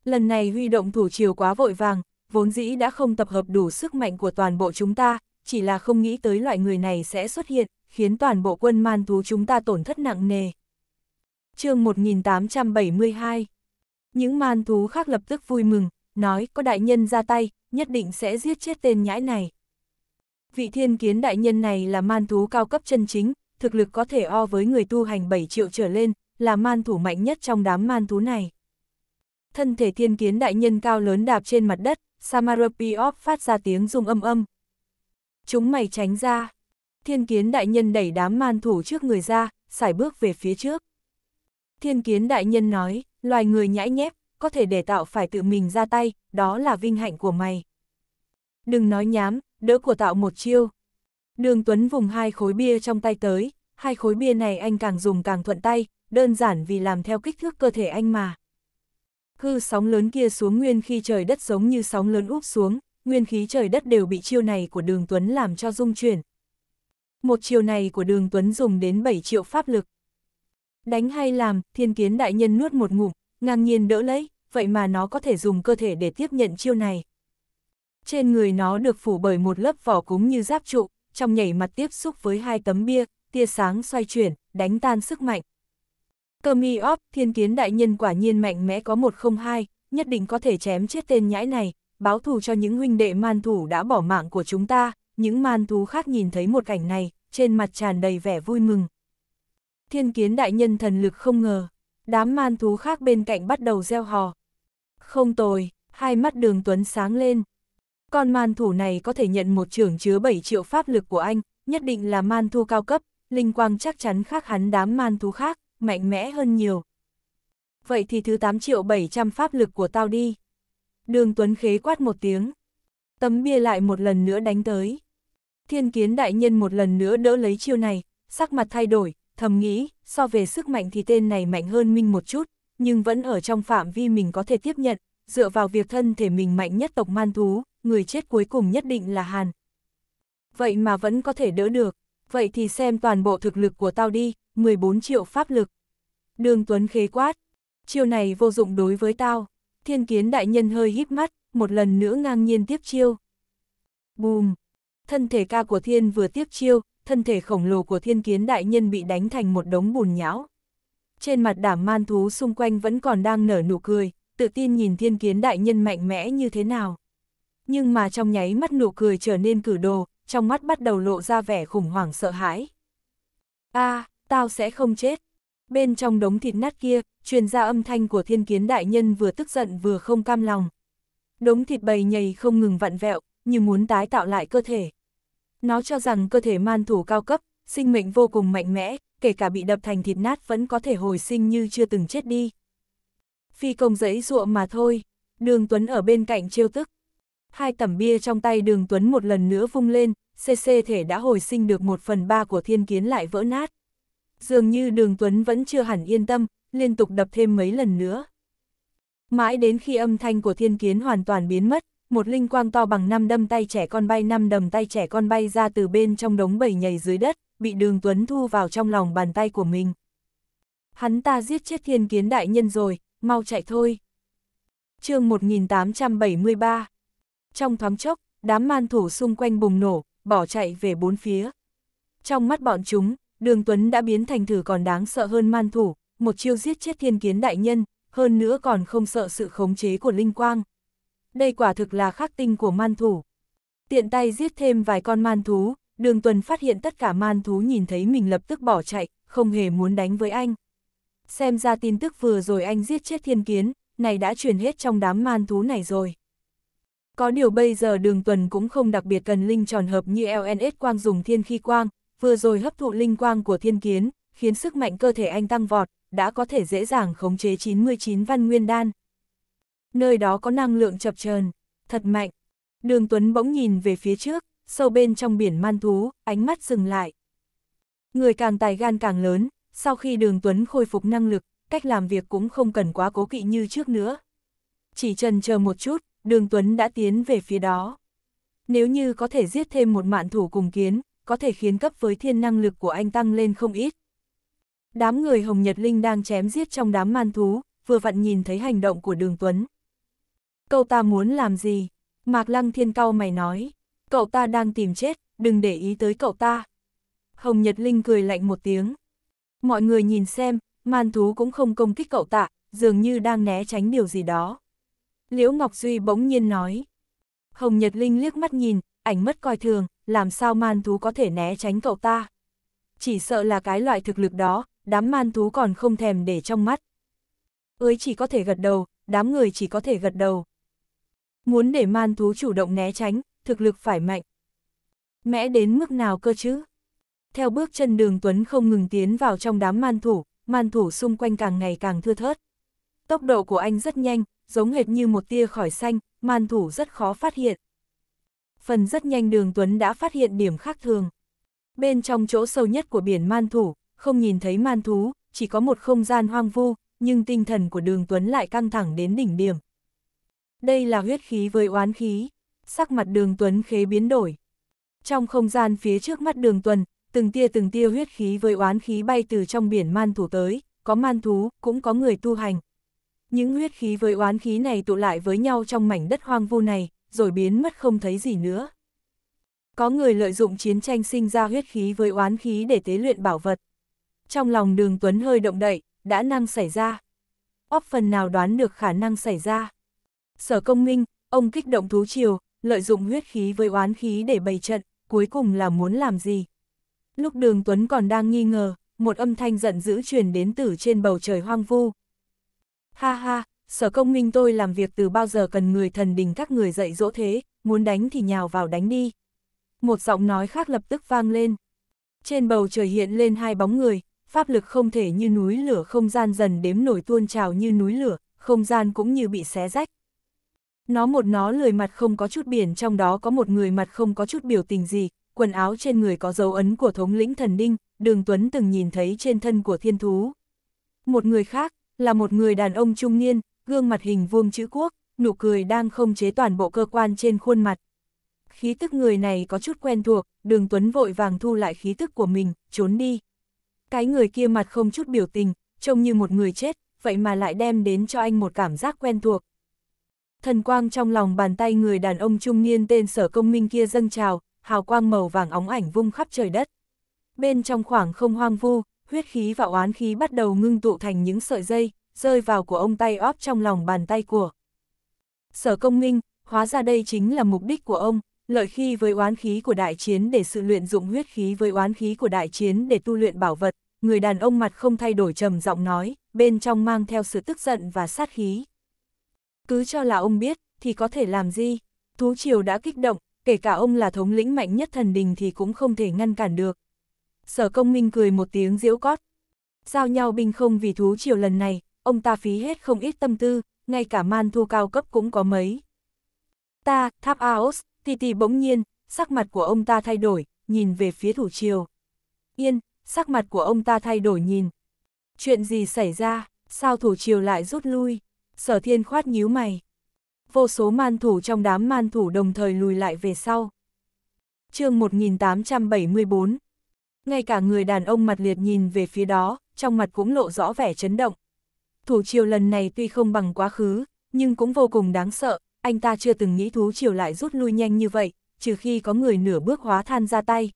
Lần này huy động thủ chiều quá vội vàng, vốn dĩ đã không tập hợp đủ sức mạnh của toàn bộ chúng ta, chỉ là không nghĩ tới loại người này sẽ xuất hiện, khiến toàn bộ quân man thú chúng ta tổn thất nặng nề. chương 1872 Những man thú khác lập tức vui mừng, nói có đại nhân ra tay, nhất định sẽ giết chết tên nhãi này. Vị thiên kiến đại nhân này là man thú cao cấp chân chính, thực lực có thể o với người tu hành 7 triệu trở lên, là man thủ mạnh nhất trong đám man thú này. Thân thể thiên kiến đại nhân cao lớn đạp trên mặt đất, Samarapiop phát ra tiếng rung âm âm. Chúng mày tránh ra. Thiên kiến đại nhân đẩy đám man thủ trước người ra, sải bước về phía trước. Thiên kiến đại nhân nói, loài người nhãi nhép, có thể để tạo phải tự mình ra tay, đó là vinh hạnh của mày. Đừng nói nhám, đỡ của tạo một chiêu. Đường Tuấn vùng hai khối bia trong tay tới, hai khối bia này anh càng dùng càng thuận tay, đơn giản vì làm theo kích thước cơ thể anh mà. Cư sóng lớn kia xuống nguyên khi trời đất giống như sóng lớn úp xuống, nguyên khí trời đất đều bị chiêu này của đường Tuấn làm cho rung chuyển. Một chiêu này của đường Tuấn dùng đến 7 triệu pháp lực. Đánh hay làm, thiên kiến đại nhân nuốt một ngụm, ngang nhiên đỡ lấy, vậy mà nó có thể dùng cơ thể để tiếp nhận chiêu này. Trên người nó được phủ bởi một lớp vỏ cúng như giáp trụ, trong nhảy mặt tiếp xúc với hai tấm bia, tia sáng xoay chuyển, đánh tan sức mạnh. Cơ mi óp, thiên kiến đại nhân quả nhiên mạnh mẽ có một không hai, nhất định có thể chém chết tên nhãi này, báo thù cho những huynh đệ man thủ đã bỏ mạng của chúng ta, những man thú khác nhìn thấy một cảnh này, trên mặt tràn đầy vẻ vui mừng. Thiên kiến đại nhân thần lực không ngờ, đám man thú khác bên cạnh bắt đầu gieo hò. Không tồi, hai mắt đường tuấn sáng lên, con man thủ này có thể nhận một trưởng chứa 7 triệu pháp lực của anh, nhất định là man thu cao cấp, linh quang chắc chắn khác hắn đám man thú khác, mạnh mẽ hơn nhiều. Vậy thì thứ 8 triệu 700 pháp lực của tao đi. Đường Tuấn khế quát một tiếng. Tấm bia lại một lần nữa đánh tới. Thiên kiến đại nhân một lần nữa đỡ lấy chiêu này, sắc mặt thay đổi, thầm nghĩ, so về sức mạnh thì tên này mạnh hơn Minh một chút, nhưng vẫn ở trong phạm vi mình có thể tiếp nhận, dựa vào việc thân thể mình mạnh nhất tộc man thú, người chết cuối cùng nhất định là Hàn. Vậy mà vẫn có thể đỡ được, vậy thì xem toàn bộ thực lực của tao đi, 14 triệu pháp lực. Đường Tuấn khế quát, chiêu này vô dụng đối với tao, thiên kiến đại nhân hơi híp mắt, một lần nữa ngang nhiên tiếp chiêu. Bùm! Thân thể ca của thiên vừa tiếp chiêu, thân thể khổng lồ của thiên kiến đại nhân bị đánh thành một đống bùn nhão. Trên mặt đảm man thú xung quanh vẫn còn đang nở nụ cười, tự tin nhìn thiên kiến đại nhân mạnh mẽ như thế nào nhưng mà trong nháy mắt nụ cười trở nên cử đồ, trong mắt bắt đầu lộ ra vẻ khủng hoảng sợ hãi. a à, tao sẽ không chết. Bên trong đống thịt nát kia, truyền ra âm thanh của thiên kiến đại nhân vừa tức giận vừa không cam lòng. Đống thịt bầy nhầy không ngừng vặn vẹo, như muốn tái tạo lại cơ thể. Nó cho rằng cơ thể man thủ cao cấp, sinh mệnh vô cùng mạnh mẽ, kể cả bị đập thành thịt nát vẫn có thể hồi sinh như chưa từng chết đi. Phi công giấy ruộng mà thôi, đường Tuấn ở bên cạnh trêu tức, hai tẩm bia trong tay đường Tuấn một lần nữa vung lên, CC thể đã hồi sinh được một phần ba của thiên kiến lại vỡ nát. Dường như đường Tuấn vẫn chưa hẳn yên tâm, liên tục đập thêm mấy lần nữa. Mãi đến khi âm thanh của thiên kiến hoàn toàn biến mất, một linh quang to bằng năm đâm tay trẻ con bay năm đầm tay trẻ con bay ra từ bên trong đống bầy nhầy dưới đất, bị đường Tuấn thu vào trong lòng bàn tay của mình. Hắn ta giết chết thiên kiến đại nhân rồi, mau chạy thôi. chương 1873 trong thoáng chốc, đám man thủ xung quanh bùng nổ, bỏ chạy về bốn phía. Trong mắt bọn chúng, đường Tuấn đã biến thành thử còn đáng sợ hơn man thủ, một chiêu giết chết thiên kiến đại nhân, hơn nữa còn không sợ sự khống chế của Linh Quang. Đây quả thực là khắc tinh của man thủ. Tiện tay giết thêm vài con man thú, đường Tuấn phát hiện tất cả man thú nhìn thấy mình lập tức bỏ chạy, không hề muốn đánh với anh. Xem ra tin tức vừa rồi anh giết chết thiên kiến, này đã truyền hết trong đám man thú này rồi. Có điều bây giờ đường tuần cũng không đặc biệt cần linh tròn hợp như LNS quang dùng thiên khi quang, vừa rồi hấp thụ linh quang của thiên kiến, khiến sức mạnh cơ thể anh tăng vọt, đã có thể dễ dàng khống chế 99 văn nguyên đan. Nơi đó có năng lượng chập chờn thật mạnh. Đường Tuấn bỗng nhìn về phía trước, sâu bên trong biển man thú, ánh mắt dừng lại. Người càng tài gan càng lớn, sau khi đường Tuấn khôi phục năng lực, cách làm việc cũng không cần quá cố kỵ như trước nữa. Chỉ trần chờ một chút, đường Tuấn đã tiến về phía đó. Nếu như có thể giết thêm một mạn thủ cùng kiến, có thể khiến cấp với thiên năng lực của anh tăng lên không ít. Đám người Hồng Nhật Linh đang chém giết trong đám man thú, vừa vặn nhìn thấy hành động của đường Tuấn. Cậu ta muốn làm gì? Mạc Lăng Thiên Cao mày nói. Cậu ta đang tìm chết, đừng để ý tới cậu ta. Hồng Nhật Linh cười lạnh một tiếng. Mọi người nhìn xem, man thú cũng không công kích cậu ta, dường như đang né tránh điều gì đó. Liễu Ngọc Duy bỗng nhiên nói. Hồng Nhật Linh liếc mắt nhìn, ảnh mất coi thường, làm sao man thú có thể né tránh cậu ta. Chỉ sợ là cái loại thực lực đó, đám man thú còn không thèm để trong mắt. Ới chỉ có thể gật đầu, đám người chỉ có thể gật đầu. Muốn để man thú chủ động né tránh, thực lực phải mạnh. Mẽ đến mức nào cơ chứ? Theo bước chân đường Tuấn không ngừng tiến vào trong đám man thủ, man thủ xung quanh càng ngày càng thưa thớt. Tốc độ của anh rất nhanh, giống hệt như một tia khỏi xanh, man thủ rất khó phát hiện. Phần rất nhanh đường Tuấn đã phát hiện điểm khác thường. Bên trong chỗ sâu nhất của biển man thủ, không nhìn thấy man thú, chỉ có một không gian hoang vu, nhưng tinh thần của đường Tuấn lại căng thẳng đến đỉnh điểm. Đây là huyết khí với oán khí, sắc mặt đường Tuấn khế biến đổi. Trong không gian phía trước mắt đường Tuần, từng tia từng tia huyết khí với oán khí bay từ trong biển man thủ tới, có man thú, cũng có người tu hành. Những huyết khí với oán khí này tụ lại với nhau trong mảnh đất hoang vu này, rồi biến mất không thấy gì nữa. Có người lợi dụng chiến tranh sinh ra huyết khí với oán khí để tế luyện bảo vật. Trong lòng đường Tuấn hơi động đậy, đã năng xảy ra. Óp phần nào đoán được khả năng xảy ra. Sở công minh, ông kích động thú chiều, lợi dụng huyết khí với oán khí để bày trận, cuối cùng là muốn làm gì. Lúc đường Tuấn còn đang nghi ngờ, một âm thanh giận dữ truyền đến từ trên bầu trời hoang vu, Ha ha, sở công minh tôi làm việc từ bao giờ cần người thần đình các người dạy dỗ thế, muốn đánh thì nhào vào đánh đi. Một giọng nói khác lập tức vang lên. Trên bầu trời hiện lên hai bóng người, pháp lực không thể như núi lửa không gian dần đếm nổi tuôn trào như núi lửa, không gian cũng như bị xé rách. Nó một nó lười mặt không có chút biển trong đó có một người mặt không có chút biểu tình gì, quần áo trên người có dấu ấn của thống lĩnh thần đinh, đường Tuấn từng nhìn thấy trên thân của thiên thú. Một người khác, là một người đàn ông trung niên, gương mặt hình vuông chữ quốc, nụ cười đang không chế toàn bộ cơ quan trên khuôn mặt. Khí tức người này có chút quen thuộc, đường Tuấn vội vàng thu lại khí tức của mình, trốn đi. Cái người kia mặt không chút biểu tình, trông như một người chết, vậy mà lại đem đến cho anh một cảm giác quen thuộc. Thần quang trong lòng bàn tay người đàn ông trung niên tên sở công minh kia dâng trào, hào quang màu vàng óng ảnh vung khắp trời đất. Bên trong khoảng không hoang vu, huyết khí và oán khí bắt đầu ngưng tụ thành những sợi dây, rơi vào của ông tay óp trong lòng bàn tay của. Sở công minh, hóa ra đây chính là mục đích của ông, lợi khi với oán khí của đại chiến để sự luyện dụng huyết khí với oán khí của đại chiến để tu luyện bảo vật, người đàn ông mặt không thay đổi trầm giọng nói, bên trong mang theo sự tức giận và sát khí. Cứ cho là ông biết, thì có thể làm gì? Thú triều đã kích động, kể cả ông là thống lĩnh mạnh nhất thần đình thì cũng không thể ngăn cản được, sở công minh cười một tiếng diễu cót. Giao nhau binh không vì thú triều lần này, ông ta phí hết không ít tâm tư, ngay cả man thu cao cấp cũng có mấy. Ta, tháp Aos, tì bỗng nhiên, sắc mặt của ông ta thay đổi, nhìn về phía thủ triều. Yên, sắc mặt của ông ta thay đổi nhìn. Chuyện gì xảy ra, sao thủ triều lại rút lui? Sở thiên khoát nhíu mày. Vô số man thủ trong đám man thủ đồng thời lùi lại về sau. chương 1874, ngay cả người đàn ông mặt liệt nhìn về phía đó, trong mặt cũng lộ rõ vẻ chấn động. Thủ triều lần này tuy không bằng quá khứ, nhưng cũng vô cùng đáng sợ, anh ta chưa từng nghĩ thú triều lại rút lui nhanh như vậy, trừ khi có người nửa bước hóa than ra tay.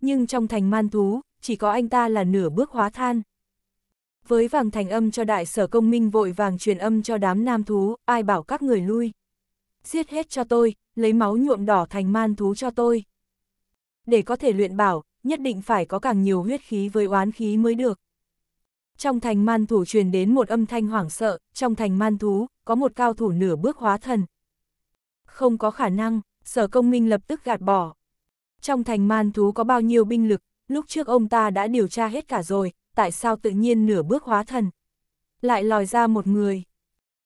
Nhưng trong thành man thú, chỉ có anh ta là nửa bước hóa than. Với vàng thành âm cho đại sở công minh vội vàng truyền âm cho đám nam thú, ai bảo các người lui. Giết hết cho tôi, lấy máu nhuộm đỏ thành man thú cho tôi. Để có thể luyện bảo, nhất định phải có càng nhiều huyết khí với oán khí mới được. Trong thành man thủ truyền đến một âm thanh hoảng sợ, trong thành man thú, có một cao thủ nửa bước hóa thần. Không có khả năng, sở công minh lập tức gạt bỏ. Trong thành man thú có bao nhiêu binh lực, lúc trước ông ta đã điều tra hết cả rồi, tại sao tự nhiên nửa bước hóa thần. Lại lòi ra một người.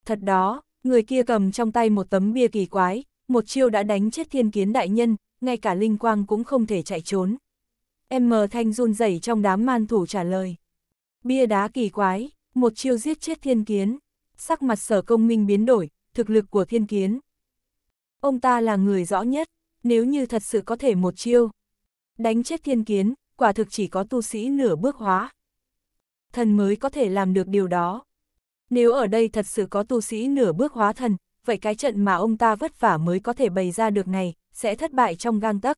Thật đó, người kia cầm trong tay một tấm bia kỳ quái, một chiêu đã đánh chết thiên kiến đại nhân, ngay cả linh quang cũng không thể chạy trốn. M Thanh run rẩy trong đám man thủ trả lời. Bia đá kỳ quái, một chiêu giết chết thiên kiến. Sắc mặt sở công minh biến đổi, thực lực của thiên kiến. Ông ta là người rõ nhất, nếu như thật sự có thể một chiêu. Đánh chết thiên kiến, quả thực chỉ có tu sĩ nửa bước hóa. Thần mới có thể làm được điều đó. Nếu ở đây thật sự có tu sĩ nửa bước hóa thần, vậy cái trận mà ông ta vất vả mới có thể bày ra được này, sẽ thất bại trong gang tấc.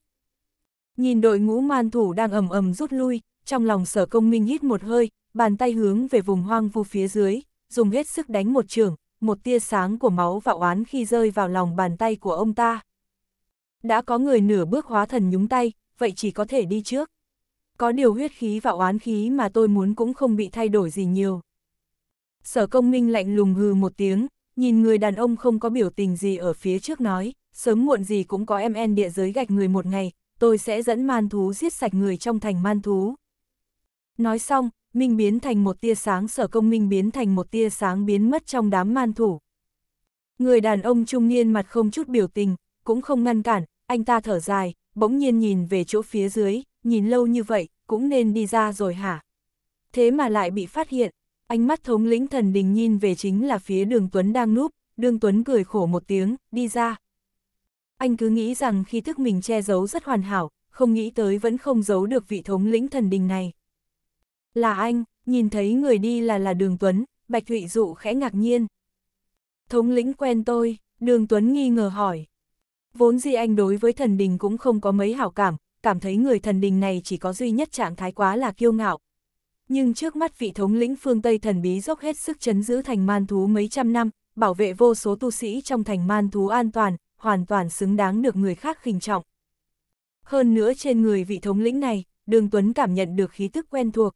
Nhìn đội ngũ man thủ đang ầm ầm rút lui, trong lòng sở công minh hít một hơi, bàn tay hướng về vùng hoang vu phía dưới, dùng hết sức đánh một trường, một tia sáng của máu và oán khi rơi vào lòng bàn tay của ông ta. Đã có người nửa bước hóa thần nhúng tay, vậy chỉ có thể đi trước. Có điều huyết khí và oán khí mà tôi muốn cũng không bị thay đổi gì nhiều. Sở công minh lạnh lùng hừ một tiếng, nhìn người đàn ông không có biểu tình gì ở phía trước nói, sớm muộn gì cũng có em en địa giới gạch người một ngày, tôi sẽ dẫn man thú giết sạch người trong thành man thú. Nói xong, Minh biến thành một tia sáng sở công Minh biến thành một tia sáng biến mất trong đám man thủ. Người đàn ông trung niên mặt không chút biểu tình, cũng không ngăn cản, anh ta thở dài, bỗng nhiên nhìn về chỗ phía dưới, nhìn lâu như vậy, cũng nên đi ra rồi hả? Thế mà lại bị phát hiện, ánh mắt thống lĩnh thần đình nhìn về chính là phía đường Tuấn đang núp, đường Tuấn cười khổ một tiếng, đi ra, anh cứ nghĩ rằng khi thức mình che giấu rất hoàn hảo, không nghĩ tới vẫn không giấu được vị thống lĩnh thần đình này. Là anh, nhìn thấy người đi là là Đường Tuấn, Bạch Thụy Dụ khẽ ngạc nhiên. Thống lĩnh quen tôi, Đường Tuấn nghi ngờ hỏi. Vốn gì anh đối với thần đình cũng không có mấy hảo cảm, cảm thấy người thần đình này chỉ có duy nhất trạng thái quá là kiêu ngạo. Nhưng trước mắt vị thống lĩnh phương Tây thần bí dốc hết sức chấn giữ thành man thú mấy trăm năm, bảo vệ vô số tu sĩ trong thành man thú an toàn, hoàn toàn xứng đáng được người khác khinh trọng. Hơn nữa trên người vị thống lĩnh này, Đường Tuấn cảm nhận được khí tức quen thuộc.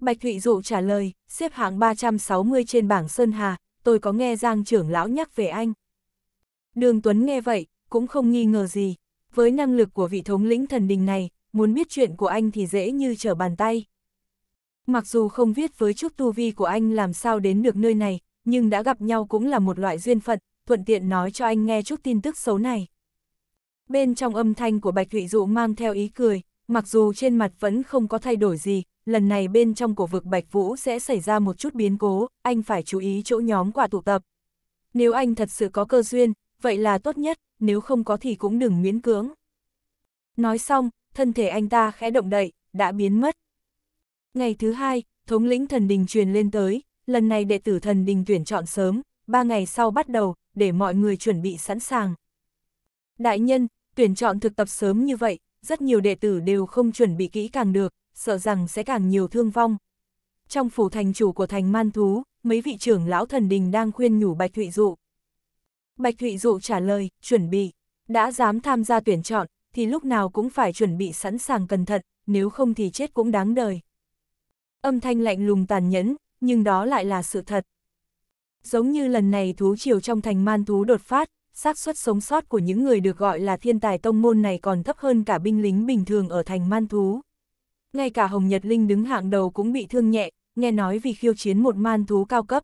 Bạch Thụy Dụ trả lời, xếp hạng 360 trên bảng Sơn Hà, tôi có nghe Giang trưởng lão nhắc về anh. Đường Tuấn nghe vậy, cũng không nghi ngờ gì. Với năng lực của vị thống lĩnh thần đình này, muốn biết chuyện của anh thì dễ như trở bàn tay. Mặc dù không biết với chút tu vi của anh làm sao đến được nơi này, nhưng đã gặp nhau cũng là một loại duyên phận, thuận tiện nói cho anh nghe chút tin tức xấu này. Bên trong âm thanh của Bạch Thụy Dụ mang theo ý cười, mặc dù trên mặt vẫn không có thay đổi gì, lần này bên trong cổ vực Bạch Vũ sẽ xảy ra một chút biến cố, anh phải chú ý chỗ nhóm quả tụ tập. Nếu anh thật sự có cơ duyên, vậy là tốt nhất, nếu không có thì cũng đừng miễn cưỡng. Nói xong, thân thể anh ta khẽ động đậy, đã biến mất. Ngày thứ hai, thống lĩnh thần đình truyền lên tới, lần này đệ tử thần đình tuyển chọn sớm, ba ngày sau bắt đầu, để mọi người chuẩn bị sẵn sàng. Đại nhân, tuyển chọn thực tập sớm như vậy, rất nhiều đệ tử đều không chuẩn bị kỹ càng được, sợ rằng sẽ càng nhiều thương vong. Trong phủ thành chủ của thành man thú, mấy vị trưởng lão thần đình đang khuyên nhủ Bạch Thụy Dụ. Bạch Thụy Dụ trả lời, chuẩn bị, đã dám tham gia tuyển chọn, thì lúc nào cũng phải chuẩn bị sẵn sàng cẩn thận, nếu không thì chết cũng đáng đời. Âm thanh lạnh lùng tàn nhẫn, nhưng đó lại là sự thật giống như lần này thú triều trong thành man thú đột phát, xác suất sống sót của những người được gọi là thiên tài tông môn này còn thấp hơn cả binh lính bình thường ở thành man thú. Ngay cả Hồng Nhật Linh đứng hạng đầu cũng bị thương nhẹ, nghe nói vì khiêu chiến một man thú cao cấp.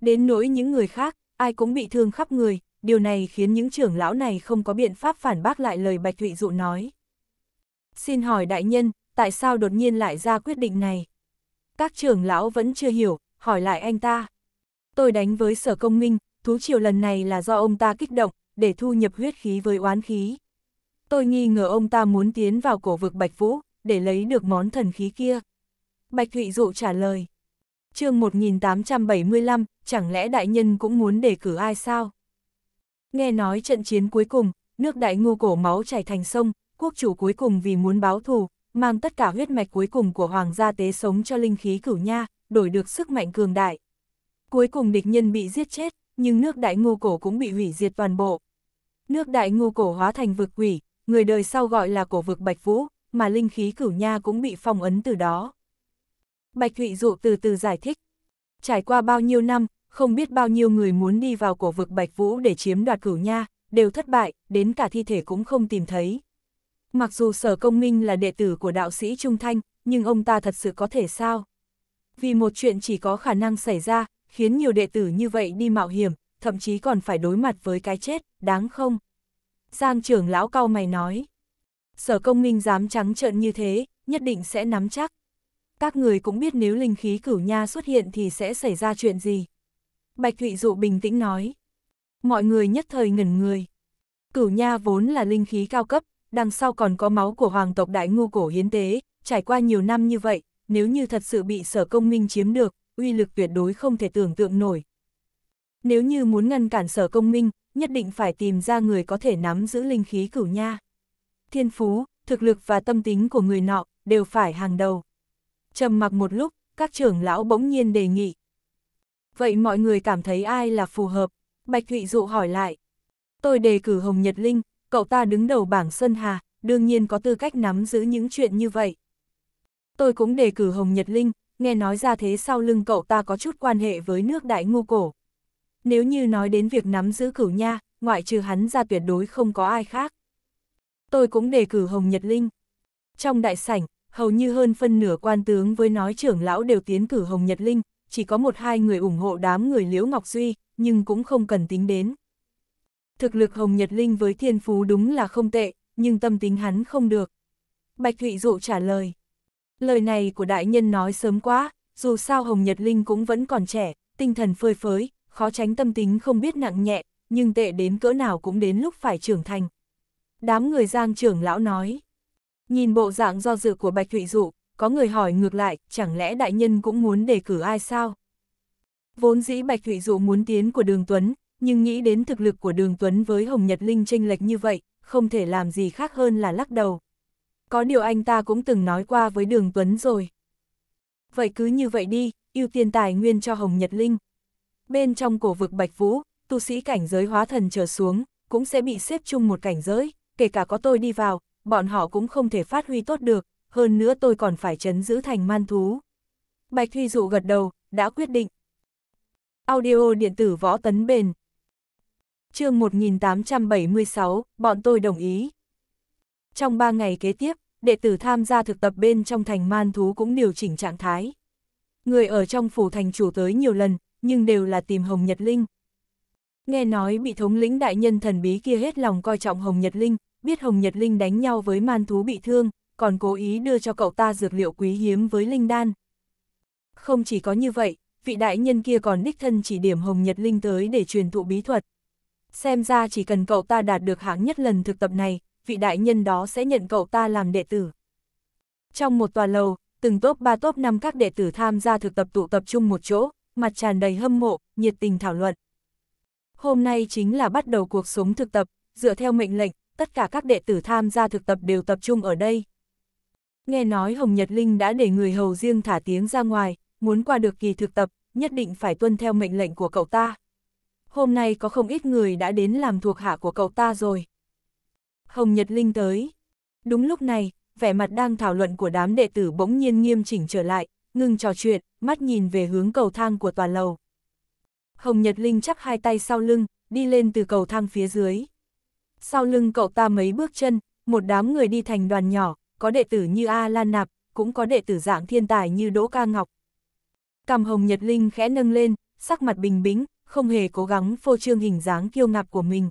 Đến nỗi những người khác, ai cũng bị thương khắp người, điều này khiến những trưởng lão này không có biện pháp phản bác lại lời Bạch Thụy Dụ nói. Xin hỏi đại nhân, tại sao đột nhiên lại ra quyết định này? Các trưởng lão vẫn chưa hiểu, hỏi lại anh ta tôi đánh với sở công minh, thú triều lần này là do ông ta kích động, để thu nhập huyết khí với oán khí. Tôi nghi ngờ ông ta muốn tiến vào cổ vực Bạch Vũ, để lấy được món thần khí kia. Bạch Thụy Dụ trả lời. chương 1875, chẳng lẽ đại nhân cũng muốn đề cử ai sao? Nghe nói trận chiến cuối cùng, nước đại ngô cổ máu chảy thành sông, quốc chủ cuối cùng vì muốn báo thù, mang tất cả huyết mạch cuối cùng của hoàng gia tế sống cho linh khí cửu nha, đổi được sức mạnh cường đại. Cuối cùng địch nhân bị giết chết, nhưng nước đại ngô cổ cũng bị hủy diệt toàn bộ. Nước đại ngô cổ hóa thành vực quỷ, người đời sau gọi là cổ vực Bạch Vũ, mà linh khí cửu nha cũng bị phong ấn từ đó. Bạch Thụy Dụ từ từ giải thích. Trải qua bao nhiêu năm, không biết bao nhiêu người muốn đi vào cổ vực Bạch Vũ để chiếm đoạt cửu nha, đều thất bại, đến cả thi thể cũng không tìm thấy. Mặc dù sở công minh là đệ tử của đạo sĩ Trung Thanh, nhưng ông ta thật sự có thể sao? Vì một chuyện chỉ có khả năng xảy ra, khiến nhiều đệ tử như vậy đi mạo hiểm, thậm chí còn phải đối mặt với cái chết, đáng không? Giang trưởng lão cao mày nói. Sở công minh dám trắng trợn như thế, nhất định sẽ nắm chắc. Các người cũng biết nếu linh khí cửu nha xuất hiện thì sẽ xảy ra chuyện gì. Bạch Thụy Dụ bình tĩnh nói. Mọi người nhất thời ngẩn người. Cửu nha vốn là linh khí cao cấp, đằng sau còn có máu của hoàng tộc đại ngu cổ hiến tế, trải qua nhiều năm như vậy, nếu như thật sự bị sở công minh chiếm được, uy lực tuyệt đối không thể tưởng tượng nổi. Nếu như muốn ngăn cản sở công minh, nhất định phải tìm ra người có thể nắm giữ linh khí cửu nha. Thiên phú, thực lực và tâm tính của người nọ đều phải hàng đầu. Trầm mặc một lúc, các trưởng lão bỗng nhiên đề nghị. Vậy mọi người cảm thấy ai là phù hợp? Bạch Thụy Dụ hỏi lại. Tôi đề cử Hồng Nhật Linh, cậu ta đứng đầu bảng Sơn Hà, đương nhiên có tư cách nắm giữ những chuyện như vậy. Tôi cũng đề cử Hồng Nhật Linh, nghe nói ra thế sau lưng cậu ta có chút quan hệ với nước đại ngu cổ. Nếu như nói đến việc nắm giữ cửu nha, ngoại trừ hắn ra tuyệt đối không có ai khác. Tôi cũng đề cử Hồng Nhật Linh. Trong đại sảnh, hầu như hơn phân nửa quan tướng với nói trưởng lão đều tiến cử Hồng Nhật Linh, chỉ có một hai người ủng hộ đám người Liễu Ngọc Duy, nhưng cũng không cần tính đến. Thực lực Hồng Nhật Linh với thiên phú đúng là không tệ, nhưng tâm tính hắn không được. Bạch Thụy Dụ trả lời. Lời này của đại nhân nói sớm quá, dù sao Hồng Nhật Linh cũng vẫn còn trẻ, tinh thần phơi phới, khó tránh tâm tính không biết nặng nhẹ, nhưng tệ đến cỡ nào cũng đến lúc phải trưởng thành. Đám người giang trưởng lão nói. Nhìn bộ dạng do dự của Bạch Thụy Dụ, có người hỏi ngược lại, chẳng lẽ đại nhân cũng muốn đề cử ai sao? Vốn dĩ Bạch Thụy Dụ muốn tiến của Đường Tuấn, nhưng nghĩ đến thực lực của Đường Tuấn với Hồng Nhật Linh tranh lệch như vậy, không thể làm gì khác hơn là lắc đầu có điều anh ta cũng từng nói qua với Đường Tuấn rồi. Vậy cứ như vậy đi, ưu tiên tài nguyên cho Hồng Nhật Linh. Bên trong cổ vực Bạch Vũ, tu sĩ cảnh giới hóa thần trở xuống, cũng sẽ bị xếp chung một cảnh giới, kể cả có tôi đi vào, bọn họ cũng không thể phát huy tốt được, hơn nữa tôi còn phải chấn giữ thành man thú. Bạch Thuy Dụ gật đầu, đã quyết định. Audio điện tử võ tấn bền. chương 1876, bọn tôi đồng ý. Trong 3 ngày kế tiếp, đệ tử tham gia thực tập bên trong thành man thú cũng điều chỉnh trạng thái. Người ở trong phủ thành chủ tới nhiều lần, nhưng đều là tìm Hồng Nhật Linh. Nghe nói bị thống lĩnh đại nhân thần bí kia hết lòng coi trọng Hồng Nhật Linh, biết Hồng Nhật Linh đánh nhau với man thú bị thương, còn cố ý đưa cho cậu ta dược liệu quý hiếm với Linh Đan. Không chỉ có như vậy, vị đại nhân kia còn đích thân chỉ điểm Hồng Nhật Linh tới để truyền thụ bí thuật. Xem ra chỉ cần cậu ta đạt được hạng nhất lần thực tập này, vị đại nhân đó sẽ nhận cậu ta làm đệ tử. Trong một tòa lầu, từng top 3 top 5 các đệ tử tham gia thực tập tụ tập trung một chỗ, mặt tràn đầy hâm mộ, nhiệt tình thảo luận. Hôm nay chính là bắt đầu cuộc sống thực tập, dựa theo mệnh lệnh, tất cả các đệ tử tham gia thực tập đều tập trung ở đây. Nghe nói Hồng Nhật Linh đã để người hầu riêng thả tiếng ra ngoài, muốn qua được kỳ thực tập, nhất định phải tuân theo mệnh lệnh của cậu ta. Hôm nay có không ít người đã đến làm thuộc hạ của cậu ta rồi. Hồng Nhật Linh tới. Đúng lúc này, vẻ mặt đang thảo luận của đám đệ tử bỗng nhiên nghiêm chỉnh trở lại, ngừng trò chuyện, mắt nhìn về hướng cầu thang của tòa lầu. Hồng Nhật Linh chắp hai tay sau lưng, đi lên từ cầu thang phía dưới. Sau lưng cậu ta mấy bước chân, một đám người đi thành đoàn nhỏ, có đệ tử như A Lan Nạp, cũng có đệ tử dạng thiên tài như Đỗ Ca Ngọc. Cầm Hồng Nhật Linh khẽ nâng lên, sắc mặt bình bĩnh, không hề cố gắng phô trương hình dáng kiêu ngạo của mình.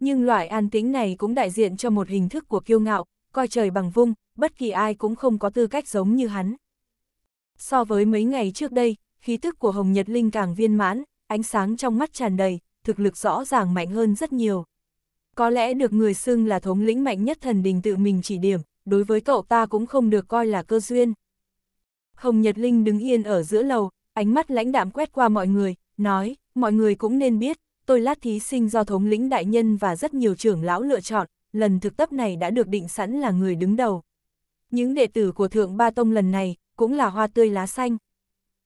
Nhưng loại an tĩnh này cũng đại diện cho một hình thức của kiêu ngạo, coi trời bằng vung, bất kỳ ai cũng không có tư cách giống như hắn. So với mấy ngày trước đây, khí tức của Hồng Nhật Linh càng viên mãn, ánh sáng trong mắt tràn đầy, thực lực rõ ràng mạnh hơn rất nhiều. Có lẽ được người xưng là thống lĩnh mạnh nhất thần đình tự mình chỉ điểm, đối với cậu ta cũng không được coi là cơ duyên. Hồng Nhật Linh đứng yên ở giữa lầu, ánh mắt lãnh đạm quét qua mọi người, nói, mọi người cũng nên biết, tôi lát thí sinh do thống lĩnh đại nhân và rất nhiều trưởng lão lựa chọn, lần thực tập này đã được định sẵn là người đứng đầu. Những đệ tử của Thượng Ba Tông lần này cũng là hoa tươi lá xanh.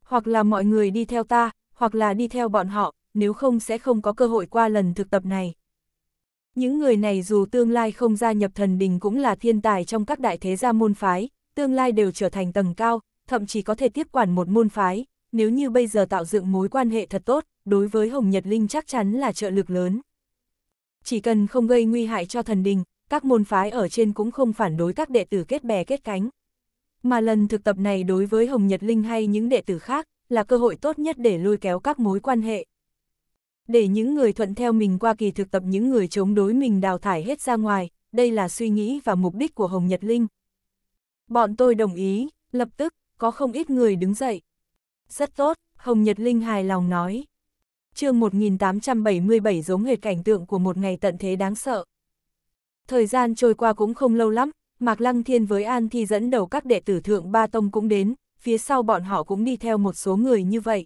Hoặc là mọi người đi theo ta, hoặc là đi theo bọn họ, nếu không sẽ không có cơ hội qua lần thực tập này. Những người này dù tương lai không gia nhập thần đình cũng là thiên tài trong các đại thế gia môn phái, tương lai đều trở thành tầng cao, thậm chí có thể tiếp quản một môn phái, nếu như bây giờ tạo dựng mối quan hệ thật tốt, đối với Hồng Nhật Linh chắc chắn là trợ lực lớn. Chỉ cần không gây nguy hại cho thần đình, các môn phái ở trên cũng không phản đối các đệ tử kết bè kết cánh. Mà lần thực tập này đối với Hồng Nhật Linh hay những đệ tử khác, là cơ hội tốt nhất để lôi kéo các mối quan hệ. Để những người thuận theo mình qua kỳ thực tập những người chống đối mình đào thải hết ra ngoài, đây là suy nghĩ và mục đích của Hồng Nhật Linh. Bọn tôi đồng ý, lập tức, có không ít người đứng dậy. Rất tốt, Hồng Nhật Linh hài lòng nói chương 1877 giống hệt cảnh tượng của một ngày tận thế đáng sợ. Thời gian trôi qua cũng không lâu lắm, Mạc Lăng Thiên với An Thi dẫn đầu các đệ tử thượng Ba Tông cũng đến, phía sau bọn họ cũng đi theo một số người như vậy.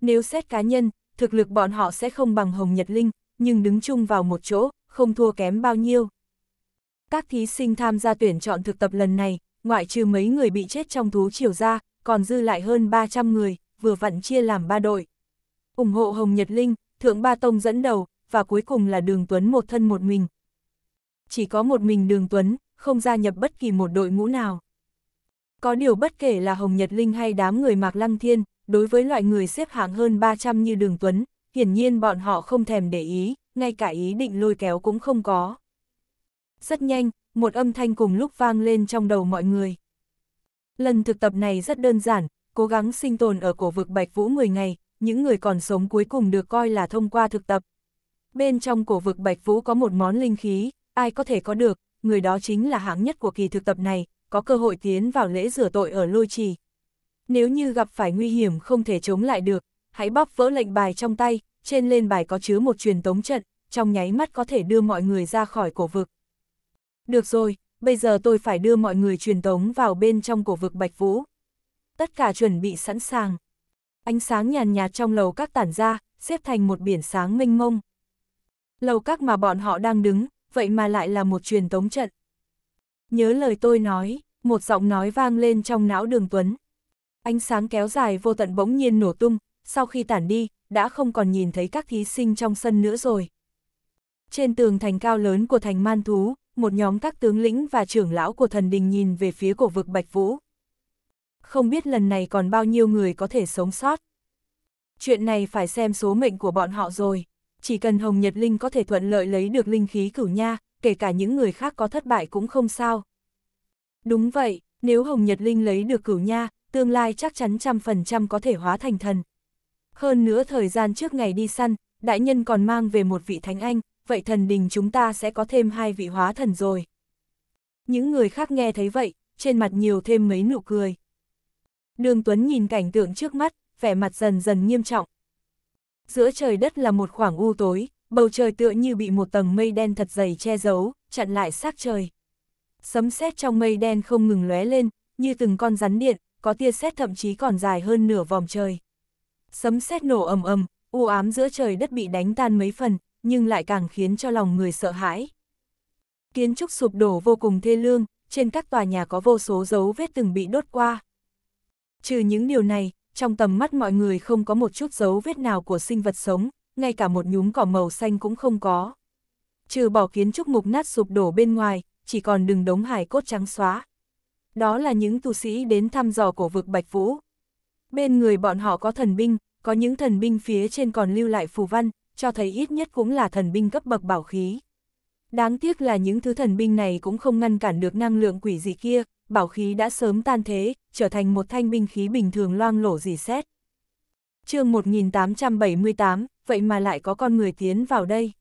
Nếu xét cá nhân, thực lực bọn họ sẽ không bằng Hồng Nhật Linh, nhưng đứng chung vào một chỗ, không thua kém bao nhiêu. Các thí sinh tham gia tuyển chọn thực tập lần này, ngoại trừ mấy người bị chết trong thú chiều ra, còn dư lại hơn 300 người, vừa vặn chia làm ba đội ủng hộ Hồng Nhật Linh, Thượng Ba Tông dẫn đầu, và cuối cùng là Đường Tuấn một thân một mình. Chỉ có một mình Đường Tuấn, không gia nhập bất kỳ một đội ngũ nào. Có điều bất kể là Hồng Nhật Linh hay đám người Mạc Lăng Thiên, đối với loại người xếp hạng hơn 300 như Đường Tuấn, hiển nhiên bọn họ không thèm để ý, ngay cả ý định lôi kéo cũng không có. Rất nhanh, một âm thanh cùng lúc vang lên trong đầu mọi người. Lần thực tập này rất đơn giản, cố gắng sinh tồn ở cổ vực Bạch Vũ 10 ngày, những người còn sống cuối cùng được coi là thông qua thực tập. Bên trong cổ vực Bạch Vũ có một món linh khí, ai có thể có được, người đó chính là hạng nhất của kỳ thực tập này, có cơ hội tiến vào lễ rửa tội ở lôi trì. Nếu như gặp phải nguy hiểm không thể chống lại được, hãy bóp vỡ lệnh bài trong tay, trên lên bài có chứa một truyền tống trận, trong nháy mắt có thể đưa mọi người ra khỏi cổ vực. Được rồi, bây giờ tôi phải đưa mọi người truyền tống vào bên trong cổ vực Bạch Vũ. Tất cả chuẩn bị sẵn sàng ánh sáng nhàn nhạt trong lầu các tản ra, xếp thành một biển sáng mênh mông. Lầu các mà bọn họ đang đứng, vậy mà lại là một truyền tống trận. Nhớ lời tôi nói, một giọng nói vang lên trong não đường Tuấn. Ánh sáng kéo dài vô tận bỗng nhiên nổ tung, sau khi tản đi, đã không còn nhìn thấy các thí sinh trong sân nữa rồi. Trên tường thành cao lớn của thành man thú, một nhóm các tướng lĩnh và trưởng lão của thần đình nhìn về phía cổ vực Bạch Vũ không biết lần này còn bao nhiêu người có thể sống sót. Chuyện này phải xem số mệnh của bọn họ rồi, chỉ cần Hồng Nhật Linh có thể thuận lợi lấy được linh khí cửu nha, kể cả những người khác có thất bại cũng không sao. Đúng vậy, nếu Hồng Nhật Linh lấy được cửu nha, tương lai chắc chắn trăm phần trăm có thể hóa thành thần. Hơn nữa thời gian trước ngày đi săn, đại nhân còn mang về một vị thánh anh, vậy thần đình chúng ta sẽ có thêm hai vị hóa thần rồi. Những người khác nghe thấy vậy, trên mặt nhiều thêm mấy nụ cười. Đường Tuấn nhìn cảnh tượng trước mắt, vẻ mặt dần dần nghiêm trọng. Giữa trời đất là một khoảng u tối, bầu trời tựa như bị một tầng mây đen thật dày che giấu, chặn lại sát trời. Sấm sét trong mây đen không ngừng lóe lên, như từng con rắn điện, có tia sét thậm chí còn dài hơn nửa vòng trời. Sấm sét nổ ầm ầm, u ám giữa trời đất bị đánh tan mấy phần, nhưng lại càng khiến cho lòng người sợ hãi. Kiến trúc sụp đổ vô cùng thê lương, trên các tòa nhà có vô số dấu vết từng bị đốt qua. Trừ những điều này, trong tầm mắt mọi người không có một chút dấu vết nào của sinh vật sống, ngay cả một nhúm cỏ màu xanh cũng không có. Trừ bỏ kiến trúc mục nát sụp đổ bên ngoài, chỉ còn đừng đống hải cốt trắng xóa. Đó là những tu sĩ đến thăm dò cổ vực Bạch Vũ. Bên người bọn họ có thần binh, có những thần binh phía trên còn lưu lại phù văn, cho thấy ít nhất cũng là thần binh cấp bậc bảo khí. Đáng tiếc là những thứ thần binh này cũng không ngăn cản được năng lượng quỷ gì kia, bảo khí đã sớm tan thế, trở thành một thanh binh khí bình thường loang lổ dì xét. chương 1878, vậy mà lại có con người tiến vào đây.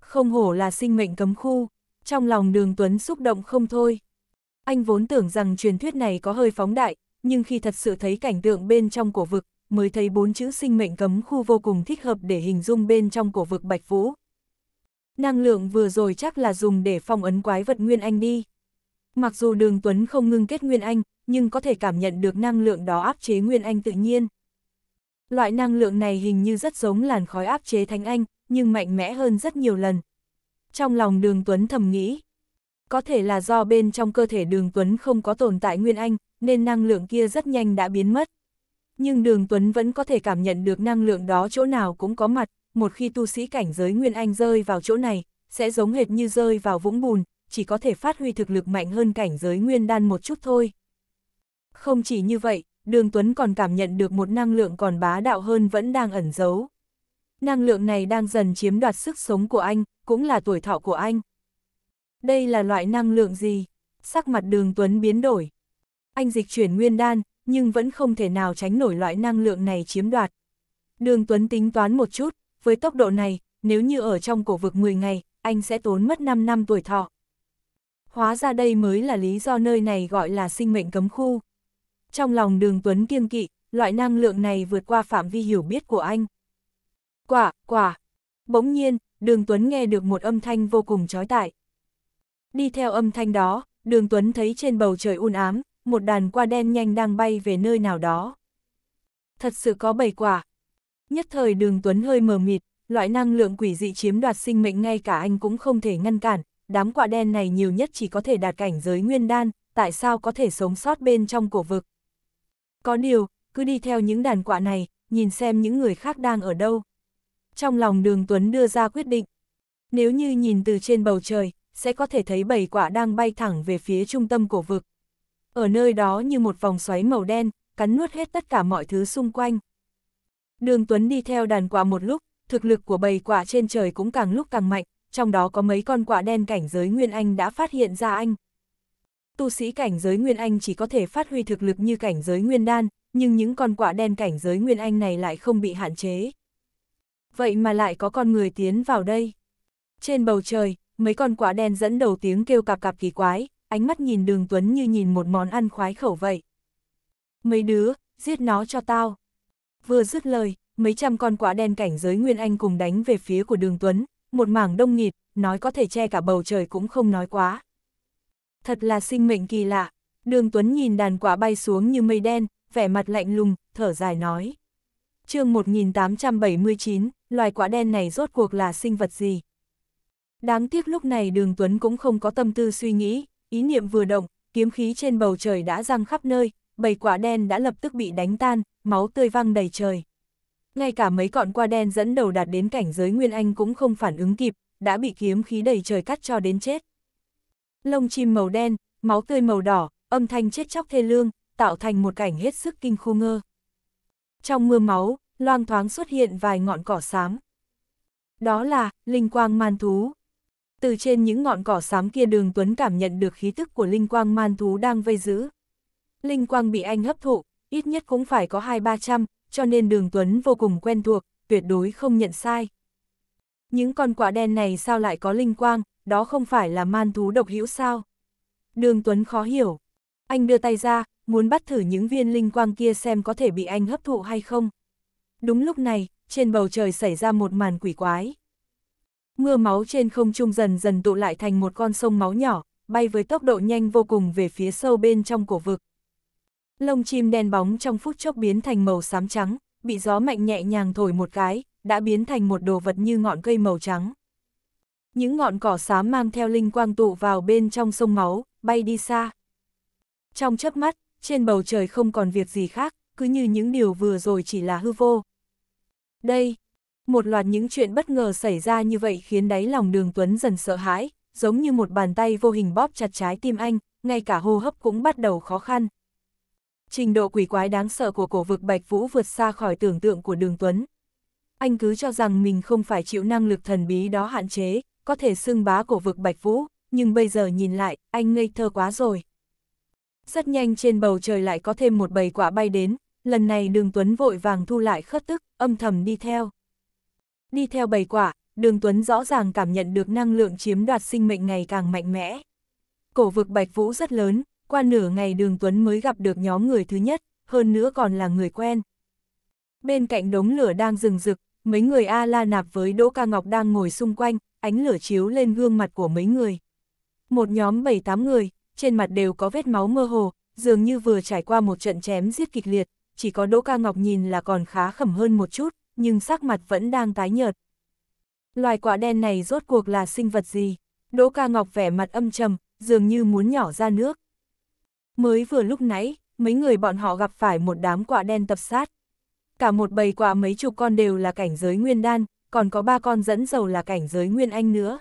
Không hổ là sinh mệnh cấm khu, trong lòng đường Tuấn xúc động không thôi. Anh vốn tưởng rằng truyền thuyết này có hơi phóng đại, nhưng khi thật sự thấy cảnh tượng bên trong cổ vực, mới thấy bốn chữ sinh mệnh cấm khu vô cùng thích hợp để hình dung bên trong cổ vực Bạch Vũ. Năng lượng vừa rồi chắc là dùng để phong ấn quái vật Nguyên Anh đi. Mặc dù đường Tuấn không ngưng kết Nguyên Anh, nhưng có thể cảm nhận được năng lượng đó áp chế Nguyên Anh tự nhiên. Loại năng lượng này hình như rất giống làn khói áp chế Thánh Anh, nhưng mạnh mẽ hơn rất nhiều lần. Trong lòng đường Tuấn thầm nghĩ, có thể là do bên trong cơ thể đường Tuấn không có tồn tại Nguyên Anh, nên năng lượng kia rất nhanh đã biến mất. Nhưng đường Tuấn vẫn có thể cảm nhận được năng lượng đó chỗ nào cũng có mặt, một khi tu sĩ cảnh giới Nguyên Anh rơi vào chỗ này, sẽ giống hệt như rơi vào vũng bùn, chỉ có thể phát huy thực lực mạnh hơn cảnh giới nguyên đan một chút thôi. Không chỉ như vậy, Đường Tuấn còn cảm nhận được một năng lượng còn bá đạo hơn vẫn đang ẩn giấu. Năng lượng này đang dần chiếm đoạt sức sống của anh, cũng là tuổi thọ của anh. Đây là loại năng lượng gì? Sắc mặt đường Tuấn biến đổi. Anh dịch chuyển nguyên đan, nhưng vẫn không thể nào tránh nổi loại năng lượng này chiếm đoạt. Đường Tuấn tính toán một chút, với tốc độ này, nếu như ở trong cổ vực 10 ngày, anh sẽ tốn mất 5 năm tuổi thọ hóa ra đây mới là lý do nơi này gọi là sinh mệnh cấm khu. Trong lòng đường Tuấn kiêng kỵ, loại năng lượng này vượt qua phạm vi hiểu biết của anh. Quả, quả. Bỗng nhiên, đường Tuấn nghe được một âm thanh vô cùng trói tại. Đi theo âm thanh đó, đường Tuấn thấy trên bầu trời un ám, một đàn qua đen nhanh đang bay về nơi nào đó. Thật sự có bảy quả. Nhất thời đường Tuấn hơi mờ mịt, loại năng lượng quỷ dị chiếm đoạt sinh mệnh ngay cả anh cũng không thể ngăn cản, đám quạ đen này nhiều nhất chỉ có thể đạt cảnh giới nguyên đan, tại sao có thể sống sót bên trong cổ vực. Có điều, cứ đi theo những đàn quạ này, nhìn xem những người khác đang ở đâu. Trong lòng đường Tuấn đưa ra quyết định. Nếu như nhìn từ trên bầu trời, sẽ có thể thấy bầy quạ đang bay thẳng về phía trung tâm cổ vực. Ở nơi đó như một vòng xoáy màu đen, cắn nuốt hết tất cả mọi thứ xung quanh. Đường Tuấn đi theo đàn quạ một lúc, thực lực của bầy quạ trên trời cũng càng lúc càng mạnh, trong đó có mấy con quạ đen cảnh giới Nguyên Anh đã phát hiện ra anh. Tu sĩ cảnh giới Nguyên Anh chỉ có thể phát huy thực lực như cảnh giới Nguyên Đan, nhưng những con quạ đen cảnh giới Nguyên Anh này lại không bị hạn chế. Vậy mà lại có con người tiến vào đây. Trên bầu trời, mấy con quạ đen dẫn đầu tiếng kêu cạp cạp kỳ quái, ánh mắt nhìn đường Tuấn như nhìn một món ăn khoái khẩu vậy. Mấy đứa, giết nó cho tao. Vừa dứt lời, mấy trăm con quả đen cảnh giới Nguyên Anh cùng đánh về phía của đường Tuấn, một mảng đông nghịt, nói có thể che cả bầu trời cũng không nói quá. Thật là sinh mệnh kỳ lạ, đường Tuấn nhìn đàn quả bay xuống như mây đen, vẻ mặt lạnh lùng, thở dài nói. chương 1879, loài quả đen này rốt cuộc là sinh vật gì? Đáng tiếc lúc này đường Tuấn cũng không có tâm tư suy nghĩ, ý niệm vừa động, kiếm khí trên bầu trời đã răng khắp nơi, bầy quả đen đã lập tức bị đánh tan, máu tươi văng đầy trời ngay cả mấy cọn qua đen dẫn đầu đạt đến cảnh giới Nguyên Anh cũng không phản ứng kịp, đã bị kiếm khí đầy trời cắt cho đến chết. Lông chim màu đen, máu tươi màu đỏ, âm thanh chết chóc thê lương, tạo thành một cảnh hết sức kinh khu ngơ. Trong mưa máu, loang thoáng xuất hiện vài ngọn cỏ xám. Đó là, linh quang man thú. Từ trên những ngọn cỏ xám kia đường Tuấn cảm nhận được khí tức của linh quang man thú đang vây giữ. Linh quang bị anh hấp thụ, ít nhất cũng phải có hai ba trăm, cho nên đường Tuấn vô cùng quen thuộc, tuyệt đối không nhận sai. Những con quả đen này sao lại có linh quang, đó không phải là man thú độc hữu sao? Đường Tuấn khó hiểu. Anh đưa tay ra, muốn bắt thử những viên linh quang kia xem có thể bị anh hấp thụ hay không. Đúng lúc này, trên bầu trời xảy ra một màn quỷ quái. Mưa máu trên không trung dần dần tụ lại thành một con sông máu nhỏ, bay với tốc độ nhanh vô cùng về phía sâu bên trong cổ vực. Lông chim đen bóng trong phút chốc biến thành màu xám trắng, bị gió mạnh nhẹ nhàng thổi một cái, đã biến thành một đồ vật như ngọn cây màu trắng. Những ngọn cỏ xám mang theo linh quang tụ vào bên trong sông máu, bay đi xa. Trong chớp mắt, trên bầu trời không còn việc gì khác, cứ như những điều vừa rồi chỉ là hư vô. Đây, một loạt những chuyện bất ngờ xảy ra như vậy khiến đáy lòng đường Tuấn dần sợ hãi, giống như một bàn tay vô hình bóp chặt trái tim anh, ngay cả hô hấp cũng bắt đầu khó khăn. Trình độ quỷ quái đáng sợ của cổ vực Bạch Vũ vượt xa khỏi tưởng tượng của Đường Tuấn. Anh cứ cho rằng mình không phải chịu năng lực thần bí đó hạn chế, có thể xưng bá cổ vực Bạch Vũ, nhưng bây giờ nhìn lại, anh ngây thơ quá rồi. Rất nhanh trên bầu trời lại có thêm một bầy quả bay đến, lần này Đường Tuấn vội vàng thu lại khất tức, âm thầm đi theo. Đi theo bầy quả, Đường Tuấn rõ ràng cảm nhận được năng lượng chiếm đoạt sinh mệnh ngày càng mạnh mẽ. Cổ vực Bạch Vũ rất lớn, qua nửa ngày đường Tuấn mới gặp được nhóm người thứ nhất, hơn nữa còn là người quen. Bên cạnh đống lửa đang rừng rực, mấy người A La Nạp với Đỗ Ca Ngọc đang ngồi xung quanh, ánh lửa chiếu lên gương mặt của mấy người. Một nhóm 7-8 người, trên mặt đều có vết máu mơ hồ, dường như vừa trải qua một trận chém giết kịch liệt, chỉ có Đỗ Ca Ngọc nhìn là còn khá khẩm hơn một chút, nhưng sắc mặt vẫn đang tái nhợt. Loài quả đen này rốt cuộc là sinh vật gì? Đỗ Ca Ngọc vẻ mặt âm trầm, dường như muốn nhỏ ra nước. Mới vừa lúc nãy, mấy người bọn họ gặp phải một đám quạ đen tập sát. Cả một bầy quạ mấy chục con đều là cảnh giới nguyên đan, còn có ba con dẫn dầu là cảnh giới nguyên anh nữa.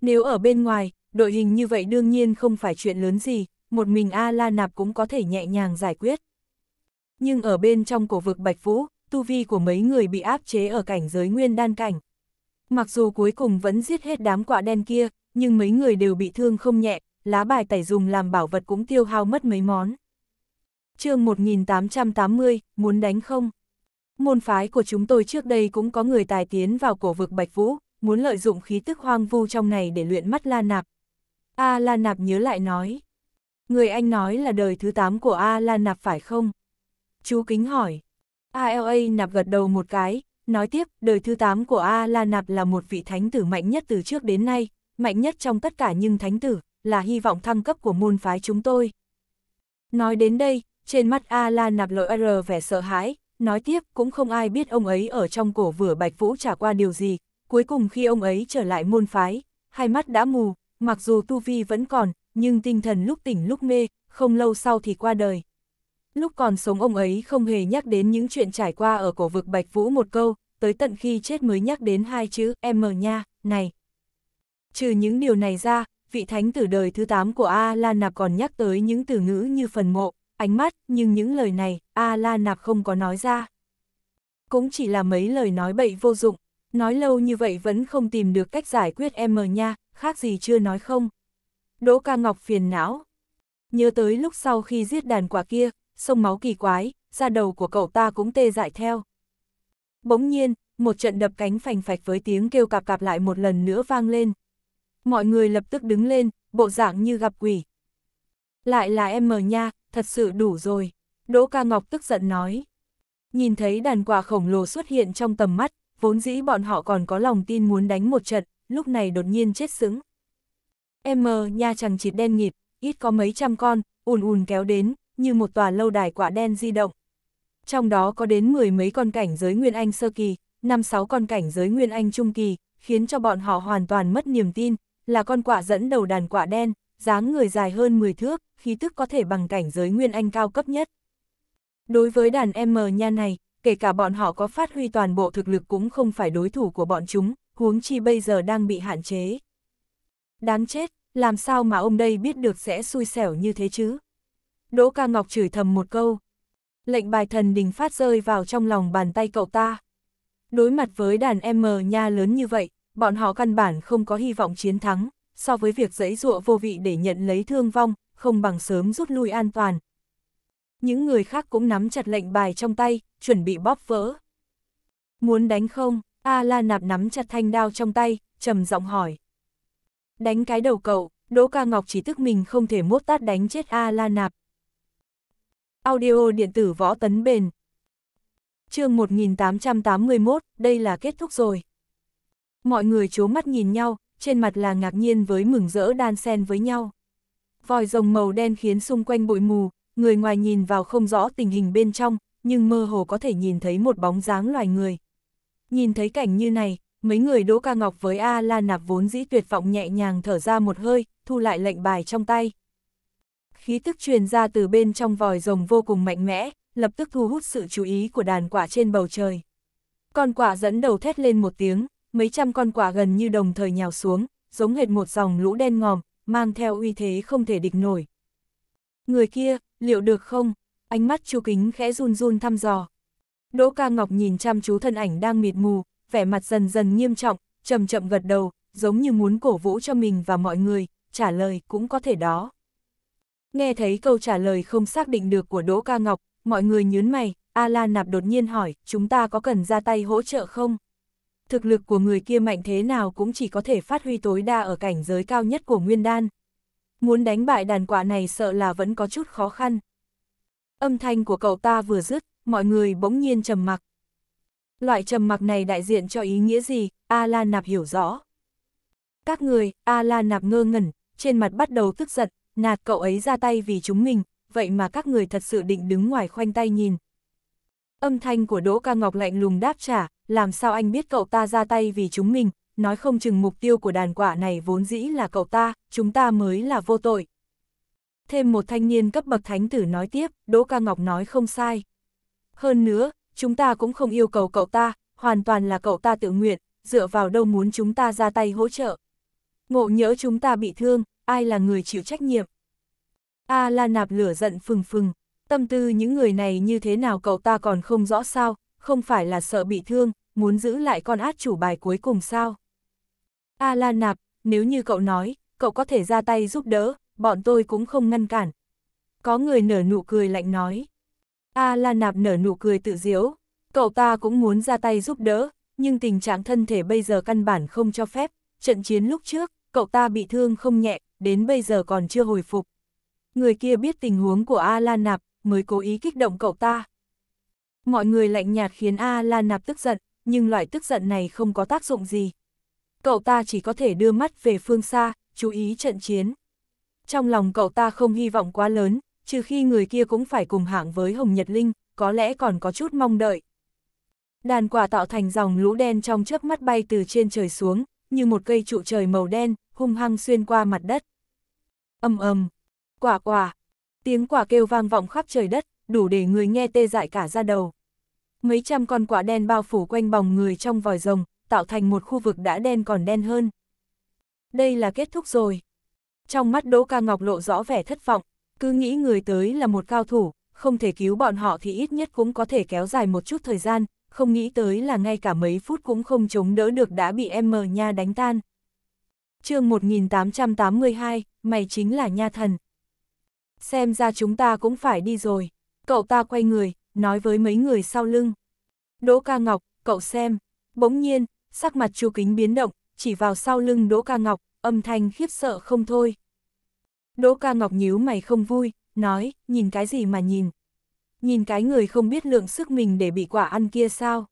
Nếu ở bên ngoài, đội hình như vậy đương nhiên không phải chuyện lớn gì, một mình A-La Nạp cũng có thể nhẹ nhàng giải quyết. Nhưng ở bên trong cổ vực Bạch Vũ, tu vi của mấy người bị áp chế ở cảnh giới nguyên đan cảnh. Mặc dù cuối cùng vẫn giết hết đám quạ đen kia, nhưng mấy người đều bị thương không nhẹ, lá bài tẩy dùng làm bảo vật cũng tiêu hao mất mấy món. chương 1880, muốn đánh không? Môn phái của chúng tôi trước đây cũng có người tài tiến vào cổ vực Bạch Vũ, muốn lợi dụng khí tức hoang vu trong này để luyện mắt La Nạp. A La Nạp nhớ lại nói. Người anh nói là đời thứ 8 của A La Nạp phải không? Chú Kính hỏi. a la Nạp gật đầu một cái, nói tiếp, đời thứ 8 của A La Nạp là một vị thánh tử mạnh nhất từ trước đến nay, mạnh nhất trong tất cả những thánh tử, là hy vọng thăng cấp của môn phái chúng tôi. Nói đến đây, trên mắt A-la nạp lợi R vẻ sợ hãi, nói tiếp cũng không ai biết ông ấy ở trong cổ vừa Bạch Vũ trả qua điều gì, cuối cùng khi ông ấy trở lại môn phái, hai mắt đã mù, mặc dù tu vi vẫn còn, nhưng tinh thần lúc tỉnh lúc mê, không lâu sau thì qua đời. Lúc còn sống ông ấy không hề nhắc đến những chuyện trải qua ở cổ vực Bạch Vũ một câu, tới tận khi chết mới nhắc đến hai chữ em mờ nha, này. Trừ những điều này ra, vị thánh tử đời thứ 8 của A-la nạp còn nhắc tới những từ ngữ như phần mộ, ánh mắt, nhưng những lời này, A-la nạp không có nói ra. Cũng chỉ là mấy lời nói bậy vô dụng, nói lâu như vậy vẫn không tìm được cách giải quyết em nha, khác gì chưa nói không. Đỗ ca ngọc phiền não. Nhớ tới lúc sau khi giết đàn quả kia, sông máu kỳ quái, da đầu của cậu ta cũng tê dại theo. Bỗng nhiên, một trận đập cánh phành phạch với tiếng kêu cạp cạp lại một lần nữa vang lên, mọi người lập tức đứng lên, bộ dạng như gặp quỷ. Lại là em mờ nha, thật sự đủ rồi, Đỗ Ca Ngọc tức giận nói. Nhìn thấy đàn quả khổng lồ xuất hiện trong tầm mắt, vốn dĩ bọn họ còn có lòng tin muốn đánh một trận, lúc này đột nhiên chết sững. Em mờ nha chẳng chịt đen nghịt, ít có mấy trăm con, ùn ùn kéo đến, như một tòa lâu đài quả đen di động. Trong đó có đến mười mấy con cảnh giới Nguyên Anh sơ kỳ, năm sáu con cảnh giới Nguyên Anh trung kỳ, khiến cho bọn họ hoàn toàn mất niềm tin, là con quạ dẫn đầu đàn quạ đen, dáng người dài hơn 10 thước, khí tức có thể bằng cảnh giới nguyên anh cao cấp nhất. Đối với đàn M nha này, kể cả bọn họ có phát huy toàn bộ thực lực cũng không phải đối thủ của bọn chúng, huống chi bây giờ đang bị hạn chế. Đáng chết, làm sao mà ông đây biết được sẽ xui xẻo như thế chứ? Đỗ ca ngọc chửi thầm một câu. Lệnh bài thần đình phát rơi vào trong lòng bàn tay cậu ta. Đối mặt với đàn M nha lớn như vậy, bọn họ căn bản không có hy vọng chiến thắng, so với việc dẫy dụa vô vị để nhận lấy thương vong, không bằng sớm rút lui an toàn. Những người khác cũng nắm chặt lệnh bài trong tay, chuẩn bị bóp vỡ. Muốn đánh không? A La Nạp nắm chặt thanh đao trong tay, trầm giọng hỏi. Đánh cái đầu cậu, Đỗ Ca Ngọc chỉ tức mình không thể mốt tát đánh chết A La Nạp. Audio điện tử võ tấn bền. Chương 1881, đây là kết thúc rồi. Mọi người chố mắt nhìn nhau, trên mặt là ngạc nhiên với mừng rỡ đan xen với nhau. Vòi rồng màu đen khiến xung quanh bụi mù, người ngoài nhìn vào không rõ tình hình bên trong, nhưng mơ hồ có thể nhìn thấy một bóng dáng loài người. Nhìn thấy cảnh như này, mấy người Đỗ Ca Ngọc với A La Nạp vốn dĩ tuyệt vọng nhẹ nhàng thở ra một hơi, thu lại lệnh bài trong tay. Khí tức truyền ra từ bên trong vòi rồng vô cùng mạnh mẽ, lập tức thu hút sự chú ý của đàn quả trên bầu trời. Con quả dẫn đầu thét lên một tiếng, mấy trăm con quả gần như đồng thời nhào xuống, giống hệt một dòng lũ đen ngòm, mang theo uy thế không thể địch nổi. Người kia, liệu được không? Ánh mắt Chu Kính khẽ run run thăm dò. Đỗ Ca Ngọc nhìn chăm chú thân ảnh đang mịt mù, vẻ mặt dần dần nghiêm trọng, chậm chậm gật đầu, giống như muốn cổ vũ cho mình và mọi người, trả lời cũng có thể đó. Nghe thấy câu trả lời không xác định được của Đỗ Ca Ngọc, mọi người nhớn mày, A Lan Nạp đột nhiên hỏi, chúng ta có cần ra tay hỗ trợ không? thực lực của người kia mạnh thế nào cũng chỉ có thể phát huy tối đa ở cảnh giới cao nhất của nguyên đan. Muốn đánh bại đàn quạ này sợ là vẫn có chút khó khăn. Âm thanh của cậu ta vừa dứt, mọi người bỗng nhiên trầm mặc. Loại trầm mặc này đại diện cho ý nghĩa gì, A Lan Nạp hiểu rõ. Các người, A Lan Nạp ngơ ngẩn, trên mặt bắt đầu tức giận, nạt cậu ấy ra tay vì chúng mình, vậy mà các người thật sự định đứng ngoài khoanh tay nhìn. Âm thanh của Đỗ Ca Ngọc lạnh lùng đáp trả, làm sao anh biết cậu ta ra tay vì chúng mình, nói không chừng mục tiêu của đàn quả này vốn dĩ là cậu ta, chúng ta mới là vô tội. Thêm một thanh niên cấp bậc thánh tử nói tiếp, Đỗ Ca Ngọc nói không sai. Hơn nữa, chúng ta cũng không yêu cầu cậu ta, hoàn toàn là cậu ta tự nguyện, dựa vào đâu muốn chúng ta ra tay hỗ trợ. Ngộ nhỡ chúng ta bị thương, ai là người chịu trách nhiệm? A la nạp lửa giận phừng phừng, tâm tư những người này như thế nào cậu ta còn không rõ sao, không phải là sợ bị thương, muốn giữ lại con át chủ bài cuối cùng sao? A La Nạp, nếu như cậu nói, cậu có thể ra tay giúp đỡ, bọn tôi cũng không ngăn cản. Có người nở nụ cười lạnh nói. A La Nạp nở nụ cười tự diễu, cậu ta cũng muốn ra tay giúp đỡ, nhưng tình trạng thân thể bây giờ căn bản không cho phép, trận chiến lúc trước, cậu ta bị thương không nhẹ, đến bây giờ còn chưa hồi phục. Người kia biết tình huống của A La Nạp, mới cố ý kích động cậu ta. Mọi người lạnh nhạt khiến A La Nạp tức giận, nhưng loại tức giận này không có tác dụng gì. Cậu ta chỉ có thể đưa mắt về phương xa, chú ý trận chiến. Trong lòng cậu ta không hy vọng quá lớn, trừ khi người kia cũng phải cùng hạng với Hồng Nhật Linh, có lẽ còn có chút mong đợi. Đàn quả tạo thành dòng lũ đen trong chớp mắt bay từ trên trời xuống, như một cây trụ trời màu đen, hung hăng xuyên qua mặt đất. ầm ầm, quả quả, tiếng quả kêu vang vọng khắp trời đất, đủ để người nghe tê dại cả ra đầu mấy trăm con quả đen bao phủ quanh bòng người trong vòi rồng, tạo thành một khu vực đã đen còn đen hơn. Đây là kết thúc rồi. Trong mắt Đỗ Ca Ngọc lộ rõ vẻ thất vọng, cứ nghĩ người tới là một cao thủ, không thể cứu bọn họ thì ít nhất cũng có thể kéo dài một chút thời gian, không nghĩ tới là ngay cả mấy phút cũng không chống đỡ được đã bị em mờ nha đánh tan. chương 1882, mày chính là nha thần. Xem ra chúng ta cũng phải đi rồi. Cậu ta quay người, nói với mấy người sau lưng. Đỗ Ca Ngọc, cậu xem. Bỗng nhiên, sắc mặt Chu Kính biến động, chỉ vào sau lưng Đỗ Ca Ngọc, âm thanh khiếp sợ không thôi. Đỗ Ca Ngọc nhíu mày không vui, nói, nhìn cái gì mà nhìn. Nhìn cái người không biết lượng sức mình để bị quả ăn kia sao.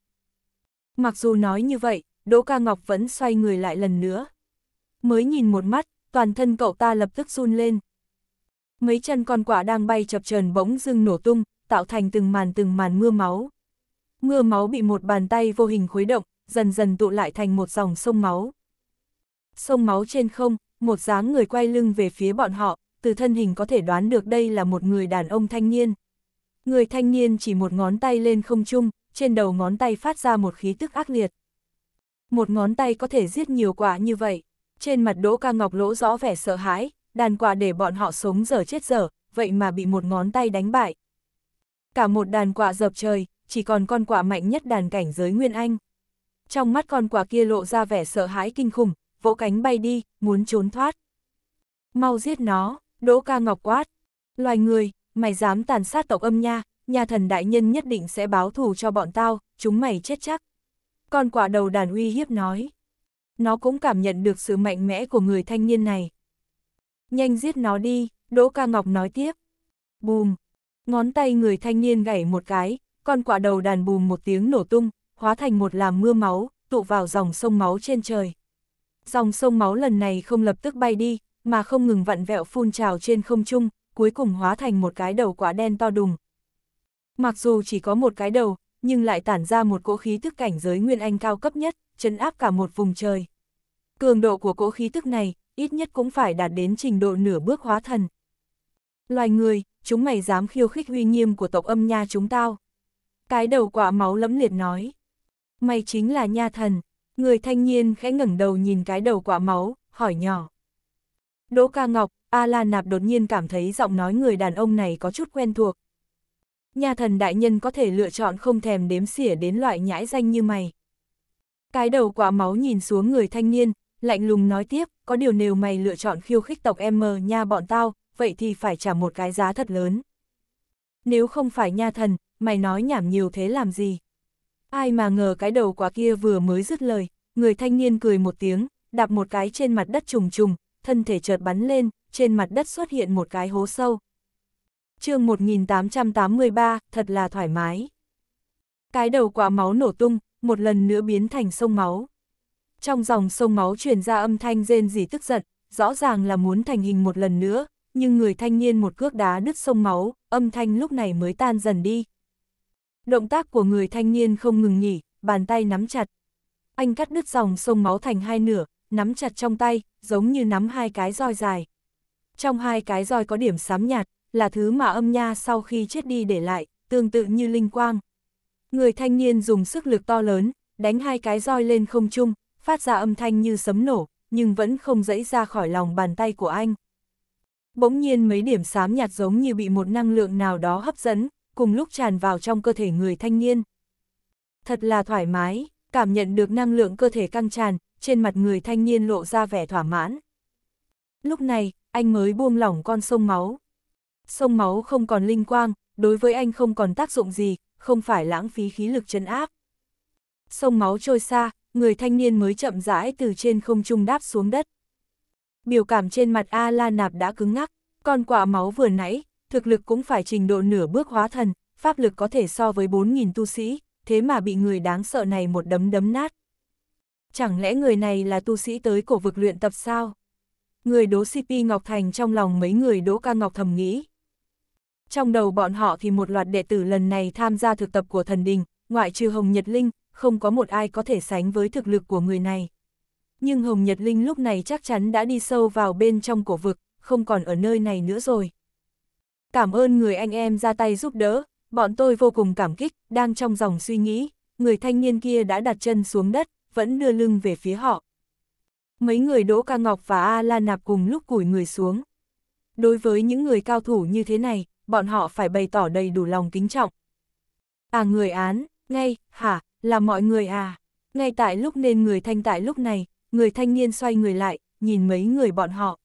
Mặc dù nói như vậy, Đỗ Ca Ngọc vẫn xoay người lại lần nữa. Mới nhìn một mắt, toàn thân cậu ta lập tức run lên. Mấy chân con quả đang bay chập trần bỗng dưng nổ tung, tạo thành từng màn từng màn mưa máu. Mưa máu bị một bàn tay vô hình khuấy động, dần dần tụ lại thành một dòng sông máu. Sông máu trên không, một dáng người quay lưng về phía bọn họ, từ thân hình có thể đoán được đây là một người đàn ông thanh niên. Người thanh niên chỉ một ngón tay lên không trung, trên đầu ngón tay phát ra một khí tức ác liệt. Một ngón tay có thể giết nhiều quả như vậy. Trên mặt Đỗ Ca Ngọc lỗ rõ vẻ sợ hãi, đàn quả để bọn họ sống dở chết dở, vậy mà bị một ngón tay đánh bại. Cả một đàn quạ dập trời, chỉ còn con quạ mạnh nhất đàn cảnh giới Nguyên Anh. Trong mắt con quạ kia lộ ra vẻ sợ hãi kinh khủng, vỗ cánh bay đi, muốn trốn thoát. Mau giết nó, Đỗ Ca Ngọc quát. Loài người, mày dám tàn sát tộc âm nha, nhà thần đại nhân nhất định sẽ báo thù cho bọn tao, chúng mày chết chắc. Con quả đầu đàn uy hiếp nói. Nó cũng cảm nhận được sự mạnh mẽ của người thanh niên này. Nhanh giết nó đi, Đỗ Ca Ngọc nói tiếp. Bùm, ngón tay người thanh niên gảy một cái, con quả đầu đàn bùm một tiếng nổ tung, hóa thành một làm mưa máu, tụ vào dòng sông máu trên trời. Dòng sông máu lần này không lập tức bay đi, mà không ngừng vặn vẹo phun trào trên không trung, cuối cùng hóa thành một cái đầu quả đen to đùng. Mặc dù chỉ có một cái đầu, nhưng lại tản ra một cỗ khí tức cảnh giới nguyên anh cao cấp nhất, chấn áp cả một vùng trời. Cường độ của cỗ khí tức này, ít nhất cũng phải đạt đến trình độ nửa bước hóa thần. Loài người, chúng mày dám khiêu khích uy nghiêm của tộc âm nha chúng tao. Cái đầu quả máu lẫm liệt nói. Mày chính là nha thần. Người thanh niên khẽ ngẩng đầu nhìn cái đầu quả máu, hỏi nhỏ. Đỗ ca ngọc, A La Nạp đột nhiên cảm thấy giọng nói người đàn ông này có chút quen thuộc. Nhà thần đại nhân có thể lựa chọn không thèm đếm xỉa đến loại nhãi danh như mày. Cái đầu quả máu nhìn xuống người thanh niên, lạnh lùng nói tiếp, có điều nếu mày lựa chọn khiêu khích tộc em mờ nha bọn tao, vậy thì phải trả một cái giá thật lớn. Nếu không phải nha thần, mày nói nhảm nhiều thế làm gì? Ai mà ngờ cái đầu quả kia vừa mới dứt lời, người thanh niên cười một tiếng, đạp một cái trên mặt đất trùng trùng, thân thể chợt bắn lên, trên mặt đất xuất hiện một cái hố sâu. chương 1883, thật là thoải mái. Cái đầu quả máu nổ tung, một lần nữa biến thành sông máu. Trong dòng sông máu truyền ra âm thanh rên rỉ tức giận, rõ ràng là muốn thành hình một lần nữa, nhưng người thanh niên một cước đá đứt sông máu, âm thanh lúc này mới tan dần đi. Động tác của người thanh niên không ngừng nghỉ, bàn tay nắm chặt. Anh cắt đứt dòng sông máu thành hai nửa, nắm chặt trong tay, giống như nắm hai cái roi dài. Trong hai cái roi có điểm sám nhạt, là thứ mà âm nha sau khi chết đi để lại, tương tự như linh quang. Người thanh niên dùng sức lực to lớn, đánh hai cái roi lên không trung, phát ra âm thanh như sấm nổ, nhưng vẫn không dẫy ra khỏi lòng bàn tay của anh. Bỗng nhiên mấy điểm xám nhạt giống như bị một năng lượng nào đó hấp dẫn, cùng lúc tràn vào trong cơ thể người thanh niên. Thật là thoải mái, cảm nhận được năng lượng cơ thể căng tràn, trên mặt người thanh niên lộ ra vẻ thỏa mãn. Lúc này, anh mới buông lỏng con sông máu. Sông máu không còn linh quang, đối với anh không còn tác dụng gì, không phải lãng phí khí lực chấn áp. Sông máu trôi xa, người thanh niên mới chậm rãi từ trên không trung đáp xuống đất. Biểu cảm trên mặt A La Nạp đã cứng ngắc, còn quả máu vừa nãy, thực lực cũng phải trình độ nửa bước hóa thần, pháp lực có thể so với 4.000 tu sĩ, thế mà bị người đáng sợ này một đấm đấm nát. Chẳng lẽ người này là tu sĩ tới cổ vực luyện tập sao? Người đố CP Ngọc Thành trong lòng mấy người đố ca Ngọc thầm nghĩ. Trong đầu bọn họ thì một loạt đệ tử lần này tham gia thực tập của thần đình, ngoại trừ Hồng Nhật Linh, không có một ai có thể sánh với thực lực của người này nhưng Hồng Nhật Linh lúc này chắc chắn đã đi sâu vào bên trong cổ vực, không còn ở nơi này nữa rồi. Cảm ơn người anh em ra tay giúp đỡ, bọn tôi vô cùng cảm kích, đang trong dòng suy nghĩ, người thanh niên kia đã đặt chân xuống đất, vẫn đưa lưng về phía họ. Mấy người Đỗ Ca Ngọc và A La Nạp cùng lúc củi người xuống. Đối với những người cao thủ như thế này, bọn họ phải bày tỏ đầy đủ lòng kính trọng. À người án, ngay, hả, là mọi người à. Ngay tại lúc nên người thanh tại lúc này, người thanh niên xoay người lại, nhìn mấy người bọn họ.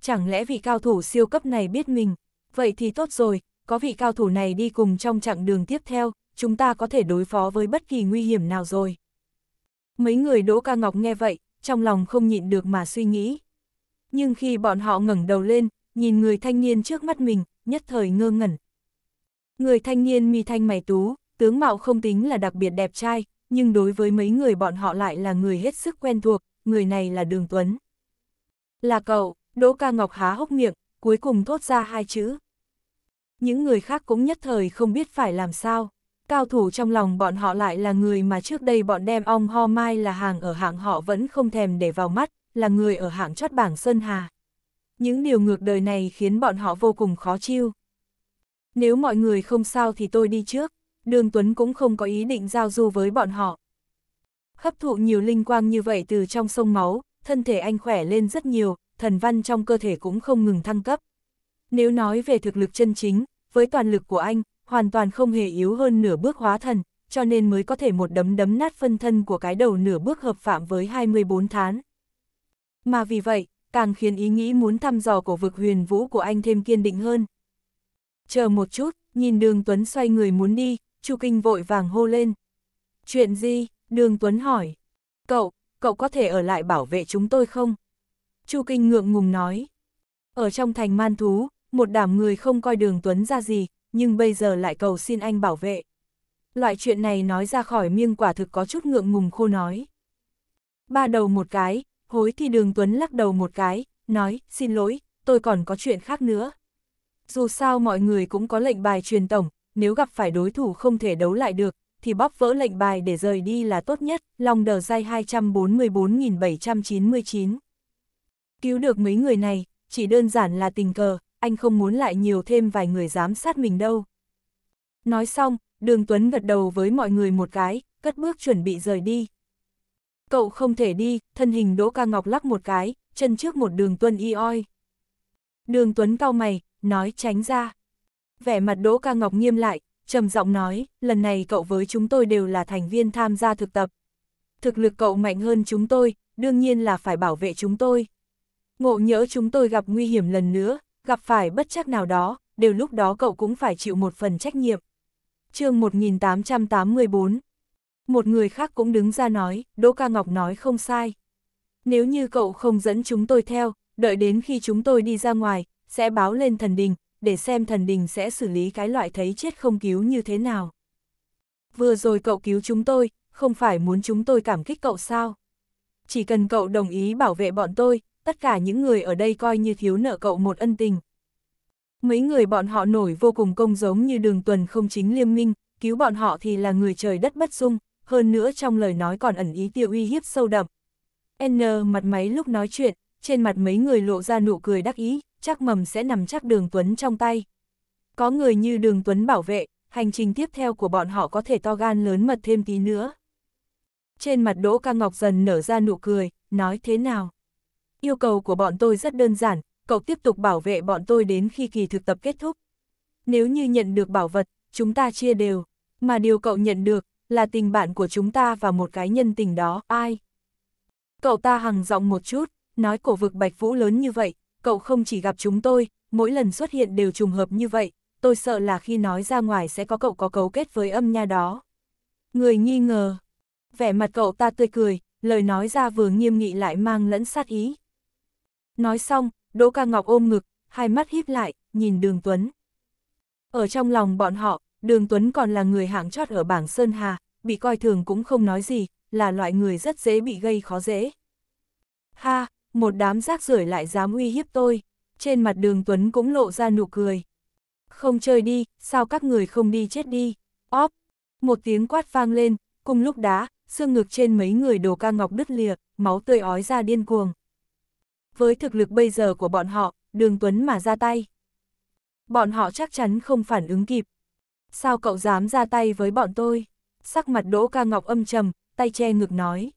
Chẳng lẽ vị cao thủ siêu cấp này biết mình, vậy thì tốt rồi, có vị cao thủ này đi cùng trong chặng đường tiếp theo, chúng ta có thể đối phó với bất kỳ nguy hiểm nào rồi. Mấy người Đỗ Ca Ngọc nghe vậy, trong lòng không nhịn được mà suy nghĩ. Nhưng khi bọn họ ngẩng đầu lên, nhìn người thanh niên trước mắt mình, nhất thời ngơ ngẩn. Người thanh niên mi thanh mày tú, tướng mạo không tính là đặc biệt đẹp trai, nhưng đối với mấy người bọn họ lại là người hết sức quen thuộc, người này là Đường Tuấn. Là cậu, Đỗ Ca Ngọc há hốc miệng, cuối cùng thốt ra hai chữ. Những người khác cũng nhất thời không biết phải làm sao, cao thủ trong lòng bọn họ lại là người mà trước đây bọn đem ong ho mai là hàng ở hạng họ vẫn không thèm để vào mắt, là người ở hạng chót bảng Sơn Hà. Những điều ngược đời này khiến bọn họ vô cùng khó chịu. Nếu mọi người không sao thì tôi đi trước đường Tuấn cũng không có ý định giao du với bọn họ. Hấp thụ nhiều linh quang như vậy từ trong sông máu, thân thể anh khỏe lên rất nhiều, thần văn trong cơ thể cũng không ngừng thăng cấp. Nếu nói về thực lực chân chính, với toàn lực của anh, hoàn toàn không hề yếu hơn nửa bước hóa thần, cho nên mới có thể một đấm đấm nát phân thân của cái đầu nửa bước hợp phạm với 24 tháng. Mà vì vậy, càng khiến ý nghĩ muốn thăm dò cổ vực huyền vũ của anh thêm kiên định hơn. Chờ một chút, nhìn đường Tuấn xoay người muốn đi, Chu Kinh vội vàng hô lên. Chuyện gì? Đường Tuấn hỏi. Cậu, cậu có thể ở lại bảo vệ chúng tôi không? Chu Kinh ngượng ngùng nói. Ở trong thành man thú, một đảm người không coi đường Tuấn ra gì, nhưng bây giờ lại cầu xin anh bảo vệ. Loại chuyện này nói ra khỏi miêng quả thực có chút ngượng ngùng khô nói. Ba đầu một cái, hối thì đường Tuấn lắc đầu một cái, nói, xin lỗi, tôi còn có chuyện khác nữa. Dù sao mọi người cũng có lệnh bài truyền tổng, nếu gặp phải đối thủ không thể đấu lại được, thì bóp vỡ lệnh bài để rời đi là tốt nhất, lòng đờ dai 244.799. Cứu được mấy người này, chỉ đơn giản là tình cờ, anh không muốn lại nhiều thêm vài người giám sát mình đâu. Nói xong, đường Tuấn gật đầu với mọi người một cái, cất bước chuẩn bị rời đi. Cậu không thể đi, thân hình Đỗ Ca Ngọc lắc một cái, chân trước một đường Tuấn y oi. Đường Tuấn cau mày, nói tránh ra vẻ mặt Đỗ Ca Ngọc nghiêm lại, trầm giọng nói, lần này cậu với chúng tôi đều là thành viên tham gia thực tập. Thực lực cậu mạnh hơn chúng tôi, đương nhiên là phải bảo vệ chúng tôi. Ngộ nhỡ chúng tôi gặp nguy hiểm lần nữa, gặp phải bất chắc nào đó, đều lúc đó cậu cũng phải chịu một phần trách nhiệm. chương 1884 Một người khác cũng đứng ra nói, Đỗ Ca Ngọc nói không sai. Nếu như cậu không dẫn chúng tôi theo, đợi đến khi chúng tôi đi ra ngoài, sẽ báo lên thần đình, để xem thần đình sẽ xử lý cái loại thấy chết không cứu như thế nào. Vừa rồi cậu cứu chúng tôi, không phải muốn chúng tôi cảm kích cậu sao? Chỉ cần cậu đồng ý bảo vệ bọn tôi, tất cả những người ở đây coi như thiếu nợ cậu một ân tình. Mấy người bọn họ nổi vô cùng công giống như đường tuần không chính liêm minh, cứu bọn họ thì là người trời đất bất dung, hơn nữa trong lời nói còn ẩn ý tiêu uy hiếp sâu đậm. N mặt máy lúc nói chuyện, trên mặt mấy người lộ ra nụ cười đắc ý, chắc mầm sẽ nằm chắc đường Tuấn trong tay. Có người như đường Tuấn bảo vệ, hành trình tiếp theo của bọn họ có thể to gan lớn mật thêm tí nữa. Trên mặt Đỗ Ca Ngọc dần nở ra nụ cười, nói thế nào? Yêu cầu của bọn tôi rất đơn giản, cậu tiếp tục bảo vệ bọn tôi đến khi kỳ thực tập kết thúc. Nếu như nhận được bảo vật, chúng ta chia đều, mà điều cậu nhận được là tình bạn của chúng ta và một cái nhân tình đó, ai? Cậu ta hằng giọng một chút, nói cổ vực Bạch Vũ lớn như vậy, cậu không chỉ gặp chúng tôi, mỗi lần xuất hiện đều trùng hợp như vậy, tôi sợ là khi nói ra ngoài sẽ có cậu có cấu kết với âm nha đó. Người nghi ngờ. Vẻ mặt cậu ta tươi cười, lời nói ra vừa nghiêm nghị lại mang lẫn sát ý. Nói xong, Đỗ Ca Ngọc ôm ngực, hai mắt híp lại, nhìn Đường Tuấn. Ở trong lòng bọn họ, Đường Tuấn còn là người hạng chót ở bảng Sơn Hà, bị coi thường cũng không nói gì, là loại người rất dễ bị gây khó dễ. Ha, một đám rác rưởi lại dám uy hiếp tôi, trên mặt đường Tuấn cũng lộ ra nụ cười. Không chơi đi, sao các người không đi chết đi, óp, một tiếng quát vang lên, cùng lúc đá, xương ngực trên mấy người đồ ca ngọc đứt lìa, máu tươi ói ra điên cuồng. Với thực lực bây giờ của bọn họ, đường Tuấn mà ra tay. Bọn họ chắc chắn không phản ứng kịp. Sao cậu dám ra tay với bọn tôi? Sắc mặt đỗ ca ngọc âm trầm, tay che ngực nói.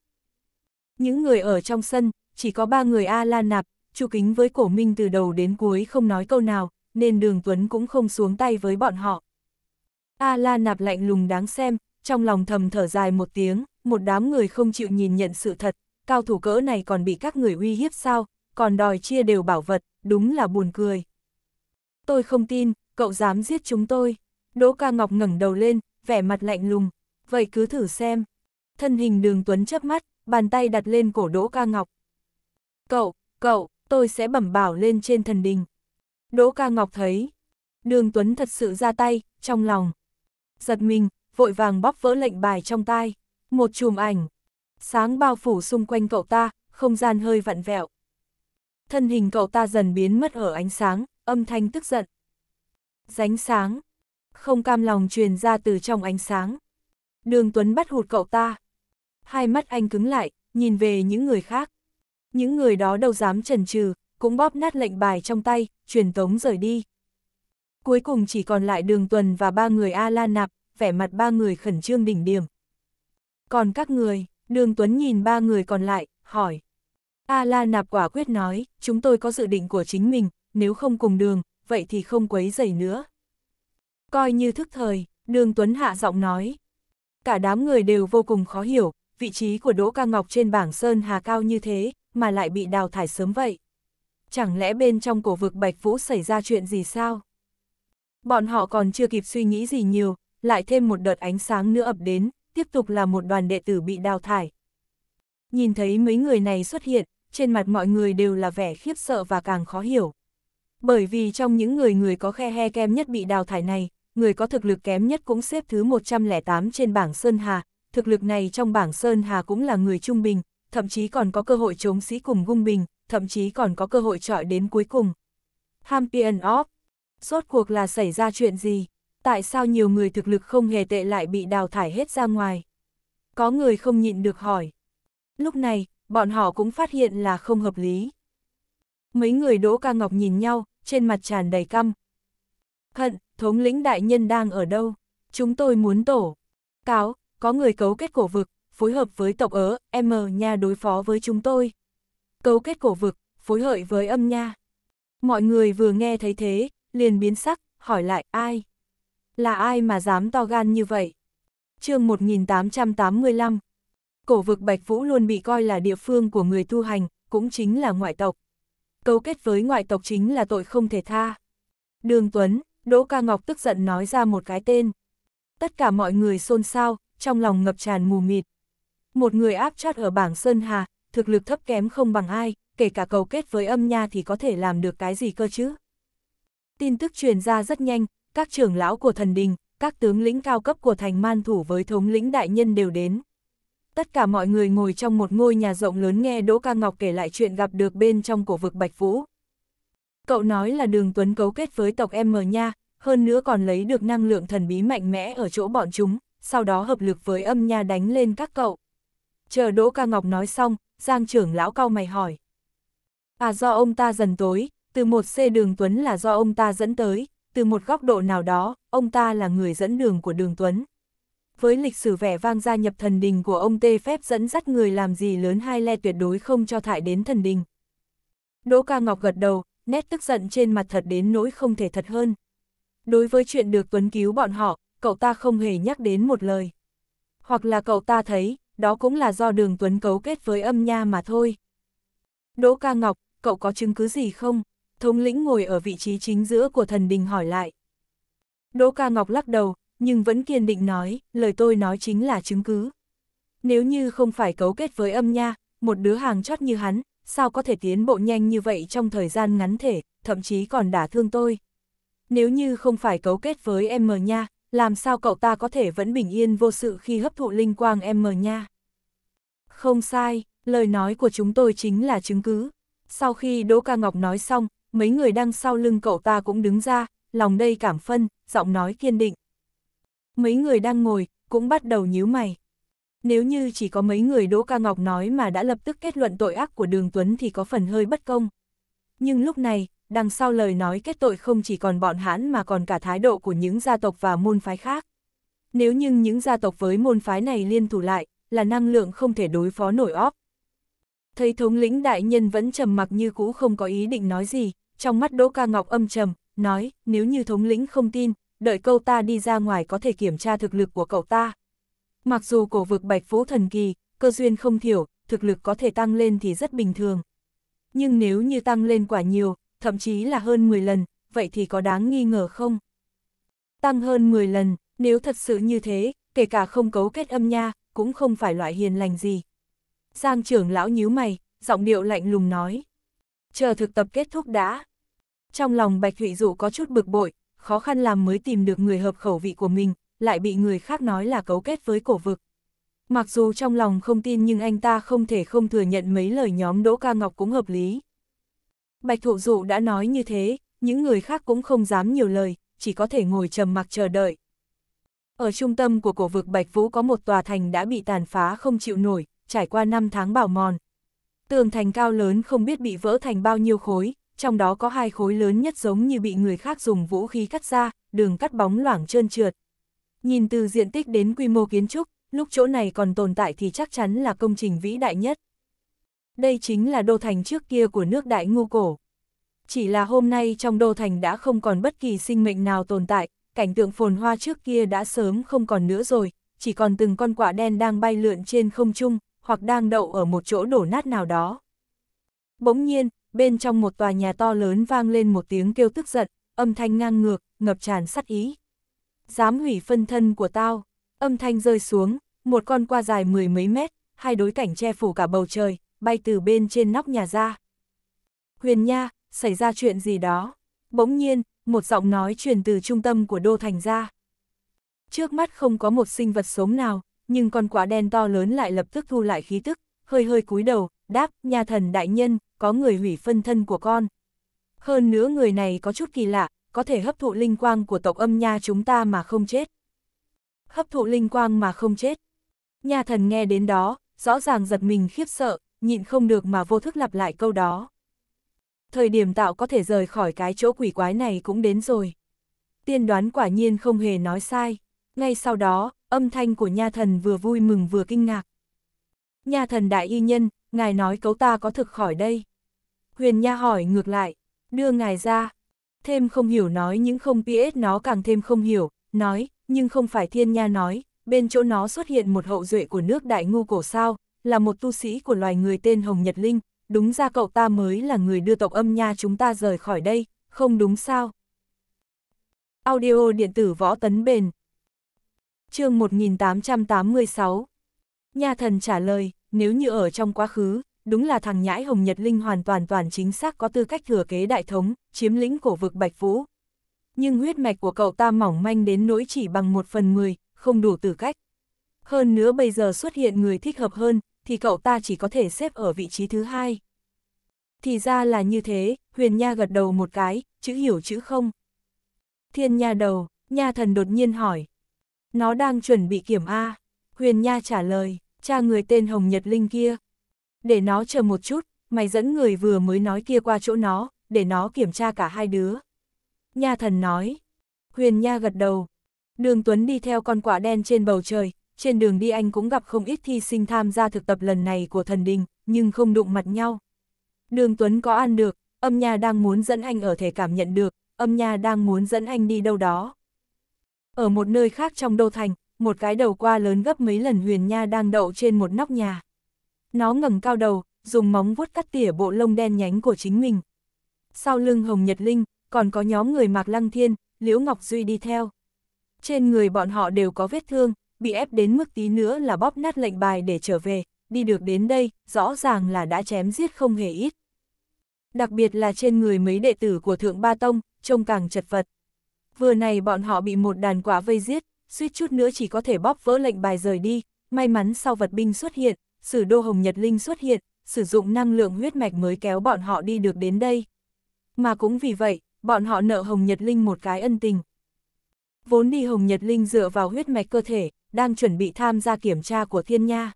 Những người ở trong sân, chỉ có ba người A la nạp, Chu kính với cổ minh từ đầu đến cuối không nói câu nào, nên đường Tuấn cũng không xuống tay với bọn họ. A la nạp lạnh lùng đáng xem, trong lòng thầm thở dài một tiếng, một đám người không chịu nhìn nhận sự thật, cao thủ cỡ này còn bị các người uy hiếp sao, còn đòi chia đều bảo vật, đúng là buồn cười. Tôi không tin, cậu dám giết chúng tôi. Đỗ ca ngọc ngẩng đầu lên, vẻ mặt lạnh lùng, vậy cứ thử xem. Thân hình đường Tuấn chớp mắt, bàn tay đặt lên cổ Đỗ ca ngọc. Cậu, cậu, tôi sẽ bẩm bảo lên trên thần đình. Đỗ ca ngọc thấy. Đường Tuấn thật sự ra tay, trong lòng. Giật mình, vội vàng bóp vỡ lệnh bài trong tay. Một chùm ảnh. Sáng bao phủ xung quanh cậu ta, không gian hơi vặn vẹo. Thân hình cậu ta dần biến mất ở ánh sáng, âm thanh tức giận. Ránh sáng. Không cam lòng truyền ra từ trong ánh sáng. Đường Tuấn bắt hụt cậu ta. Hai mắt anh cứng lại, nhìn về những người khác những người đó đâu dám trần trừ, cũng bóp nát lệnh bài trong tay, truyền tống rời đi. Cuối cùng chỉ còn lại đường tuần và ba người A La Nạp, vẻ mặt ba người khẩn trương đỉnh điểm. Còn các người, đường Tuấn nhìn ba người còn lại, hỏi. A La Nạp quả quyết nói, chúng tôi có dự định của chính mình, nếu không cùng đường, vậy thì không quấy dày nữa. Coi như thức thời, đường Tuấn hạ giọng nói. Cả đám người đều vô cùng khó hiểu, vị trí của Đỗ Ca Ngọc trên bảng Sơn Hà cao như thế, mà lại bị đào thải sớm vậy? Chẳng lẽ bên trong cổ vực Bạch Vũ xảy ra chuyện gì sao? Bọn họ còn chưa kịp suy nghĩ gì nhiều, lại thêm một đợt ánh sáng nữa ập đến, tiếp tục là một đoàn đệ tử bị đào thải. Nhìn thấy mấy người này xuất hiện, trên mặt mọi người đều là vẻ khiếp sợ và càng khó hiểu. Bởi vì trong những người người có khe he kém nhất bị đào thải này, người có thực lực kém nhất cũng xếp thứ 108 trên bảng Sơn Hà, thực lực này trong bảng Sơn Hà cũng là người trung bình, thậm chí còn có cơ hội chống sĩ cùng gung bình, thậm chí còn có cơ hội trọi đến cuối cùng. Hampion Off. Rốt cuộc là xảy ra chuyện gì? Tại sao nhiều người thực lực không hề tệ lại bị đào thải hết ra ngoài? Có người không nhịn được hỏi. Lúc này, bọn họ cũng phát hiện là không hợp lý. Mấy người Đỗ Ca Ngọc nhìn nhau, trên mặt tràn đầy căm. Hận, thống lĩnh đại nhân đang ở đâu? Chúng tôi muốn tổ. Cáo, có người cấu kết cổ vực, phối hợp với tộc ớ, M nha đối phó với chúng tôi. Cấu kết cổ vực, phối hợp với âm nha. Mọi người vừa nghe thấy thế, liền biến sắc, hỏi lại ai? Là ai mà dám to gan như vậy? chương 1885 Cổ vực Bạch Vũ luôn bị coi là địa phương của người tu hành, cũng chính là ngoại tộc. Cấu kết với ngoại tộc chính là tội không thể tha. Đường Tuấn, Đỗ Ca Ngọc tức giận nói ra một cái tên. Tất cả mọi người xôn xao, trong lòng ngập tràn mù mịt. Một người áp chót ở bảng Sơn Hà, thực lực thấp kém không bằng ai, kể cả cầu kết với âm nha thì có thể làm được cái gì cơ chứ. Tin tức truyền ra rất nhanh, các trưởng lão của thần đình, các tướng lĩnh cao cấp của thành man thủ với thống lĩnh đại nhân đều đến. Tất cả mọi người ngồi trong một ngôi nhà rộng lớn nghe Đỗ Ca Ngọc kể lại chuyện gặp được bên trong cổ vực Bạch Vũ. Cậu nói là đường Tuấn cấu kết với tộc M nha, hơn nữa còn lấy được năng lượng thần bí mạnh mẽ ở chỗ bọn chúng, sau đó hợp lực với âm nha đánh lên các cậu. Chờ Đỗ Ca Ngọc nói xong, Giang trưởng lão cao mày hỏi. À do ông ta dần tối, từ một C đường Tuấn là do ông ta dẫn tới, từ một góc độ nào đó, ông ta là người dẫn đường của đường Tuấn. Với lịch sử vẻ vang gia nhập thần đình của ông Tê phép dẫn dắt người làm gì lớn hai le tuyệt đối không cho thải đến thần đình. Đỗ Ca Ngọc gật đầu, nét tức giận trên mặt thật đến nỗi không thể thật hơn. Đối với chuyện được Tuấn cứu bọn họ, cậu ta không hề nhắc đến một lời. Hoặc là cậu ta thấy, đó cũng là do đường Tuấn cấu kết với âm nha mà thôi. Đỗ Ca Ngọc, cậu có chứng cứ gì không? Thống lĩnh ngồi ở vị trí chính giữa của thần đình hỏi lại. Đỗ Ca Ngọc lắc đầu, nhưng vẫn kiên định nói, lời tôi nói chính là chứng cứ. Nếu như không phải cấu kết với âm nha, một đứa hàng chót như hắn, sao có thể tiến bộ nhanh như vậy trong thời gian ngắn thể, thậm chí còn đả thương tôi. Nếu như không phải cấu kết với em mờ nha, làm sao cậu ta có thể vẫn bình yên vô sự khi hấp thụ linh quang em mờ nha. Không sai, lời nói của chúng tôi chính là chứng cứ. Sau khi Đỗ Ca Ngọc nói xong, mấy người đang sau lưng cậu ta cũng đứng ra, lòng đây cảm phân, giọng nói kiên định. Mấy người đang ngồi, cũng bắt đầu nhíu mày. Nếu như chỉ có mấy người Đỗ Ca Ngọc nói mà đã lập tức kết luận tội ác của Đường Tuấn thì có phần hơi bất công. Nhưng lúc này, đằng sau lời nói kết tội không chỉ còn bọn hãn mà còn cả thái độ của những gia tộc và môn phái khác. Nếu như những gia tộc với môn phái này liên thủ lại, là năng lượng không thể đối phó nổi óc. Thấy thống lĩnh đại nhân vẫn trầm mặc như cũ không có ý định nói gì, trong mắt Đỗ Ca Ngọc âm trầm, nói, nếu như thống lĩnh không tin, đợi câu ta đi ra ngoài có thể kiểm tra thực lực của cậu ta. Mặc dù cổ vực bạch phú thần kỳ, cơ duyên không thiểu, thực lực có thể tăng lên thì rất bình thường. Nhưng nếu như tăng lên quả nhiều, thậm chí là hơn 10 lần, vậy thì có đáng nghi ngờ không? Tăng hơn 10 lần, nếu thật sự như thế, kể cả không cấu kết âm nha, cũng không phải loại hiền lành gì. Giang trưởng lão nhíu mày, giọng điệu lạnh lùng nói. Chờ thực tập kết thúc đã. Trong lòng Bạch Thụy Dụ có chút bực bội, khó khăn làm mới tìm được người hợp khẩu vị của mình, lại bị người khác nói là cấu kết với cổ vực. Mặc dù trong lòng không tin nhưng anh ta không thể không thừa nhận mấy lời nhóm Đỗ Ca Ngọc cũng hợp lý, Bạch Thụ Dụ đã nói như thế, những người khác cũng không dám nhiều lời, chỉ có thể ngồi trầm mặc chờ đợi. Ở trung tâm của cổ vực Bạch Vũ có một tòa thành đã bị tàn phá không chịu nổi, trải qua năm tháng bào mòn. Tường thành cao lớn không biết bị vỡ thành bao nhiêu khối, trong đó có hai khối lớn nhất giống như bị người khác dùng vũ khí cắt ra, đường cắt bóng loảng trơn trượt. Nhìn từ diện tích đến quy mô kiến trúc, lúc chỗ này còn tồn tại thì chắc chắn là công trình vĩ đại nhất. Đây chính là đô thành trước kia của nước đại ngu cổ. Chỉ là hôm nay trong đô thành đã không còn bất kỳ sinh mệnh nào tồn tại, cảnh tượng phồn hoa trước kia đã sớm không còn nữa rồi, chỉ còn từng con quạ đen đang bay lượn trên không trung, hoặc đang đậu ở một chỗ đổ nát nào đó. Bỗng nhiên, bên trong một tòa nhà to lớn vang lên một tiếng kêu tức giận, âm thanh ngang ngược, ngập tràn sát ý. Dám hủy phân thân của tao, âm thanh rơi xuống, một con qua dài mười mấy mét, hai đối cảnh che phủ cả bầu trời, bay từ bên trên nóc nhà ra. Huyền Nha, xảy ra chuyện gì đó? Bỗng nhiên, một giọng nói truyền từ trung tâm của đô thành ra. Trước mắt không có một sinh vật sống nào, nhưng con quả đen to lớn lại lập tức thu lại khí tức, hơi hơi cúi đầu, đáp, nhà thần đại nhân, có người hủy phân thân của con. Hơn nữa người này có chút kỳ lạ, có thể hấp thụ linh quang của tộc âm nha chúng ta mà không chết. Hấp thụ linh quang mà không chết. Nhà thần nghe đến đó, rõ ràng giật mình khiếp sợ, nhịn không được mà vô thức lặp lại câu đó. Thời điểm tạo có thể rời khỏi cái chỗ quỷ quái này cũng đến rồi. Tiên đoán quả nhiên không hề nói sai. Ngay sau đó, âm thanh của nha thần vừa vui mừng vừa kinh ngạc. Nha thần đại y nhân, ngài nói cấu ta có thực khỏi đây. Huyền nha hỏi ngược lại, đưa ngài ra. Thêm không hiểu nói những không biết nó càng thêm không hiểu, nói, nhưng không phải thiên nha nói, bên chỗ nó xuất hiện một hậu duệ của nước đại ngu cổ sao, là một tu sĩ của loài người tên Hồng Nhật Linh, đúng ra cậu ta mới là người đưa tộc âm nha chúng ta rời khỏi đây, không đúng sao? Audio điện tử võ tấn bền chương 1886 Nhà thần trả lời, nếu như ở trong quá khứ, đúng là thằng nhãi Hồng Nhật Linh hoàn toàn toàn chính xác có tư cách thừa kế đại thống, chiếm lĩnh cổ vực Bạch Vũ. Nhưng huyết mạch của cậu ta mỏng manh đến nỗi chỉ bằng một phần mười, không đủ tư cách. Hơn nữa bây giờ xuất hiện người thích hợp hơn, thì cậu ta chỉ có thể xếp ở vị trí thứ hai. Thì ra là như thế, huyền nha gật đầu một cái, chữ hiểu chữ không. Thiên nha đầu, nha thần đột nhiên hỏi. Nó đang chuẩn bị kiểm A. Huyền nha trả lời, cha người tên Hồng Nhật Linh kia. Để nó chờ một chút, mày dẫn người vừa mới nói kia qua chỗ nó, để nó kiểm tra cả hai đứa. Nha thần nói. Huyền nha gật đầu. Đường Tuấn đi theo con quả đen trên bầu trời, trên đường đi anh cũng gặp không ít thi sinh tham gia thực tập lần này của thần đình, nhưng không đụng mặt nhau. Đường Tuấn có ăn được, âm nhà đang muốn dẫn anh ở thể cảm nhận được, âm nhà đang muốn dẫn anh đi đâu đó. Ở một nơi khác trong đô thành, một cái đầu qua lớn gấp mấy lần huyền nha đang đậu trên một nóc nhà. Nó ngẩng cao đầu, dùng móng vuốt cắt tỉa bộ lông đen nhánh của chính mình. Sau lưng Hồng Nhật Linh, còn có nhóm người Mạc Lăng Thiên, Liễu Ngọc Duy đi theo. Trên người bọn họ đều có vết thương, bị ép đến mức tí nữa là bóp nát lệnh bài để trở về, đi được đến đây, rõ ràng là đã chém giết không hề ít. Đặc biệt là trên người mấy đệ tử của Thượng Ba Tông, trông càng chật vật. Vừa này bọn họ bị một đàn quả vây giết, suýt chút nữa chỉ có thể bóp vỡ lệnh bài rời đi, may mắn sau vật binh xuất hiện, sử đô hồng nhật linh xuất hiện, sử dụng năng lượng huyết mạch mới kéo bọn họ đi được đến đây. Mà cũng vì vậy, bọn họ nợ hồng nhật linh một cái ân tình, Vốn đi Hồng Nhật Linh dựa vào huyết mạch cơ thể, đang chuẩn bị tham gia kiểm tra của Thiên Nha.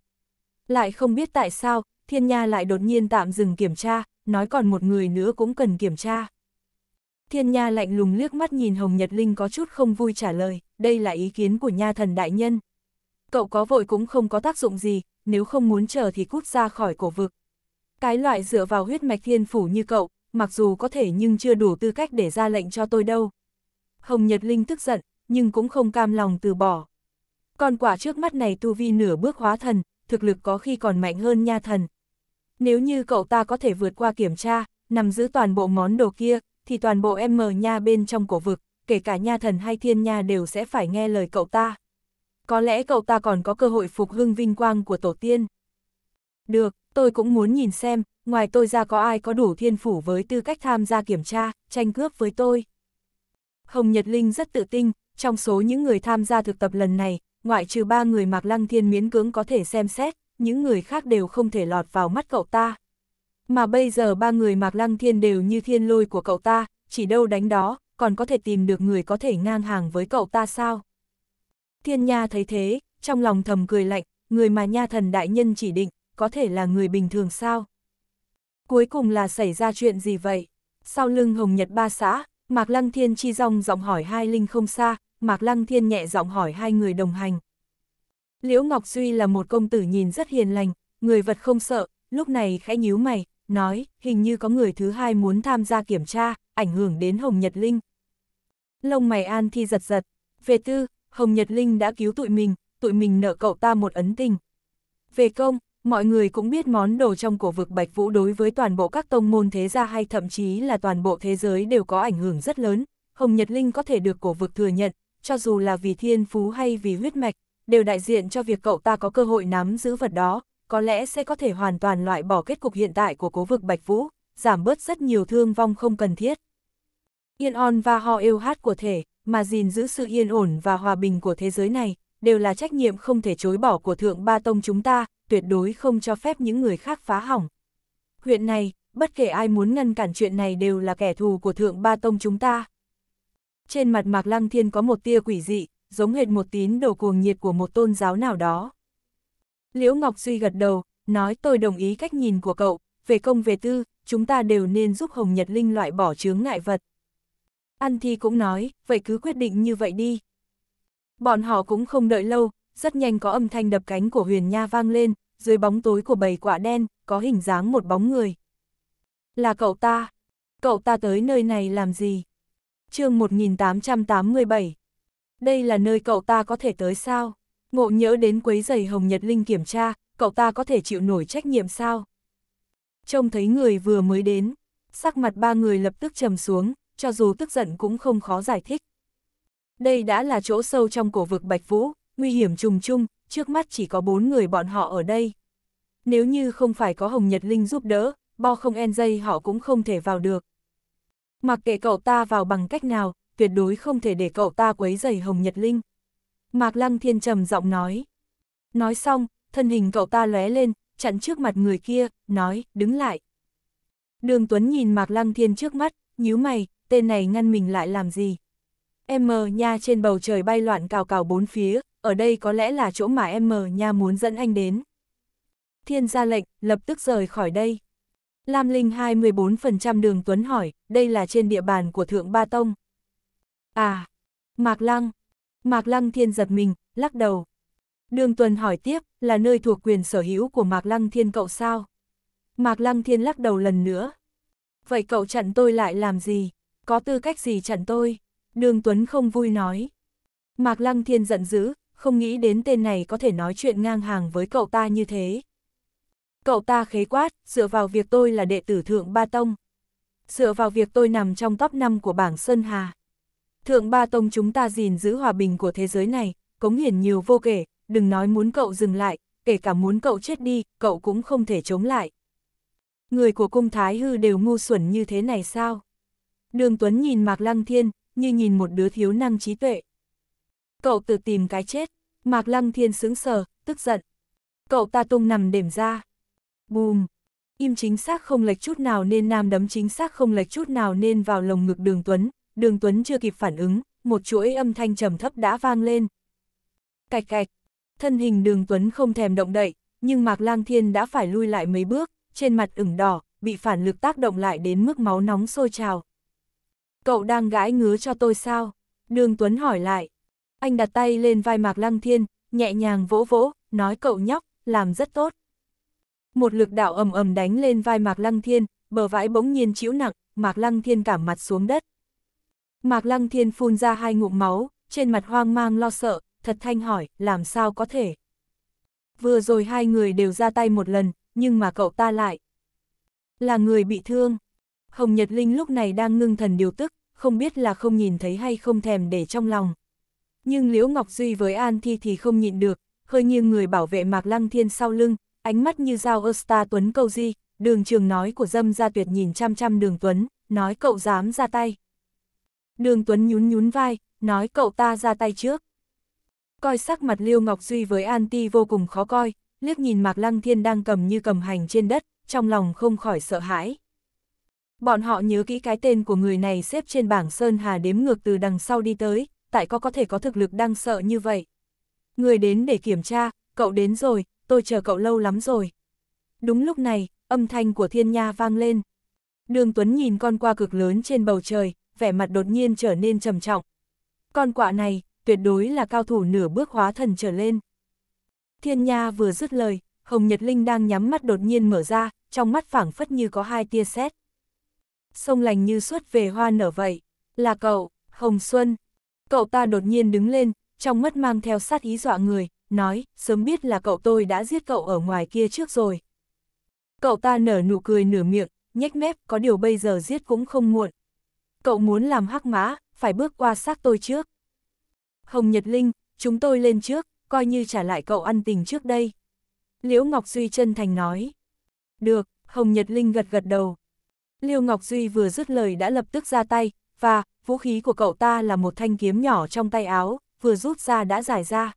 Lại không biết tại sao, Thiên Nha lại đột nhiên tạm dừng kiểm tra, nói còn một người nữa cũng cần kiểm tra. Thiên Nha lạnh lùng liếc mắt nhìn Hồng Nhật Linh có chút không vui trả lời, đây là ý kiến của Nha thần đại nhân. Cậu có vội cũng không có tác dụng gì, nếu không muốn chờ thì cút ra khỏi cổ vực. Cái loại dựa vào huyết mạch thiên phủ như cậu, mặc dù có thể nhưng chưa đủ tư cách để ra lệnh cho tôi đâu. Hồng Nhật Linh tức giận, nhưng cũng không cam lòng từ bỏ. Con quả trước mắt này tu vi nửa bước hóa thần, thực lực có khi còn mạnh hơn nha thần. Nếu như cậu ta có thể vượt qua kiểm tra, nằm giữ toàn bộ món đồ kia, thì toàn bộ em mờ nha bên trong cổ vực, kể cả nha thần hay thiên nha đều sẽ phải nghe lời cậu ta. Có lẽ cậu ta còn có cơ hội phục hưng vinh quang của tổ tiên. Được, tôi cũng muốn nhìn xem, ngoài tôi ra có ai có đủ thiên phủ với tư cách tham gia kiểm tra, tranh cướp với tôi. Hồng Nhật Linh rất tự tin, trong số những người tham gia thực tập lần này, ngoại trừ ba người Mạc Lăng Thiên miễn cưỡng có thể xem xét, những người khác đều không thể lọt vào mắt cậu ta. Mà bây giờ ba người Mạc Lăng Thiên đều như thiên lôi của cậu ta, chỉ đâu đánh đó, còn có thể tìm được người có thể ngang hàng với cậu ta sao? Thiên Nha thấy thế, trong lòng thầm cười lạnh, người mà Nha thần đại nhân chỉ định, có thể là người bình thường sao? Cuối cùng là xảy ra chuyện gì vậy? Sau lưng Hồng Nhật ba xã, Mạc Lăng Thiên chi rong giọng hỏi hai linh không xa, Mạc Lăng Thiên nhẹ giọng hỏi hai người đồng hành. Liễu Ngọc Duy là một công tử nhìn rất hiền lành, người vật không sợ, lúc này khẽ nhíu mày, nói, hình như có người thứ hai muốn tham gia kiểm tra, ảnh hưởng đến Hồng Nhật Linh. Lông mày An Thi giật giật, về tư, Hồng Nhật Linh đã cứu tụi mình, tụi mình nợ cậu ta một ấn tình. Về công, mọi người cũng biết món đồ trong cổ vực Bạch Vũ đối với toàn bộ các tông môn thế gia hay thậm chí là toàn bộ thế giới đều có ảnh hưởng rất lớn, Hồng Nhật Linh có thể được cổ vực thừa nhận, cho dù là vì thiên phú hay vì huyết mạch, đều đại diện cho việc cậu ta có cơ hội nắm giữ vật đó, có lẽ sẽ có thể hoàn toàn loại bỏ kết cục hiện tại của cố vực Bạch Vũ, giảm bớt rất nhiều thương vong không cần thiết. Yên on và ho yêu hát của thể, mà gìn giữ sự yên ổn và hòa bình của thế giới này, đều là trách nhiệm không thể chối bỏ của Thượng Ba Tông chúng ta, tuyệt đối không cho phép những người khác phá hỏng. Huyện này, bất kể ai muốn ngăn cản chuyện này đều là kẻ thù của Thượng Ba Tông chúng ta. Trên mặt Mạc Lăng Thiên có một tia quỷ dị, giống hệt một tín đồ cuồng nhiệt của một tôn giáo nào đó. Liễu Ngọc Duy gật đầu, nói tôi đồng ý cách nhìn của cậu, về công về tư, chúng ta đều nên giúp Hồng Nhật Linh loại bỏ chướng ngại vật. An Thi cũng nói, vậy cứ quyết định như vậy đi. Bọn họ cũng không đợi lâu, rất nhanh có âm thanh đập cánh của huyền nha vang lên, dưới bóng tối của bầy quả đen, có hình dáng một bóng người. Là cậu ta. Cậu ta tới nơi này làm gì? chương 1887. Đây là nơi cậu ta có thể tới sao? Ngộ nhớ đến quấy giày Hồng Nhật Linh kiểm tra, cậu ta có thể chịu nổi trách nhiệm sao? Trông thấy người vừa mới đến, sắc mặt ba người lập tức trầm xuống, cho dù tức giận cũng không khó giải thích. Đây đã là chỗ sâu trong cổ vực Bạch Vũ, nguy hiểm trùng trùng trước mắt chỉ có bốn người bọn họ ở đây. Nếu như không phải có Hồng Nhật Linh giúp đỡ, Bo không en dây họ cũng không thể vào được. Mặc kệ cậu ta vào bằng cách nào, tuyệt đối không thể để cậu ta quấy rầy Hồng Nhật Linh. Mạc Lăng Thiên trầm giọng nói. Nói xong, thân hình cậu ta lóe lên, chặn trước mặt người kia, nói, đứng lại. Đường Tuấn nhìn Mạc Lăng Thiên trước mắt, nhíu mày, tên này ngăn mình lại làm gì? M nha trên bầu trời bay loạn cào cào bốn phía, ở đây có lẽ là chỗ mà M nha muốn dẫn anh đến. Thiên ra lệnh, lập tức rời khỏi đây. Lam Linh hai 24% đường Tuấn hỏi, đây là trên địa bàn của Thượng Ba Tông. À, Mạc Lăng. Mạc Lăng Thiên giật mình, lắc đầu. Đường Tuấn hỏi tiếp, là nơi thuộc quyền sở hữu của Mạc Lăng Thiên cậu sao? Mạc Lăng Thiên lắc đầu lần nữa. Vậy cậu chặn tôi lại làm gì? Có tư cách gì chặn tôi? Đường Tuấn không vui nói. Mạc Lăng Thiên giận dữ, không nghĩ đến tên này có thể nói chuyện ngang hàng với cậu ta như thế. Cậu ta khế quát, dựa vào việc tôi là đệ tử Thượng Ba Tông. Dựa vào việc tôi nằm trong top 5 của bảng Sơn Hà. Thượng Ba Tông chúng ta gìn giữ hòa bình của thế giới này, cống hiển nhiều vô kể, đừng nói muốn cậu dừng lại, kể cả muốn cậu chết đi, cậu cũng không thể chống lại. Người của cung Thái Hư đều ngu xuẩn như thế này sao? Đường Tuấn nhìn Mạc Lăng Thiên, như nhìn một đứa thiếu năng trí tuệ. Cậu tự tìm cái chết, Mạc Lăng Thiên sững sờ, tức giận. Cậu ta tung nằm đểm ra, Bùm! Im chính xác không lệch chút nào nên nam đấm chính xác không lệch chút nào nên vào lồng ngực đường Tuấn, đường Tuấn chưa kịp phản ứng, một chuỗi âm thanh trầm thấp đã vang lên. Cạch cạch! Thân hình đường Tuấn không thèm động đậy, nhưng Mạc Lang Thiên đã phải lui lại mấy bước, trên mặt ửng đỏ, bị phản lực tác động lại đến mức máu nóng sôi trào. Cậu đang gãi ngứa cho tôi sao? Đường Tuấn hỏi lại. Anh đặt tay lên vai Mạc Lăng Thiên, nhẹ nhàng vỗ vỗ, nói cậu nhóc, làm rất tốt. Một lực đạo ầm ầm đánh lên vai Mạc Lăng Thiên, bờ vãi bỗng nhiên chịu nặng, Mạc Lăng Thiên cảm mặt xuống đất. Mạc Lăng Thiên phun ra hai ngụm máu, trên mặt hoang mang lo sợ, thật thanh hỏi, làm sao có thể. Vừa rồi hai người đều ra tay một lần, nhưng mà cậu ta lại. Là người bị thương. Hồng Nhật Linh lúc này đang ngưng thần điều tức, không biết là không nhìn thấy hay không thèm để trong lòng. Nhưng Liễu Ngọc Duy với An Thi thì không nhịn được, hơi nghiêng người bảo vệ Mạc Lăng Thiên sau lưng, ánh mắt như dao Osta Tuấn câu di, đường trường nói của dâm gia tuyệt nhìn chăm chăm đường Tuấn, nói cậu dám ra tay. Đường Tuấn nhún nhún vai, nói cậu ta ra tay trước. Coi sắc mặt Liêu Ngọc Duy với Anti vô cùng khó coi, liếc nhìn Mạc Lăng Thiên đang cầm như cầm hành trên đất, trong lòng không khỏi sợ hãi. Bọn họ nhớ kỹ cái tên của người này xếp trên bảng Sơn Hà đếm ngược từ đằng sau đi tới, tại có có thể có thực lực đang sợ như vậy. Người đến để kiểm tra, cậu đến rồi, tôi chờ cậu lâu lắm rồi. Đúng lúc này, âm thanh của thiên nha vang lên. Đường Tuấn nhìn con quạ cực lớn trên bầu trời, vẻ mặt đột nhiên trở nên trầm trọng. Con quạ này, tuyệt đối là cao thủ nửa bước hóa thần trở lên. Thiên Nha vừa dứt lời, Hồng Nhật Linh đang nhắm mắt đột nhiên mở ra, trong mắt phảng phất như có hai tia sét. Sông lành như suốt về hoa nở vậy, là cậu, Hồng Xuân. Cậu ta đột nhiên đứng lên, trong mắt mang theo sát ý dọa người, nói, sớm biết là cậu tôi đã giết cậu ở ngoài kia trước rồi. Cậu ta nở nụ cười nửa miệng, nhếch mép, có điều bây giờ giết cũng không muộn. Cậu muốn làm hắc mã, phải bước qua xác tôi trước. Hồng Nhật Linh, chúng tôi lên trước, coi như trả lại cậu ăn tình trước đây. Liễu Ngọc Duy chân thành nói. Được, Hồng Nhật Linh gật gật đầu. Liêu Ngọc Duy vừa dứt lời đã lập tức ra tay, và, vũ khí của cậu ta là một thanh kiếm nhỏ trong tay áo, vừa rút ra đã giải ra.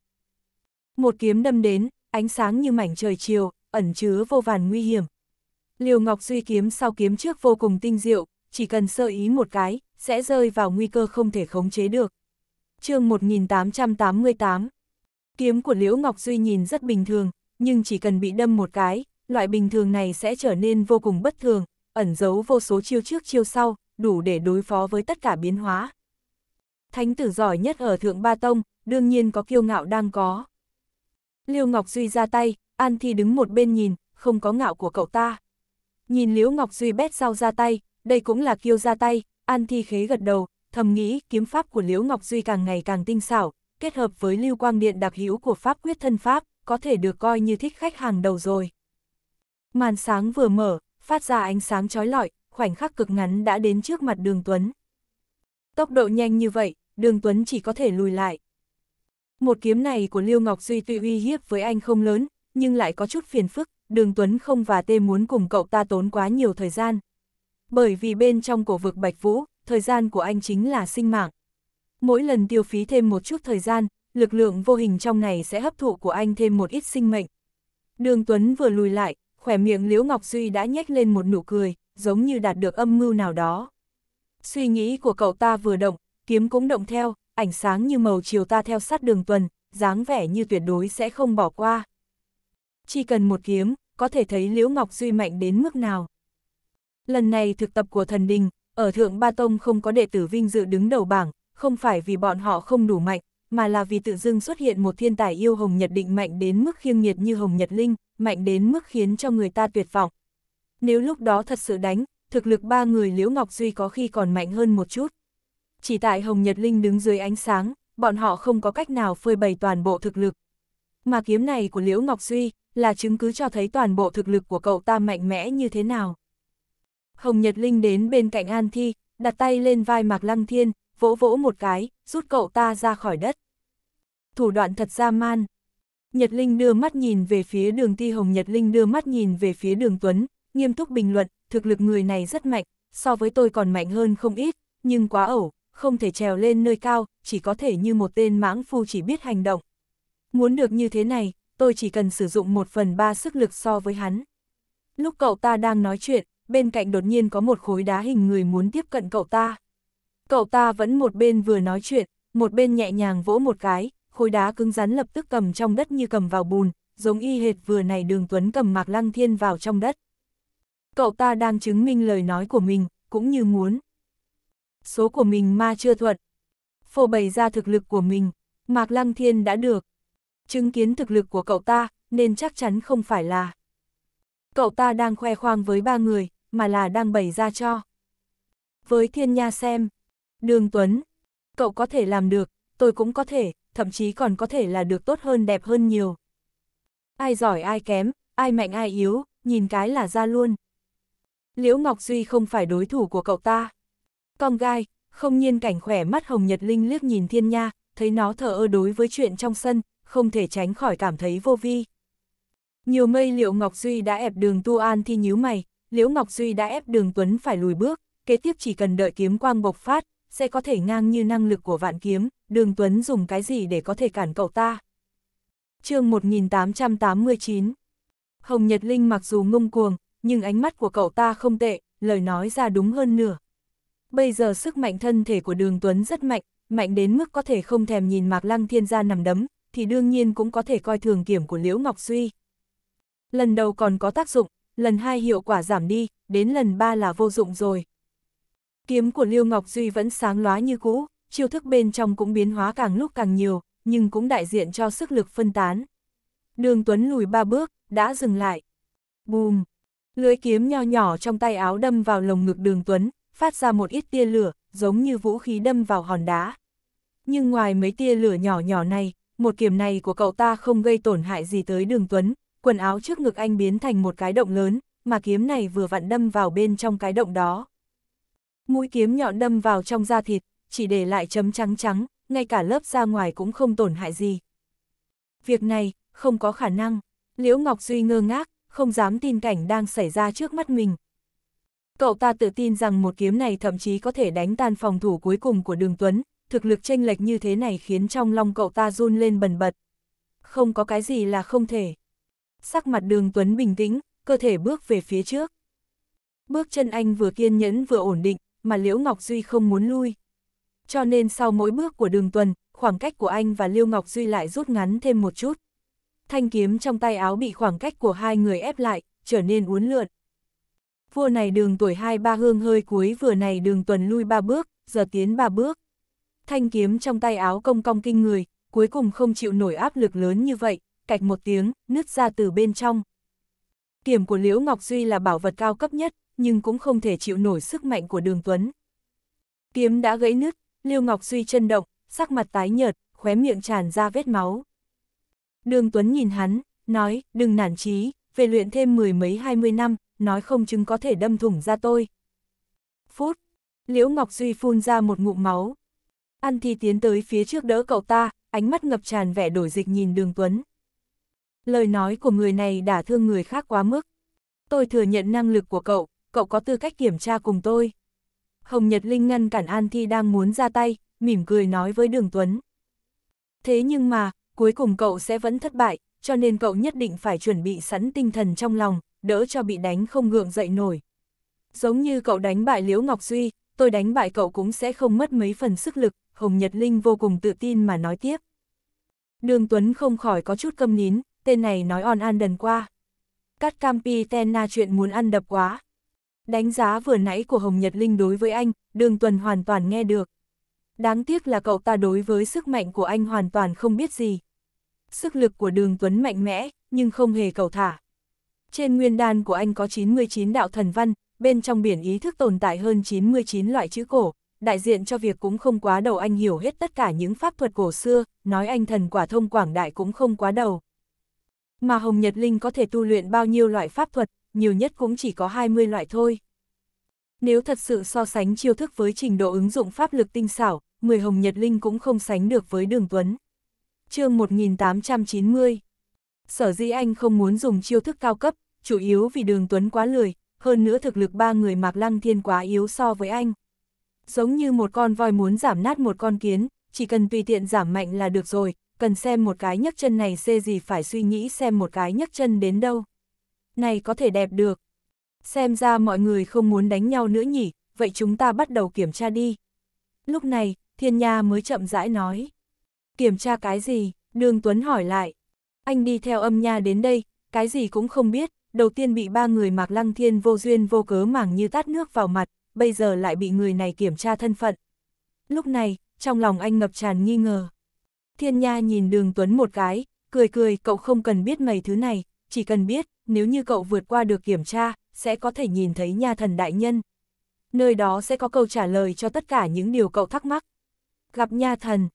Một kiếm đâm đến, ánh sáng như mảnh trời chiều, ẩn chứa vô vàn nguy hiểm. Liều Ngọc Duy kiếm sau kiếm trước vô cùng tinh diệu, chỉ cần sơ ý một cái, sẽ rơi vào nguy cơ không thể khống chế được. chương 1888 Kiếm của Liễu Ngọc Duy nhìn rất bình thường, nhưng chỉ cần bị đâm một cái, loại bình thường này sẽ trở nên vô cùng bất thường, ẩn giấu vô số chiêu trước chiêu sau, đủ để đối phó với tất cả biến hóa. Thánh tử giỏi nhất ở Thượng Ba Tông, đương nhiên có kiêu ngạo đang có. Liêu Ngọc Duy ra tay, An Thi đứng một bên nhìn, không có ngạo của cậu ta. Nhìn Liễu Ngọc Duy bét sau ra tay, đây cũng là kiêu ra tay, An Thi khế gật đầu, thầm nghĩ kiếm pháp của Liễu Ngọc Duy càng ngày càng tinh xảo, kết hợp với lưu quang điện đặc hữu của pháp quyết thân pháp, có thể được coi như thích khách hàng đầu rồi. Màn sáng vừa mở, phát ra ánh sáng chói lọi, khoảnh khắc cực ngắn đã đến trước mặt Đường Tuấn. Tốc độ nhanh như vậy, Đường Tuấn chỉ có thể lùi lại, một kiếm này của Lưu Ngọc Duy tuy uy hiếp với anh không lớn, nhưng lại có chút phiền phức, đường Tuấn không và tê muốn cùng cậu ta tốn quá nhiều thời gian. Bởi vì bên trong cổ vực Bạch Vũ, thời gian của anh chính là sinh mạng. Mỗi lần tiêu phí thêm một chút thời gian, lực lượng vô hình trong này sẽ hấp thụ của anh thêm một ít sinh mệnh. Đường Tuấn vừa lùi lại, khỏe miệng Liễu Ngọc Duy đã nhếch lên một nụ cười, giống như đạt được âm mưu nào đó. Suy nghĩ của cậu ta vừa động, kiếm cũng động theo, ánh sáng như màu chiều ta theo sát đường tuần, dáng vẻ như tuyệt đối sẽ không bỏ qua. Chỉ cần một kiếm, có thể thấy Liễu Ngọc Duy mạnh đến mức nào. Lần này thực tập của thần đình, ở Thượng Ba Tông không có đệ tử vinh dự đứng đầu bảng, không phải vì bọn họ không đủ mạnh, mà là vì tự dưng xuất hiện một thiên tài yêu Hồng Nhật Định mạnh đến mức khiêng nghiệt như Hồng Nhật Linh, mạnh đến mức khiến cho người ta tuyệt vọng. Nếu lúc đó thật sự đánh, thực lực ba người Liễu Ngọc Duy có khi còn mạnh hơn một chút chỉ tại Hồng Nhật Linh đứng dưới ánh sáng, bọn họ không có cách nào phơi bày toàn bộ thực lực. Mà kiếm này của Liễu Ngọc Duy là chứng cứ cho thấy toàn bộ thực lực của cậu ta mạnh mẽ như thế nào. Hồng Nhật Linh đến bên cạnh An Thi, đặt tay lên vai Mạc Lăng Thiên, vỗ vỗ một cái, rút cậu ta ra khỏi đất. Thủ đoạn thật ra man. Nhật Linh đưa mắt nhìn về phía đường Ti Hồng Nhật Linh đưa mắt nhìn về phía đường Tuấn, nghiêm túc bình luận, thực lực người này rất mạnh, so với tôi còn mạnh hơn không ít, nhưng quá ẩu, không thể trèo lên nơi cao, chỉ có thể như một tên mãng phu chỉ biết hành động. Muốn được như thế này, tôi chỉ cần sử dụng một phần ba sức lực so với hắn. Lúc cậu ta đang nói chuyện, bên cạnh đột nhiên có một khối đá hình người muốn tiếp cận cậu ta. Cậu ta vẫn một bên vừa nói chuyện, một bên nhẹ nhàng vỗ một cái, khối đá cứng rắn lập tức cầm trong đất như cầm vào bùn, giống y hệt vừa này đường Tuấn cầm mạc lăng thiên vào trong đất. Cậu ta đang chứng minh lời nói của mình, cũng như muốn, số của mình ma chưa thuận. phô bày ra thực lực của mình, Mạc Lăng Thiên đã được. Chứng kiến thực lực của cậu ta, nên chắc chắn không phải là. Cậu ta đang khoe khoang với ba người, mà là đang bày ra cho. Với thiên nha xem, đường Tuấn, cậu có thể làm được, tôi cũng có thể, thậm chí còn có thể là được tốt hơn đẹp hơn nhiều. Ai giỏi ai kém, ai mạnh ai yếu, nhìn cái là ra luôn. Liễu Ngọc Duy không phải đối thủ của cậu ta. Con gai, không nhiên cảnh khỏe mắt Hồng Nhật Linh liếc nhìn thiên nha, thấy nó thở ơ đối với chuyện trong sân, không thể tránh khỏi cảm thấy vô vi. Nhiều mây liệu Ngọc Duy đã ép đường Tu An thi nhíu mày, liễu Ngọc Duy đã ép đường Tuấn phải lùi bước, kế tiếp chỉ cần đợi kiếm quang bộc phát, sẽ có thể ngang như năng lực của vạn kiếm, đường Tuấn dùng cái gì để có thể cản cậu ta. chương 1889 Hồng Nhật Linh mặc dù ngông cuồng, nhưng ánh mắt của cậu ta không tệ, lời nói ra đúng hơn nửa. Bây giờ sức mạnh thân thể của đường Tuấn rất mạnh, mạnh đến mức có thể không thèm nhìn Mạc Lăng Thiên ra nằm đấm, thì đương nhiên cũng có thể coi thường kiểm của Liễu Ngọc Duy. Lần đầu còn có tác dụng, lần hai hiệu quả giảm đi, đến lần ba là vô dụng rồi. Kiếm của Liễu Ngọc Duy vẫn sáng lóa như cũ, chiêu thức bên trong cũng biến hóa càng lúc càng nhiều, nhưng cũng đại diện cho sức lực phân tán. Đường Tuấn lùi ba bước, đã dừng lại. Bùm! Lưỡi kiếm nho nhỏ trong tay áo đâm vào lồng ngực đường Tuấn, phát ra một ít tia lửa, giống như vũ khí đâm vào hòn đá. Nhưng ngoài mấy tia lửa nhỏ nhỏ này, một kiểm này của cậu ta không gây tổn hại gì tới đường Tuấn, quần áo trước ngực anh biến thành một cái động lớn, mà kiếm này vừa vặn đâm vào bên trong cái động đó. Mũi kiếm nhọn đâm vào trong da thịt, chỉ để lại chấm trắng trắng, ngay cả lớp da ngoài cũng không tổn hại gì. Việc này, không có khả năng. Liễu Ngọc Duy ngơ ngác, không dám tin cảnh đang xảy ra trước mắt mình, Cậu ta tự tin rằng một kiếm này thậm chí có thể đánh tan phòng thủ cuối cùng của đường Tuấn, thực lực chênh lệch như thế này khiến trong lòng cậu ta run lên bần bật. Không có cái gì là không thể. Sắc mặt đường Tuấn bình tĩnh, cơ thể bước về phía trước. Bước chân anh vừa kiên nhẫn vừa ổn định, mà Liễu Ngọc Duy không muốn lui. Cho nên sau mỗi bước của đường tuần, khoảng cách của anh và Liễu Ngọc Duy lại rút ngắn thêm một chút. Thanh kiếm trong tay áo bị khoảng cách của hai người ép lại, trở nên uốn lượn vua này đường tuổi hai ba hương hơi cuối vừa này đường tuần lui ba bước, giờ tiến ba bước. Thanh kiếm trong tay áo công cong kinh người, cuối cùng không chịu nổi áp lực lớn như vậy, cạch một tiếng, nứt ra từ bên trong. Kiểm của Liễu Ngọc Duy là bảo vật cao cấp nhất, nhưng cũng không thể chịu nổi sức mạnh của đường tuấn. Kiếm đã gãy nứt, Liêu Ngọc Duy chân động, sắc mặt tái nhợt, khóe miệng tràn ra vết máu. Đường Tuấn nhìn hắn, nói, đừng nản chí, về luyện thêm mười mấy hai mươi năm, nói không chừng có thể đâm thủng ra tôi. Phút, Liễu Ngọc Duy phun ra một ngụm máu. An Thi tiến tới phía trước đỡ cậu ta, ánh mắt ngập tràn vẻ đổi dịch nhìn đường Tuấn. Lời nói của người này đã thương người khác quá mức. Tôi thừa nhận năng lực của cậu, cậu có tư cách kiểm tra cùng tôi. Hồng Nhật Linh ngăn cản An Thi đang muốn ra tay, mỉm cười nói với Đường Tuấn. Thế nhưng mà, cuối cùng cậu sẽ vẫn thất bại, cho nên cậu nhất định phải chuẩn bị sẵn tinh thần trong lòng, đỡ cho bị đánh không gượng dậy nổi. Giống như cậu đánh bại Liễu Ngọc Duy, tôi đánh bại cậu cũng sẽ không mất mấy phần sức lực, Hồng Nhật Linh vô cùng tự tin mà nói tiếp. Đường Tuấn không khỏi có chút câm nín, tên này nói on an đần qua. Cắt Campi Tenna chuyện muốn ăn đập quá. Đánh giá vừa nãy của Hồng Nhật Linh đối với anh, Đường Tuấn hoàn toàn nghe được. Đáng tiếc là cậu ta đối với sức mạnh của anh hoàn toàn không biết gì. Sức lực của Đường Tuấn mạnh mẽ, nhưng không hề cầu thả. Trên nguyên đan của anh có 99 đạo thần văn, bên trong biển ý thức tồn tại hơn 99 loại chữ cổ, đại diện cho việc cũng không quá đầu anh hiểu hết tất cả những pháp thuật cổ xưa, nói anh thần quả thông quảng đại cũng không quá đầu. Mà Hồng Nhật Linh có thể tu luyện bao nhiêu loại pháp thuật, nhiều nhất cũng chỉ có 20 loại thôi. Nếu thật sự so sánh chiêu thức với trình độ ứng dụng pháp lực tinh xảo, 10 Hồng Nhật Linh cũng không sánh được với Đường Tuấn. chương 1890 Sở dĩ anh không muốn dùng chiêu thức cao cấp, chủ yếu vì đường Tuấn quá lười, hơn nữa thực lực ba người Mạc Lăng Thiên quá yếu so với anh. Giống như một con voi muốn giảm nát một con kiến, chỉ cần tùy tiện giảm mạnh là được rồi, cần xem một cái nhấc chân này xê gì phải suy nghĩ xem một cái nhấc chân đến đâu. Này có thể đẹp được. Xem ra mọi người không muốn đánh nhau nữa nhỉ, vậy chúng ta bắt đầu kiểm tra đi. Lúc này, Thiên Nha mới chậm rãi nói. Kiểm tra cái gì? Đường Tuấn hỏi lại. Anh đi theo âm nha đến đây, cái gì cũng không biết, đầu tiên bị ba người Mạc Lăng Thiên vô duyên vô cớ mảng như tát nước vào mặt, bây giờ lại bị người này kiểm tra thân phận. Lúc này, trong lòng anh ngập tràn nghi ngờ. Thiên Nha nhìn Đường Tuấn một cái, cười cười, cậu không cần biết mấy thứ này, chỉ cần biết, nếu như cậu vượt qua được kiểm tra, sẽ có thể nhìn thấy nha thần đại nhân. Nơi đó sẽ có câu trả lời cho tất cả những điều cậu thắc mắc. Gặp nha thần,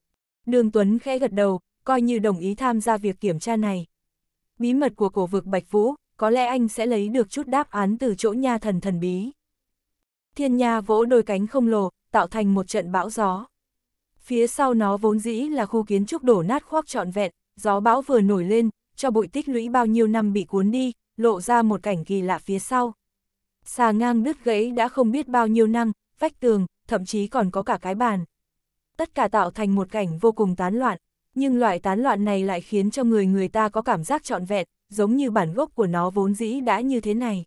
Đường Tuấn khẽ gật đầu, coi như đồng ý tham gia việc kiểm tra này. Bí mật của cổ vực Bạch Vũ, có lẽ anh sẽ lấy được chút đáp án từ chỗ nha thần thần bí. Thiên nha vỗ đôi cánh không lồ, tạo thành một trận bão gió. Phía sau nó vốn dĩ là khu kiến trúc đổ nát khoác trọn vẹn, gió bão vừa nổi lên, cho bụi tích lũy bao nhiêu năm bị cuốn đi, lộ ra một cảnh kỳ lạ phía sau. Xà ngang đứt gãy đã không biết bao nhiêu năm vách tường, thậm chí còn có cả cái bàn. Tất cả tạo thành một cảnh vô cùng tán loạn, nhưng loại tán loạn này lại khiến cho người người ta có cảm giác trọn vẹn, giống như bản gốc của nó vốn dĩ đã như thế này.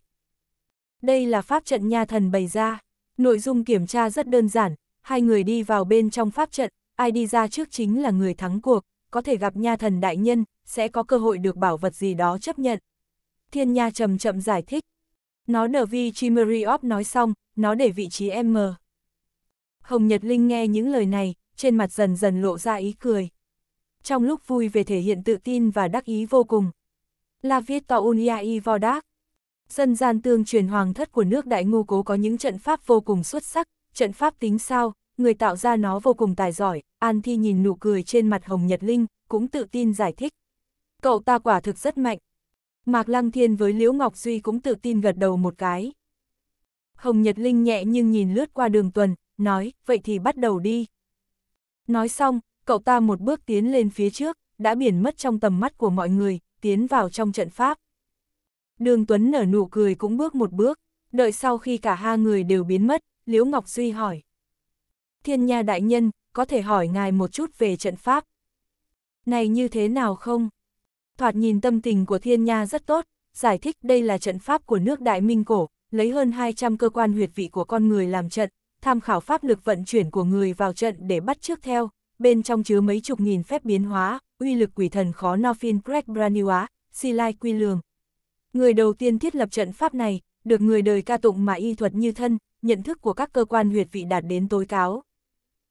Đây là pháp trận nha thần bày ra, nội dung kiểm tra rất đơn giản, hai người đi vào bên trong pháp trận, ai đi ra trước chính là người thắng cuộc, có thể gặp nha thần đại nhân, sẽ có cơ hội được bảo vật gì đó chấp nhận. Thiên Nha chậm chậm giải thích. Nó nở vi chimery Op nói xong, nó để vị trí M. Hồng Nhật Linh nghe những lời này, trên mặt dần dần lộ ra ý cười. Trong lúc vui về thể hiện tự tin và đắc ý vô cùng, La Victoria i Vodak. Dân gian tương truyền hoàng thất của nước Đại Ngu Cố có những trận pháp vô cùng xuất sắc, trận pháp tính sao, người tạo ra nó vô cùng tài giỏi, An Thi nhìn nụ cười trên mặt Hồng Nhật Linh, cũng tự tin giải thích. Cậu ta quả thực rất mạnh. Mạc Lăng Thiên với Liễu Ngọc Duy cũng tự tin gật đầu một cái. Hồng Nhật Linh nhẹ nhưng nhìn lướt qua đường tuần, nói, vậy thì bắt đầu đi. Nói xong, cậu ta một bước tiến lên phía trước, đã biển mất trong tầm mắt của mọi người, tiến vào trong trận pháp. Đường Tuấn nở nụ cười cũng bước một bước, đợi sau khi cả hai người đều biến mất, Liễu Ngọc Duy hỏi. Thiên Nha Đại Nhân, có thể hỏi ngài một chút về trận pháp. Này như thế nào không? Thoạt nhìn tâm tình của Thiên Nha rất tốt, giải thích đây là trận pháp của nước Đại Minh Cổ, lấy hơn 200 cơ quan huyệt vị của con người làm trận, tham khảo pháp lực vận chuyển của người vào trận để bắt trước theo, bên trong chứa mấy chục nghìn phép biến hóa, uy lực quỷ thần khó no phiên Greg Braniwa, silai Quy Lường. Người đầu tiên thiết lập trận pháp này, được người đời ca tụng mà y thuật như thân, nhận thức của các cơ quan huyệt vị đạt đến tối cáo.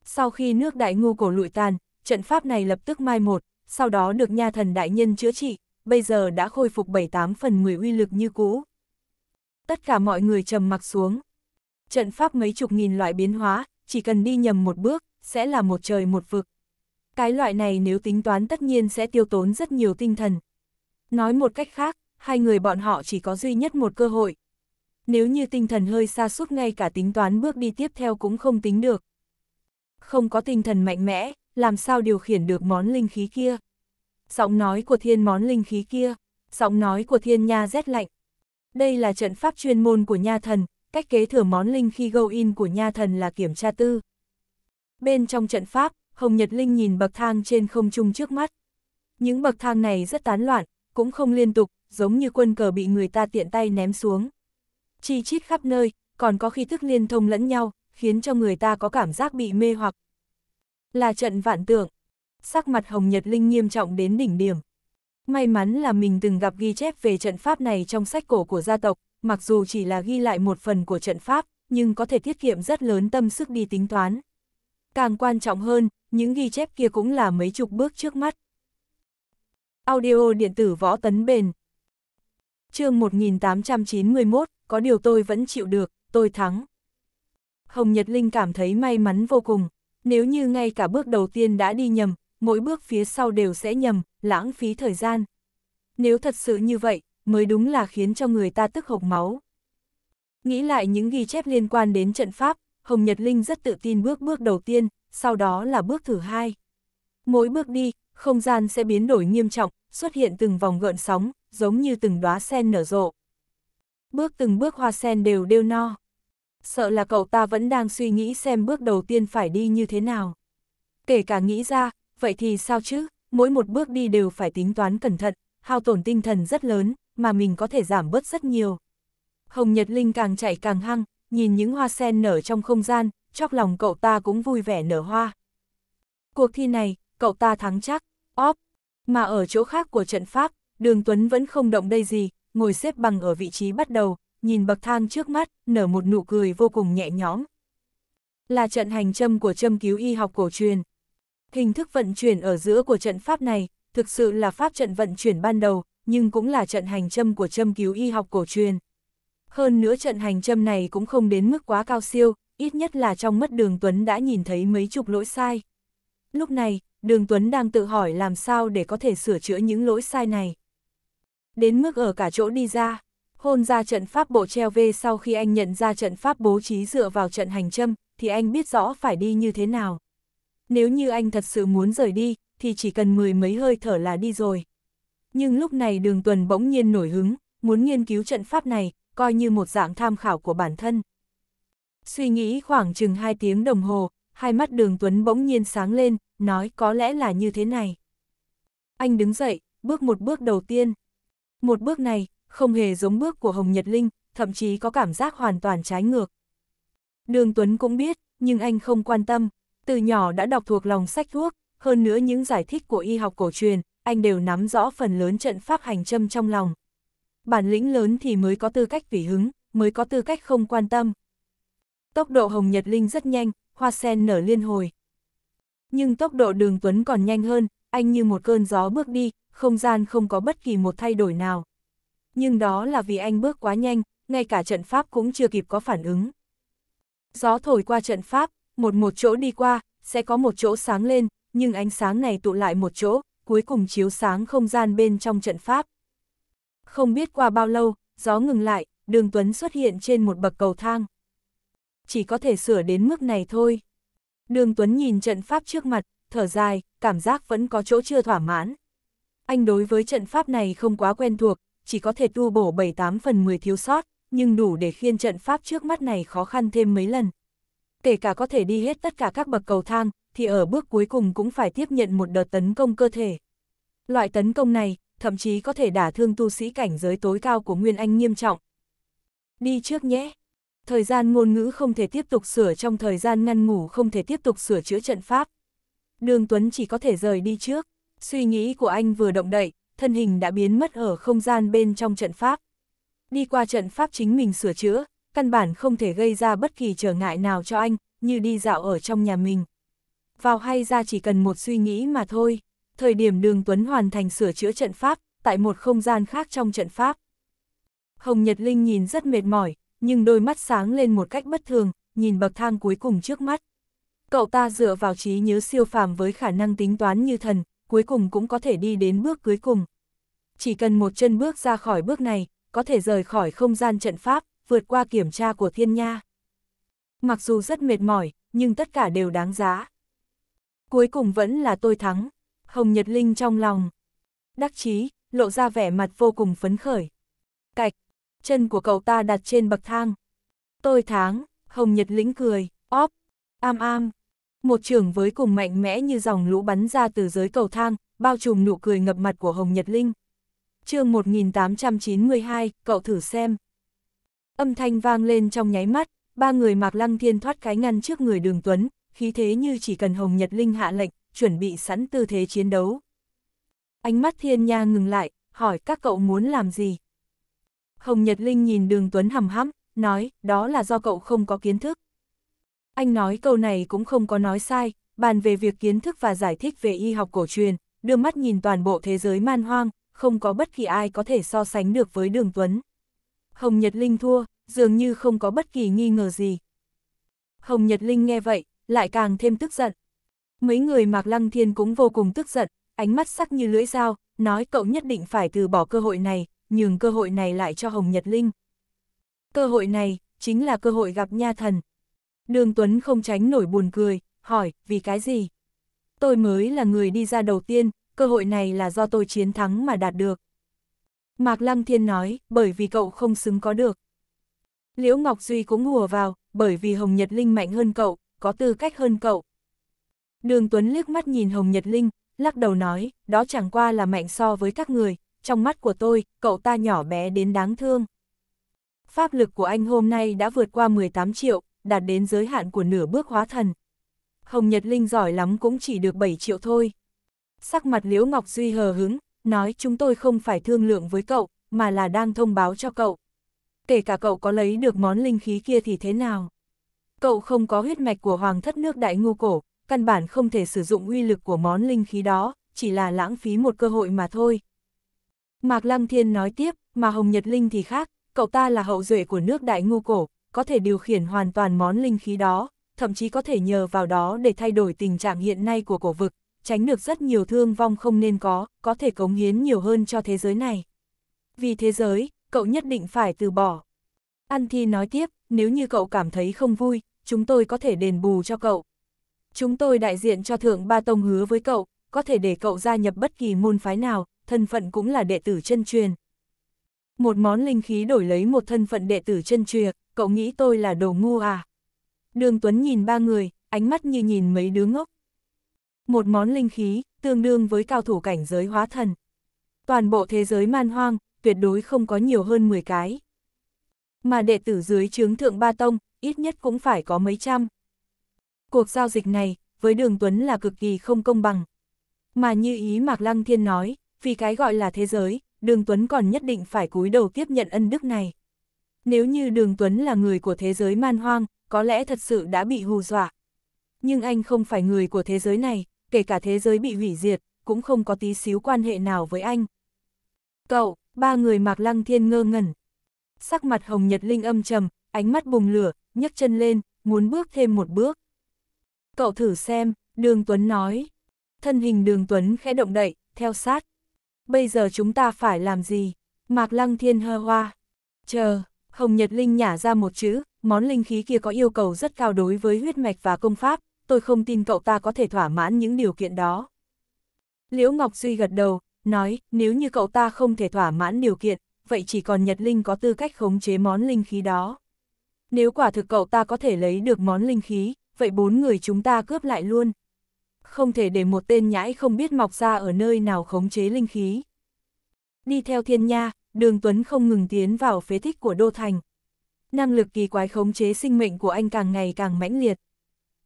Sau khi nước đại ngu cổ lụi tàn, trận pháp này lập tức mai một, sau đó được nha thần đại nhân chữa trị, bây giờ đã khôi phục 78 phần 10 uy lực như cũ. Tất cả mọi người trầm mặc xuống. Trận pháp mấy chục nghìn loại biến hóa, chỉ cần đi nhầm một bước, sẽ là một trời một vực, cái loại này nếu tính toán tất nhiên sẽ tiêu tốn rất nhiều tinh thần. Nói một cách khác, hai người bọn họ chỉ có duy nhất một cơ hội. Nếu như tinh thần hơi xa suốt ngay cả tính toán bước đi tiếp theo cũng không tính được. Không có tinh thần mạnh mẽ, làm sao điều khiển được món linh khí kia? Giọng nói của thiên món linh khí kia, giọng nói của thiên nha rét lạnh. Đây là trận pháp chuyên môn của nha thần, cách kế thừa món linh khi gâu in của nha thần là kiểm tra tư. Bên trong trận pháp, Hồng Nhật Linh nhìn bậc thang trên không trung trước mắt. Những bậc thang này rất tán loạn, cũng không liên tục, giống như quân cờ bị người ta tiện tay ném xuống. Chi chít khắp nơi, còn có khi thức liên thông lẫn nhau, khiến cho người ta có cảm giác bị mê hoặc. Là trận vạn tượng. Sắc mặt Hồng Nhật Linh nghiêm trọng đến đỉnh điểm. May mắn là mình từng gặp ghi chép về trận pháp này trong sách cổ của gia tộc, mặc dù chỉ là ghi lại một phần của trận pháp, nhưng có thể tiết kiệm rất lớn tâm sức đi tính toán. Càng quan trọng hơn, những ghi chép kia cũng là mấy chục bước trước mắt. Audio điện tử võ tấn bền chương 1891, có điều tôi vẫn chịu được, tôi thắng. Hồng Nhật Linh cảm thấy may mắn vô cùng, nếu như ngay cả bước đầu tiên đã đi nhầm, mỗi bước phía sau đều sẽ nhầm, lãng phí thời gian. Nếu thật sự như vậy, mới đúng là khiến cho người ta tức hộc máu. Nghĩ lại những ghi chép liên quan đến trận pháp, Hồng Nhật Linh rất tự tin bước bước đầu tiên, sau đó là bước thứ hai. Mỗi bước đi, không gian sẽ biến đổi nghiêm trọng, xuất hiện từng vòng gợn sóng, giống như từng đóa sen nở rộ. Bước từng bước hoa sen đều đều no. Sợ là cậu ta vẫn đang suy nghĩ xem bước đầu tiên phải đi như thế nào. Kể cả nghĩ ra, vậy thì sao chứ, mỗi một bước đi đều phải tính toán cẩn thận, hao tổn tinh thần rất lớn, mà mình có thể giảm bớt rất nhiều. Hồng Nhật Linh càng chạy càng hăng, nhìn những hoa sen nở trong không gian, chóc lòng cậu ta cũng vui vẻ nở hoa. Cuộc thi này, cậu ta thắng chắc, óp, mà ở chỗ khác của trận pháp, đường Tuấn vẫn không động đây gì, ngồi xếp bằng ở vị trí bắt đầu, nhìn bậc thang trước mắt, nở một nụ cười vô cùng nhẹ nhõm. Là trận hành châm của châm cứu y học cổ truyền. Hình thức vận chuyển ở giữa của trận pháp này, thực sự là pháp trận vận chuyển ban đầu, nhưng cũng là trận hành châm của châm cứu y học cổ truyền. Hơn nữa trận hành châm này cũng không đến mức quá cao siêu, ít nhất là trong mất đường Tuấn đã nhìn thấy mấy chục lỗi sai. Lúc này, đường Tuấn đang tự hỏi làm sao để có thể sửa chữa những lỗi sai này. Đến mức ở cả chỗ đi ra, hôn ra trận pháp bộ treo về sau khi anh nhận ra trận pháp bố trí dựa vào trận hành châm, thì anh biết rõ phải đi như thế nào. Nếu như anh thật sự muốn rời đi, thì chỉ cần mười mấy hơi thở là đi rồi. Nhưng lúc này đường tuần bỗng nhiên nổi hứng, muốn nghiên cứu trận pháp này, coi như một dạng tham khảo của bản thân. Suy nghĩ khoảng chừng 2 tiếng đồng hồ, hai mắt đường Tuấn bỗng nhiên sáng lên, nói có lẽ là như thế này. Anh đứng dậy, bước một bước đầu tiên. Một bước này, không hề giống bước của Hồng Nhật Linh, thậm chí có cảm giác hoàn toàn trái ngược. Đường Tuấn cũng biết, nhưng anh không quan tâm, từ nhỏ đã đọc thuộc lòng sách thuốc, hơn nữa những giải thích của y học cổ truyền, anh đều nắm rõ phần lớn trận pháp hành châm trong lòng bản lĩnh lớn thì mới có tư cách vỉ hứng, mới có tư cách không quan tâm. Tốc độ Hồng Nhật Linh rất nhanh, hoa sen nở liên hồi. Nhưng tốc độ đường Tuấn còn nhanh hơn, anh như một cơn gió bước đi, không gian không có bất kỳ một thay đổi nào. Nhưng đó là vì anh bước quá nhanh, ngay cả trận pháp cũng chưa kịp có phản ứng. Gió thổi qua trận pháp, một một chỗ đi qua, sẽ có một chỗ sáng lên, nhưng ánh sáng này tụ lại một chỗ, cuối cùng chiếu sáng không gian bên trong trận pháp. Không biết qua bao lâu, gió ngừng lại, đường Tuấn xuất hiện trên một bậc cầu thang. Chỉ có thể sửa đến mức này thôi. Đường Tuấn nhìn trận pháp trước mặt, thở dài, cảm giác vẫn có chỗ chưa thỏa mãn. Anh đối với trận pháp này không quá quen thuộc, chỉ có thể tu bổ 7-8 phần 10 thiếu sót, nhưng đủ để khiên trận pháp trước mắt này khó khăn thêm mấy lần. Kể cả có thể đi hết tất cả các bậc cầu thang, thì ở bước cuối cùng cũng phải tiếp nhận một đợt tấn công cơ thể. Loại tấn công này, thậm chí có thể đả thương tu sĩ cảnh giới tối cao của Nguyên Anh nghiêm trọng. Đi trước nhé. Thời gian ngôn ngữ không thể tiếp tục sửa trong thời gian ngăn ngủ không thể tiếp tục sửa chữa trận pháp. Đường Tuấn chỉ có thể rời đi trước. Suy nghĩ của anh vừa động đậy, thân hình đã biến mất ở không gian bên trong trận pháp. Đi qua trận pháp chính mình sửa chữa, căn bản không thể gây ra bất kỳ trở ngại nào cho anh, như đi dạo ở trong nhà mình. Vào hay ra chỉ cần một suy nghĩ mà thôi thời điểm Đường Tuấn hoàn thành sửa chữa trận pháp, tại một không gian khác trong trận pháp. Hồng Nhật Linh nhìn rất mệt mỏi, nhưng đôi mắt sáng lên một cách bất thường, nhìn bậc thang cuối cùng trước mắt. Cậu ta dựa vào trí nhớ siêu phàm với khả năng tính toán như thần, cuối cùng cũng có thể đi đến bước cuối cùng. Chỉ cần một chân bước ra khỏi bước này, có thể rời khỏi không gian trận pháp, vượt qua kiểm tra của thiên nha. Mặc dù rất mệt mỏi, nhưng tất cả đều đáng giá. Cuối cùng vẫn là tôi thắng. Hồng Nhật Linh trong lòng. Đắc chí, lộ ra vẻ mặt vô cùng phấn khởi. Cạch, chân của cậu ta đặt trên bậc thang. Tôi tháng, Hồng Nhật Lĩnh cười, óp, am am. Một trường với cùng mạnh mẽ như dòng lũ bắn ra từ dưới cầu thang, bao trùm nụ cười ngập mặt của Hồng Nhật Linh. chương 1892, cậu thử xem. Âm thanh vang lên trong nháy mắt, ba người Mạc Lăng Thiên thoát cái ngăn trước người đường Tuấn, khí thế như chỉ cần Hồng Nhật Linh hạ lệnh, chuẩn bị sẵn tư thế chiến đấu. Ánh mắt thiên nha ngừng lại, hỏi các cậu muốn làm gì? Hồng Nhật Linh nhìn đường Tuấn hầm hắm, nói, đó là do cậu không có kiến thức. Anh nói câu này cũng không có nói sai, bàn về việc kiến thức và giải thích về y học cổ truyền, đưa mắt nhìn toàn bộ thế giới man hoang, không có bất kỳ ai có thể so sánh được với đường Tuấn. Hồng Nhật Linh thua, dường như không có bất kỳ nghi ngờ gì. Hồng Nhật Linh nghe vậy, lại càng thêm tức giận, Mấy người Mạc Lăng Thiên cũng vô cùng tức giận, ánh mắt sắc như lưỡi dao, nói cậu nhất định phải từ bỏ cơ hội này, nhường cơ hội này lại cho Hồng Nhật Linh. Cơ hội này, chính là cơ hội gặp nha thần. Đường Tuấn không tránh nổi buồn cười, hỏi, vì cái gì? Tôi mới là người đi ra đầu tiên, cơ hội này là do tôi chiến thắng mà đạt được. Mạc Lăng Thiên nói, bởi vì cậu không xứng có được. Liễu Ngọc Duy cũng hùa vào, bởi vì Hồng Nhật Linh mạnh hơn cậu, có tư cách hơn cậu, Đường Tuấn liếc mắt nhìn Hồng Nhật Linh, lắc đầu nói, đó chẳng qua là mạnh so với các người, trong mắt của tôi, cậu ta nhỏ bé đến đáng thương. Pháp lực của anh hôm nay đã vượt qua 18 triệu, đạt đến giới hạn của nửa bước hóa thần. Hồng Nhật Linh giỏi lắm cũng chỉ được 7 triệu thôi. Sắc mặt Liễu Ngọc Duy hờ hứng, nói chúng tôi không phải thương lượng với cậu, mà là đang thông báo cho cậu. Kể cả cậu có lấy được món linh khí kia thì thế nào? Cậu không có huyết mạch của Hoàng thất nước Đại Ngu Cổ, căn bản không thể sử dụng uy lực của món linh khí đó, chỉ là lãng phí một cơ hội mà thôi. Mạc Lăng Thiên nói tiếp, mà Hồng Nhật Linh thì khác, cậu ta là hậu duệ của nước đại ngu cổ, có thể điều khiển hoàn toàn món linh khí đó, thậm chí có thể nhờ vào đó để thay đổi tình trạng hiện nay của cổ vực, tránh được rất nhiều thương vong không nên có, có thể cống hiến nhiều hơn cho thế giới này. Vì thế giới, cậu nhất định phải từ bỏ. An Thi nói tiếp, nếu như cậu cảm thấy không vui, chúng tôi có thể đền bù cho cậu, Chúng tôi đại diện cho Thượng Ba Tông hứa với cậu, có thể để cậu gia nhập bất kỳ môn phái nào, thân phận cũng là đệ tử chân truyền. Một món linh khí đổi lấy một thân phận đệ tử chân truyền, cậu nghĩ tôi là đồ ngu à? Đường Tuấn nhìn ba người, ánh mắt như nhìn mấy đứa ngốc. Một món linh khí, tương đương với cao thủ cảnh giới hóa thần. Toàn bộ thế giới man hoang, tuyệt đối không có nhiều hơn 10 cái. Mà đệ tử dưới chướng thượng ba tông, ít nhất cũng phải có mấy trăm. Cuộc giao dịch này, với Đường Tuấn là cực kỳ không công bằng. Mà như ý Mạc Lăng Thiên nói, vì cái gọi là thế giới, Đường Tuấn còn nhất định phải cúi đầu tiếp nhận ân đức này. Nếu như Đường Tuấn là người của thế giới man hoang, có lẽ thật sự đã bị hù dọa. Nhưng anh không phải người của thế giới này, kể cả thế giới bị hủy diệt, cũng không có tí xíu quan hệ nào với anh. Cậu, ba người Mạc Lăng Thiên ngơ ngẩn. Sắc mặt Hồng Nhật Linh âm trầm, ánh mắt bùng lửa, nhấc chân lên, muốn bước thêm một bước. Cậu thử xem, Đường Tuấn nói. Thân hình Đường Tuấn khẽ động đậy, theo sát. Bây giờ chúng ta phải làm gì? Mạc Lăng Thiên hơ hoa. Chờ, Hồng Nhật Linh nhả ra một chữ, món linh khí kia có yêu cầu rất cao đối với huyết mạch và công pháp, tôi không tin cậu ta có thể thỏa mãn những điều kiện đó. Liễu Ngọc Duy gật đầu, nói, nếu như cậu ta không thể thỏa mãn điều kiện, vậy chỉ còn Nhật Linh có tư cách khống chế món linh khí đó. Nếu quả thực cậu ta có thể lấy được món linh khí, vậy bốn người chúng ta cướp lại luôn. Không thể để một tên nhãi không biết mọc ra ở nơi nào khống chế linh khí. Đi theo thiên nha, đường Tuấn không ngừng tiến vào phế thích của Đô Thành. Năng lực kỳ quái khống chế sinh mệnh của anh càng ngày càng mãnh liệt.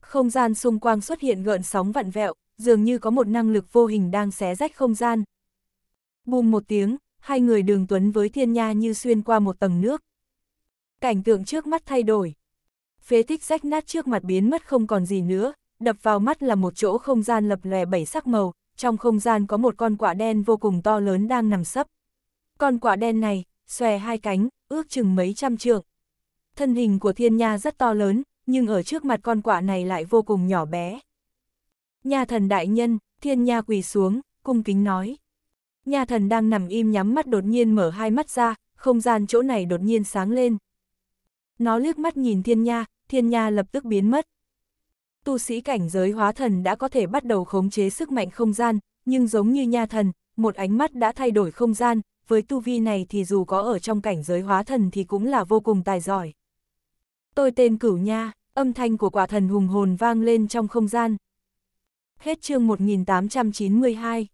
Không gian xung quanh xuất hiện gợn sóng vặn vẹo, dường như có một năng lực vô hình đang xé rách không gian. Bùm một tiếng, hai người đường Tuấn với thiên nha như xuyên qua một tầng nước. Cảnh tượng trước mắt thay đổi, phế tích rách nát trước mặt biến mất không còn gì nữa, đập vào mắt là một chỗ không gian lập lòe bảy sắc màu, trong không gian có một con quả đen vô cùng to lớn đang nằm sấp. Con quả đen này, xòe hai cánh, ước chừng mấy trăm trượng. Thân hình của thiên nha rất to lớn, nhưng ở trước mặt con quả này lại vô cùng nhỏ bé. Nhà thần đại nhân, thiên nha quỳ xuống, cung kính nói. Nhà thần đang nằm im nhắm mắt đột nhiên mở hai mắt ra, không gian chỗ này đột nhiên sáng lên, nó liếc mắt nhìn thiên nha, thiên nha lập tức biến mất. Tu sĩ cảnh giới hóa thần đã có thể bắt đầu khống chế sức mạnh không gian, nhưng giống như nha thần, một ánh mắt đã thay đổi không gian, với tu vi này thì dù có ở trong cảnh giới hóa thần thì cũng là vô cùng tài giỏi. Tôi tên Cửu Nha, âm thanh của quả thần hùng hồn vang lên trong không gian. Hết chương 1892